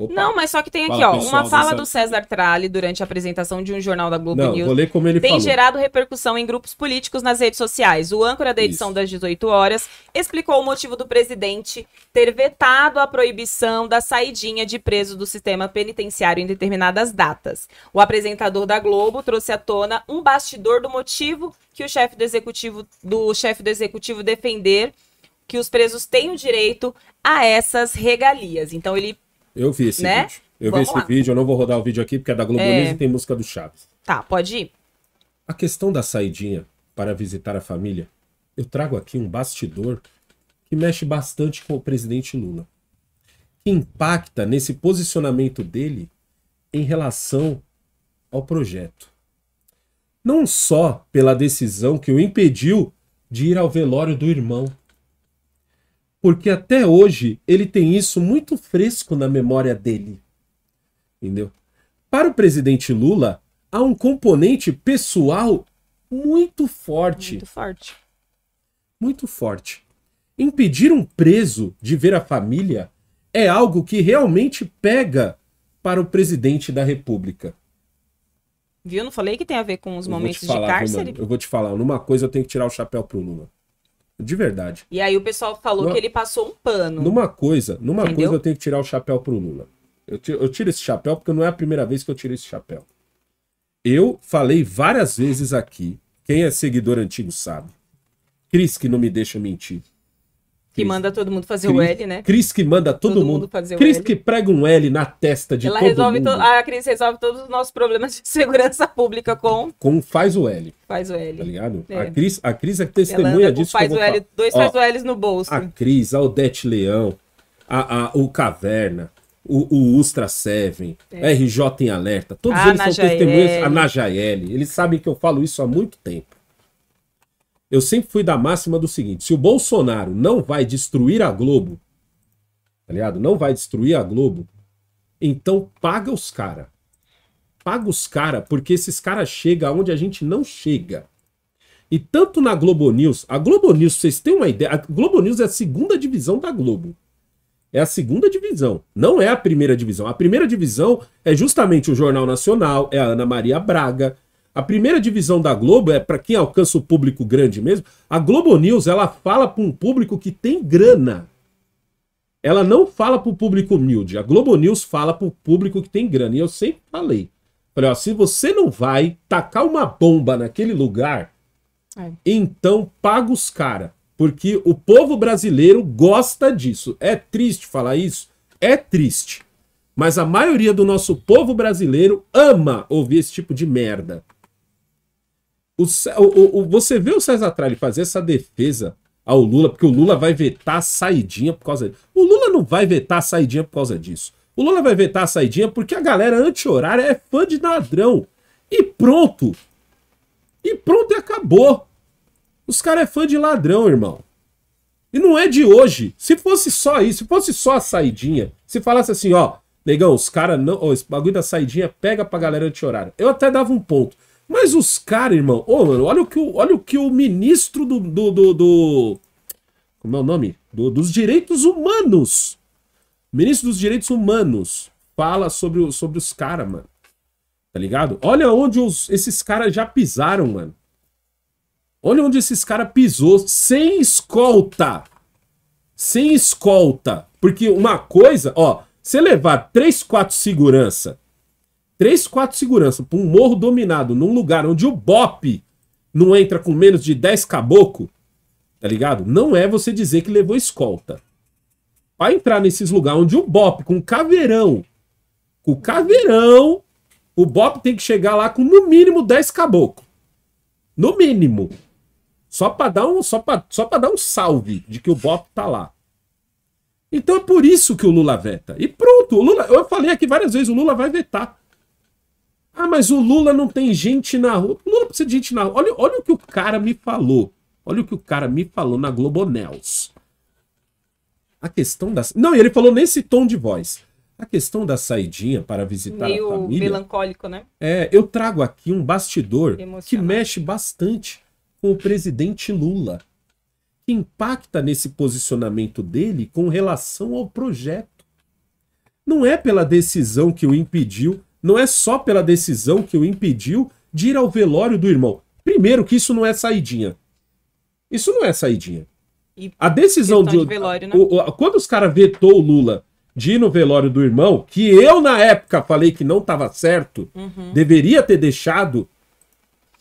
Opa. Não, mas só que tem aqui, Fala, ó, pessoal, uma fala do César Tralli durante a apresentação de um jornal da Globo Não, News. Vou ler como ele tem falou. gerado repercussão em grupos políticos nas redes sociais. O âncora da edição Isso. das 18 horas explicou o motivo do presidente ter vetado a proibição da saidinha de presos do sistema penitenciário em determinadas datas. O apresentador da Globo trouxe à tona um bastidor do motivo que o chefe do executivo do chefe do executivo defender que os presos têm o direito a essas regalias. Então ele eu vi esse né? vídeo. Eu Vamos vi esse lá. vídeo, eu não vou rodar o vídeo aqui porque é da Globo é... e tem música do Chaves. Tá, pode ir. A questão da saidinha para visitar a família, eu trago aqui um bastidor que mexe bastante com o presidente Lula. Que impacta nesse posicionamento dele em relação ao projeto. Não só pela decisão que o impediu de ir ao velório do irmão, porque até hoje ele tem isso muito fresco na memória dele. Entendeu? Para o presidente Lula, há um componente pessoal muito forte. Muito forte. Muito forte. Impedir um preso de ver a família é algo que realmente pega para o presidente da República. Viu? Não falei que tem a ver com os momentos falar, de cárcere? eu vou te falar, numa coisa eu tenho que tirar o chapéu pro Lula. De verdade. E aí o pessoal falou numa, que ele passou um pano. Numa coisa, numa Entendeu? coisa eu tenho que tirar o chapéu pro Lula. Eu tiro, eu tiro esse chapéu porque não é a primeira vez que eu tiro esse chapéu. Eu falei várias vezes aqui, quem é seguidor antigo sabe. Cris, que não me deixa mentir. Que manda todo mundo fazer o L, né? Cris que manda todo, todo mundo. mundo fazer o o Cris que prega um L na testa de Ela todo resolve mundo. To... A Cris resolve todos os nossos problemas de segurança pública com. Com faz o L. Faz o L. Tá ligado? É. A, Cris, a Cris é testemunha disso. Faz o L, dois faz o L no bolso. A Cris, a Odete Leão, a, a, o Caverna, o, o Ustra Seven, é. RJ em Alerta, todos a eles Najael. são testemunhas, a Najael, eles sabem que eu falo isso há muito tempo eu sempre fui da máxima do seguinte: se o Bolsonaro não vai destruir a Globo, tá ligado? Não vai destruir a Globo, então paga os caras. Paga os caras, porque esses caras chegam onde a gente não chega. E tanto na Globo News, a Globo News, vocês têm uma ideia, a Globo News é a segunda divisão da Globo. É a segunda divisão, não é a primeira divisão. A primeira divisão é justamente o Jornal Nacional, é a Ana Maria Braga, a primeira divisão da Globo é para quem alcança o público grande mesmo. A Globo News ela fala para um público que tem grana. Ela não fala para o público humilde. A Globo News fala para o público que tem grana. E eu sempre falei, falei, ó, se você não vai tacar uma bomba naquele lugar, é. então paga os cara, porque o povo brasileiro gosta disso. É triste falar isso, é triste. Mas a maioria do nosso povo brasileiro ama ouvir esse tipo de merda. O, o, o, você vê o César Tralli fazer essa defesa ao Lula, porque o Lula vai vetar a saidinha por causa disso. O Lula não vai vetar a saidinha por causa disso. O Lula vai vetar a saidinha porque a galera anti-horária é fã de ladrão. E pronto. E pronto e acabou. Os caras é fã de ladrão, irmão. E não é de hoje. Se fosse só isso, se fosse só a saidinha, se falasse assim, ó, negão, os caras não. Ó, esse bagulho da saidinha pega pra galera anti-horário. Eu até dava um ponto. Mas os caras, irmão, ô, mano, olha o que o, olha o, que o ministro do, do, do, do Como é o nome? Do, dos direitos humanos. ministro dos direitos humanos fala sobre, o, sobre os caras, mano. Tá ligado? Olha onde os, esses caras já pisaram, mano. Olha onde esses caras pisou sem escolta. Sem escolta. Porque uma coisa, ó, você levar 3, 4 segurança 3, 4 segurança para um morro dominado, num lugar onde o BOP não entra com menos de 10 caboclo, tá ligado? Não é você dizer que levou escolta. Vai entrar nesses lugares onde o BOP, com caveirão, com caveirão, o BOP tem que chegar lá com no mínimo 10 caboclo. No mínimo. Só para dar um só para só para dar um salve de que o BOP tá lá. Então é por isso que o Lula veta. E pronto, o Lula, eu falei aqui várias vezes, o Lula vai vetar. Ah, mas o Lula não tem gente na rua. O Lula precisa de gente na rua. Olha, olha o que o cara me falou. Olha o que o cara me falou na Globo News. A questão da. Não, e ele falou nesse tom de voz. A questão da saidinha para visitar Meio a família. melancólico, né? É, eu trago aqui um bastidor que mexe bastante com o presidente Lula, que impacta nesse posicionamento dele com relação ao projeto. Não é pela decisão que o impediu não é só pela decisão que o impediu de ir ao velório do irmão. Primeiro que isso não é saidinha. Isso não é saidinha. E a decisão de velório, né? o, o, quando os caras vetou o Lula de ir no velório do irmão, que eu na época falei que não estava certo, uhum. deveria ter deixado,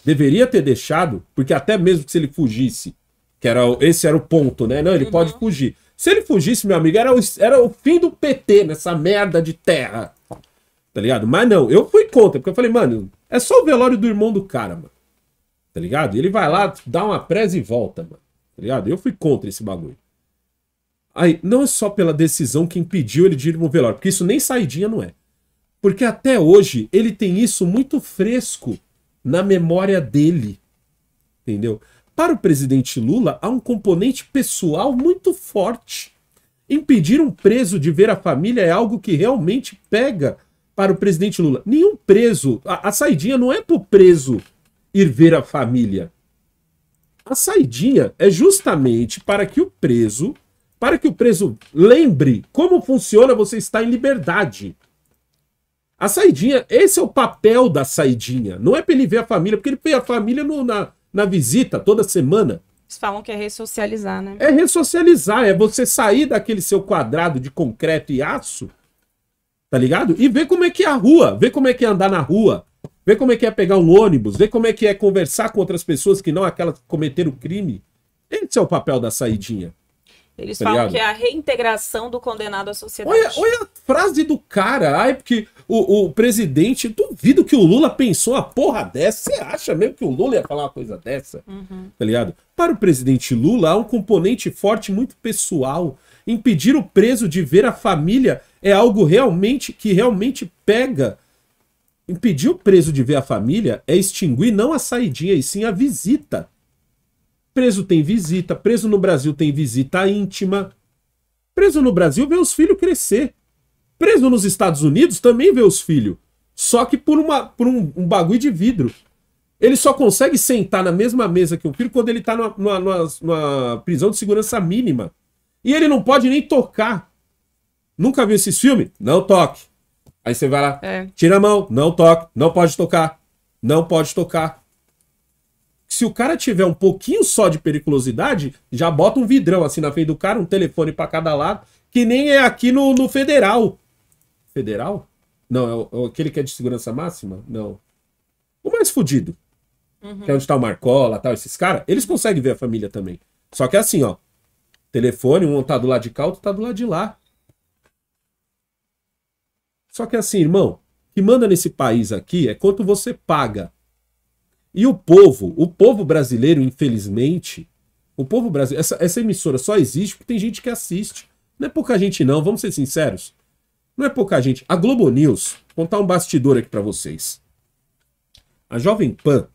deveria ter deixado, porque até mesmo que se ele fugisse, que era esse era o ponto, né? Não, ele uhum. pode fugir. Se ele fugisse, meu amigo, era o, era o fim do PT nessa merda de terra tá ligado? Mas não, eu fui contra, porque eu falei, mano, é só o velório do irmão do cara, mano. Tá ligado? Ele vai lá, dá uma presa e volta, mano. Tá ligado? Eu fui contra esse bagulho. Aí, não é só pela decisão que impediu ele de ir no velório, porque isso nem saidinha não é. Porque até hoje ele tem isso muito fresco na memória dele. Entendeu? Para o presidente Lula, há um componente pessoal muito forte. Impedir um preso de ver a família é algo que realmente pega para o presidente Lula. Nenhum preso. A, a saidinha não é para o preso ir ver a família. A saidinha é justamente para que o preso, para que o preso lembre como funciona você estar em liberdade. A saidinha, esse é o papel da saidinha. Não é para ele ver a família, porque ele vê a família no, na, na visita toda semana. Eles falam que é ressocializar, né? É ressocializar, é você sair daquele seu quadrado de concreto e aço tá ligado? E ver como é que é a rua, ver como é que é andar na rua, ver como é que é pegar um ônibus, ver como é que é conversar com outras pessoas que não aquelas que cometeram crime. Esse é o papel da saidinha. Eles tá falam que é a reintegração do condenado à sociedade. Olha, olha a frase do cara. Ai, porque o, o presidente. Duvido que o Lula pensou uma porra dessa. Você acha mesmo que o Lula ia falar uma coisa dessa? Uhum. Tá ligado? Para o presidente Lula, há um componente forte muito pessoal. Impedir o preso de ver a família é algo realmente que realmente pega. Impedir o preso de ver a família é extinguir não a saidinha, e sim a visita. Preso tem visita, preso no Brasil tem visita íntima. Preso no Brasil vê os filhos crescer. Preso nos Estados Unidos também vê os filhos. Só que por, uma, por um, um bagulho de vidro. Ele só consegue sentar na mesma mesa que o filho quando ele está numa, numa, numa prisão de segurança mínima. E ele não pode nem tocar Nunca viu esses filmes? Não toque. Aí você vai lá, é. tira a mão, não toque, não pode tocar, não pode tocar. Se o cara tiver um pouquinho só de periculosidade, já bota um vidrão assim na frente do cara, um telefone para cada lado, que nem é aqui no, no federal. Federal? Não, é, o, é aquele que é de segurança máxima? Não. O mais fudido. Uhum. Que é onde tá o Marcola, tal, esses caras, eles uhum. conseguem ver a família também. Só que é assim, ó. Telefone, um tá do lado de cá, outro tá do lado de lá. Só que assim, irmão, que manda nesse país aqui é quanto você paga. E o povo, o povo brasileiro, infelizmente, o povo brasileiro, essa, essa emissora só existe porque tem gente que assiste. Não é pouca gente não, vamos ser sinceros. Não é pouca gente. A Globo News, vou contar um bastidor aqui para vocês. A Jovem Pan,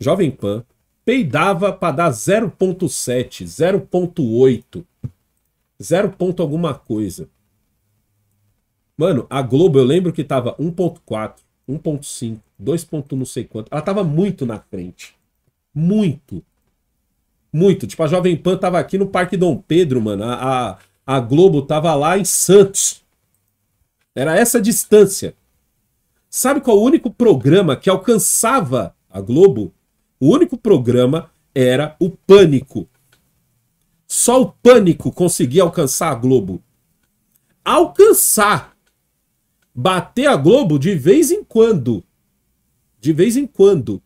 Jovem Pan, peidava para dar 0.7, 0.8, 0. alguma coisa. Mano, a Globo, eu lembro que tava 1.4, 1.5, 2.1 não sei quanto. Ela tava muito na frente. Muito. Muito. Tipo, a Jovem Pan tava aqui no Parque Dom Pedro, mano. A, a, a Globo tava lá em Santos. Era essa distância. Sabe qual o único programa que alcançava a Globo? O único programa era o Pânico. Só o Pânico conseguia alcançar a Globo. Alcançar! bater a Globo de vez em quando. De vez em quando.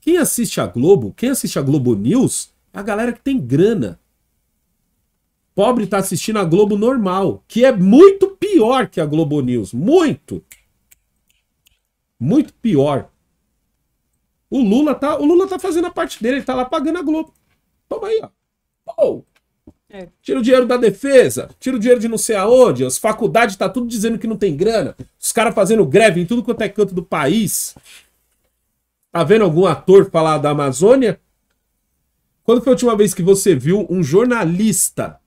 Quem assiste a Globo, quem assiste a Globo News, é a galera que tem grana. Pobre tá assistindo a Globo normal, que é muito pior que a Globo News. Muito! Muito pior. O Lula tá, o Lula tá fazendo a parte dele, ele tá lá pagando a Globo. Toma aí, ó. Pou! É. Tira o dinheiro da defesa, tira o dinheiro de não sei aonde, as faculdades tá tudo dizendo que não tem grana, os caras fazendo greve em tudo quanto é canto do país. Tá vendo algum ator falar da Amazônia? Quando foi a última vez que você viu um jornalista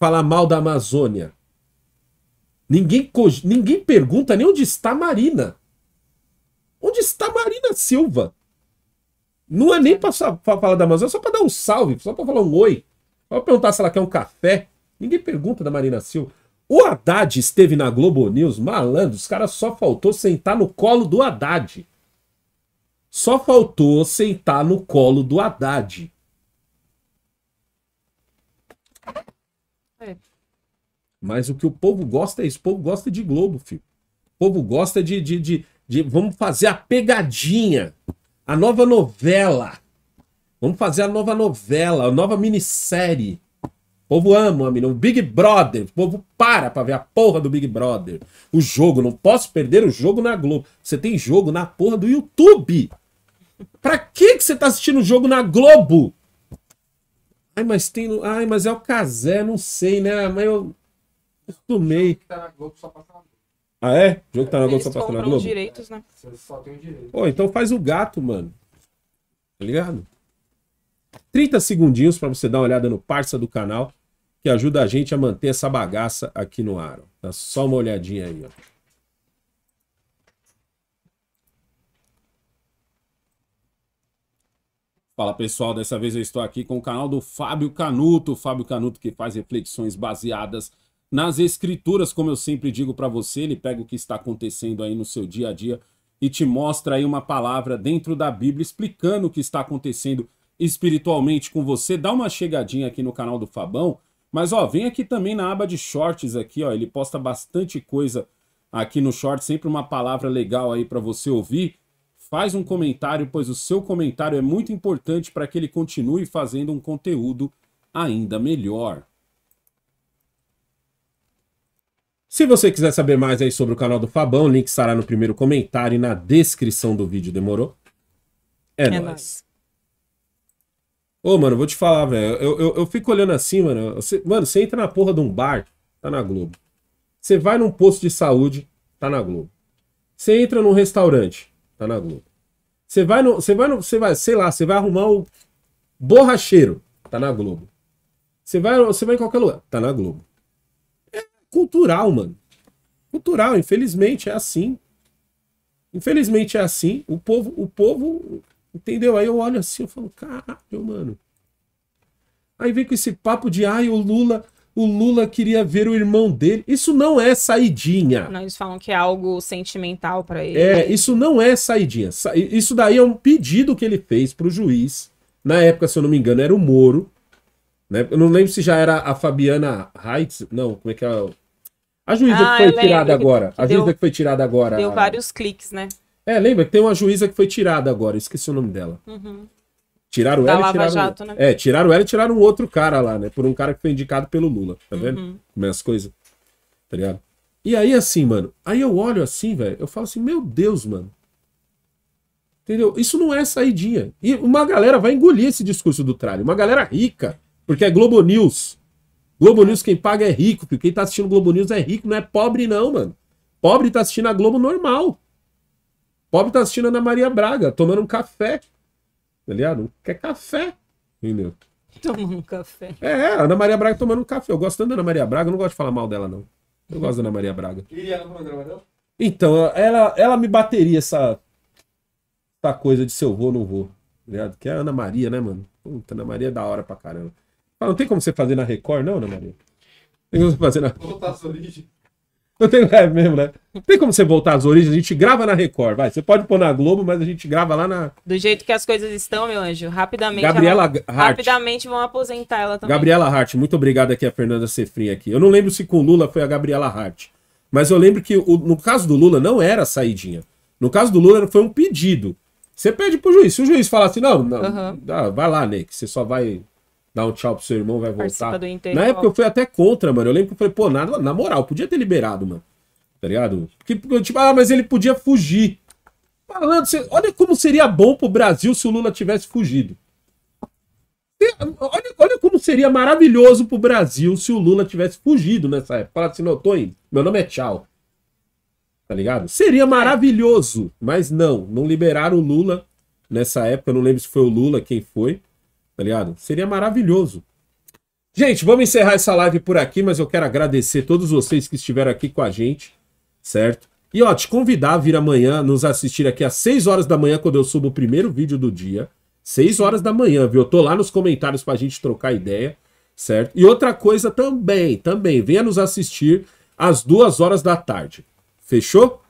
falar mal da Amazônia? Ninguém, ninguém pergunta nem onde está Marina. Onde está Marina Silva? Não é nem para falar da Amazônia, é só para dar um salve, só para falar um oi. Vamos perguntar se ela quer um café. Ninguém pergunta da Marina Silva. O Haddad esteve na Globo News, malandro, os caras só faltou sentar no colo do Haddad. Só faltou sentar no colo do Haddad. É. Mas o que o povo gosta é isso. O povo gosta de Globo, filho. O povo gosta de, de, de, de, de vamos fazer a pegadinha. A nova novela. Vamos fazer a nova novela, a nova minissérie. O povo ama, menino. O Big Brother. O povo para pra ver a porra do Big Brother. O jogo. Não posso perder o jogo na Globo. Você tem jogo na porra do YouTube. Pra que, que você tá assistindo o jogo na Globo? Ai, mas tem. Ai, mas é o Casé, não sei, né? Mas eu. Acostumei. Ah, é? O jogo que tá na Globo só passa na Globo? direitos, né? Você só tem direito. Pô, então faz o gato, mano. Tá ligado? 30 segundinhos para você dar uma olhada no parça do canal, que ajuda a gente a manter essa bagaça aqui no ar. Ó. Dá só uma olhadinha aí, ó. Fala pessoal, dessa vez eu estou aqui com o canal do Fábio Canuto, o Fábio Canuto que faz reflexões baseadas nas escrituras, como eu sempre digo para você, ele pega o que está acontecendo aí no seu dia a dia e te mostra aí uma palavra dentro da Bíblia explicando o que está acontecendo espiritualmente com você, dá uma chegadinha aqui no canal do Fabão. Mas ó, vem aqui também na aba de shorts aqui, ó, ele posta bastante coisa aqui no short, sempre uma palavra legal aí para você ouvir. Faz um comentário, pois o seu comentário é muito importante para que ele continue fazendo um conteúdo ainda melhor. Se você quiser saber mais aí sobre o canal do Fabão, o link estará no primeiro comentário e na descrição do vídeo, demorou? É, é nóis. nóis. Ô, mano, vou te falar, velho. Eu, eu, eu, fico olhando assim, mano. Você, mano, você entra na porra de um bar, tá na Globo. Você vai num posto de saúde, tá na Globo. Você entra num restaurante, tá na Globo. Você vai no. Você vai no. Você vai, sei lá, você vai arrumar o borracheiro, tá na Globo. Você vai, você vai em qualquer lugar, tá na Globo. É cultural, mano. Cultural, infelizmente, é assim. Infelizmente é assim. O povo, o povo Entendeu? Aí eu olho assim, eu falo, caralho, mano. Aí vem com esse papo de, ai, o Lula, o Lula queria ver o irmão dele. Isso não é saidinha. Não, eles falam que é algo sentimental para ele. É, isso não é saidinha. Isso daí é um pedido que ele fez pro juiz. Na época, se eu não me engano, era o Moro. Né? Eu não lembro se já era a Fabiana Heitz. Não, como é que é? A juíza ah, que foi tirada que, agora. Que a juíza deu, que foi tirada agora. Deu vários cliques, né? É, lembra que tem uma juíza que foi tirada agora, esqueci o nome dela. Uhum. Tiraram da ela Lava e tiraram. Jato, né? É, tiraram ela e tiraram um outro cara lá, né? Por um cara que foi indicado pelo Lula, tá vendo? Uhum. Como é as coisas. Tá ligado? E aí, assim, mano, aí eu olho assim, velho, eu falo assim, meu Deus, mano. Entendeu? Isso não é saidinha. E uma galera vai engolir esse discurso do tralho. Uma galera rica, porque é Globo News. Globo News quem paga é rico, porque quem tá assistindo Globo News é rico, não é pobre não, mano. Pobre tá assistindo a Globo normal. Pobre tá assistindo Ana Maria Braga, tomando um café. Tá ligado? Quer café. Entendeu? Tomando um café. É, é, Ana Maria Braga tomando um café. Eu gosto tanto da Ana Maria Braga, eu não gosto de falar mal dela, não. Eu gosto da Ana Maria Braga. ela no programa, não? Então, ela, ela me bateria essa, essa coisa de se eu vou ou não vou. Tá ligado? Que é a Ana Maria, né, mano? Puta, Ana Maria é da hora pra caramba. Ah, não tem como você fazer na Record, não, Ana Maria? Tem como você fazer na. Voltar sua origem. Não tem é mesmo, né? Tem como você voltar às origens, a gente grava na Record, vai. Você pode pôr na Globo, mas a gente grava lá na. Do jeito que as coisas estão, meu anjo, rapidamente. Gabriela ela, Hart. Rapidamente vão aposentar ela também. Gabriela Hart, muito obrigado aqui a Fernanda Sefrim aqui. Eu não lembro se com Lula foi a Gabriela Hart. Mas eu lembro que o, no caso do Lula não era saidinha. No caso do Lula foi um pedido. Você pede pro juiz. Se o juiz falar assim, não, não uhum. ah, vai lá, Ney, que você só vai dar um tchau pro seu irmão, vai voltar. Na época eu fui até contra, mano. Eu lembro que eu falei, pô, na, na moral, podia ter liberado, mano. Tá ligado? Porque, tipo, ah, mas ele podia fugir. Falando, olha como seria bom pro Brasil se o Lula tivesse fugido. Olha, olha como seria maravilhoso pro Brasil se o Lula tivesse fugido nessa época. Fala assim, não, tô indo. Meu nome é tchau. Tá ligado? Seria maravilhoso. Mas não, não liberaram o Lula nessa época. Eu não lembro se foi o Lula quem foi tá ligado? Seria maravilhoso. Gente, vamos encerrar essa live por aqui, mas eu quero agradecer todos vocês que estiveram aqui com a gente, certo? E ó, te convidar a vir amanhã nos assistir aqui às 6 horas da manhã, quando eu subo o primeiro vídeo do dia. 6 horas da manhã, viu? Eu tô lá nos comentários pra gente trocar ideia, certo? E outra coisa também, também, venha nos assistir às 2 horas da tarde. Fechou?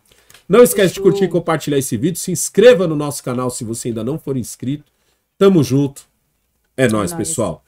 Não esquece de curtir e compartilhar esse vídeo. Se inscreva no nosso canal se você ainda não for inscrito. Tamo junto. É, é nós, pessoal.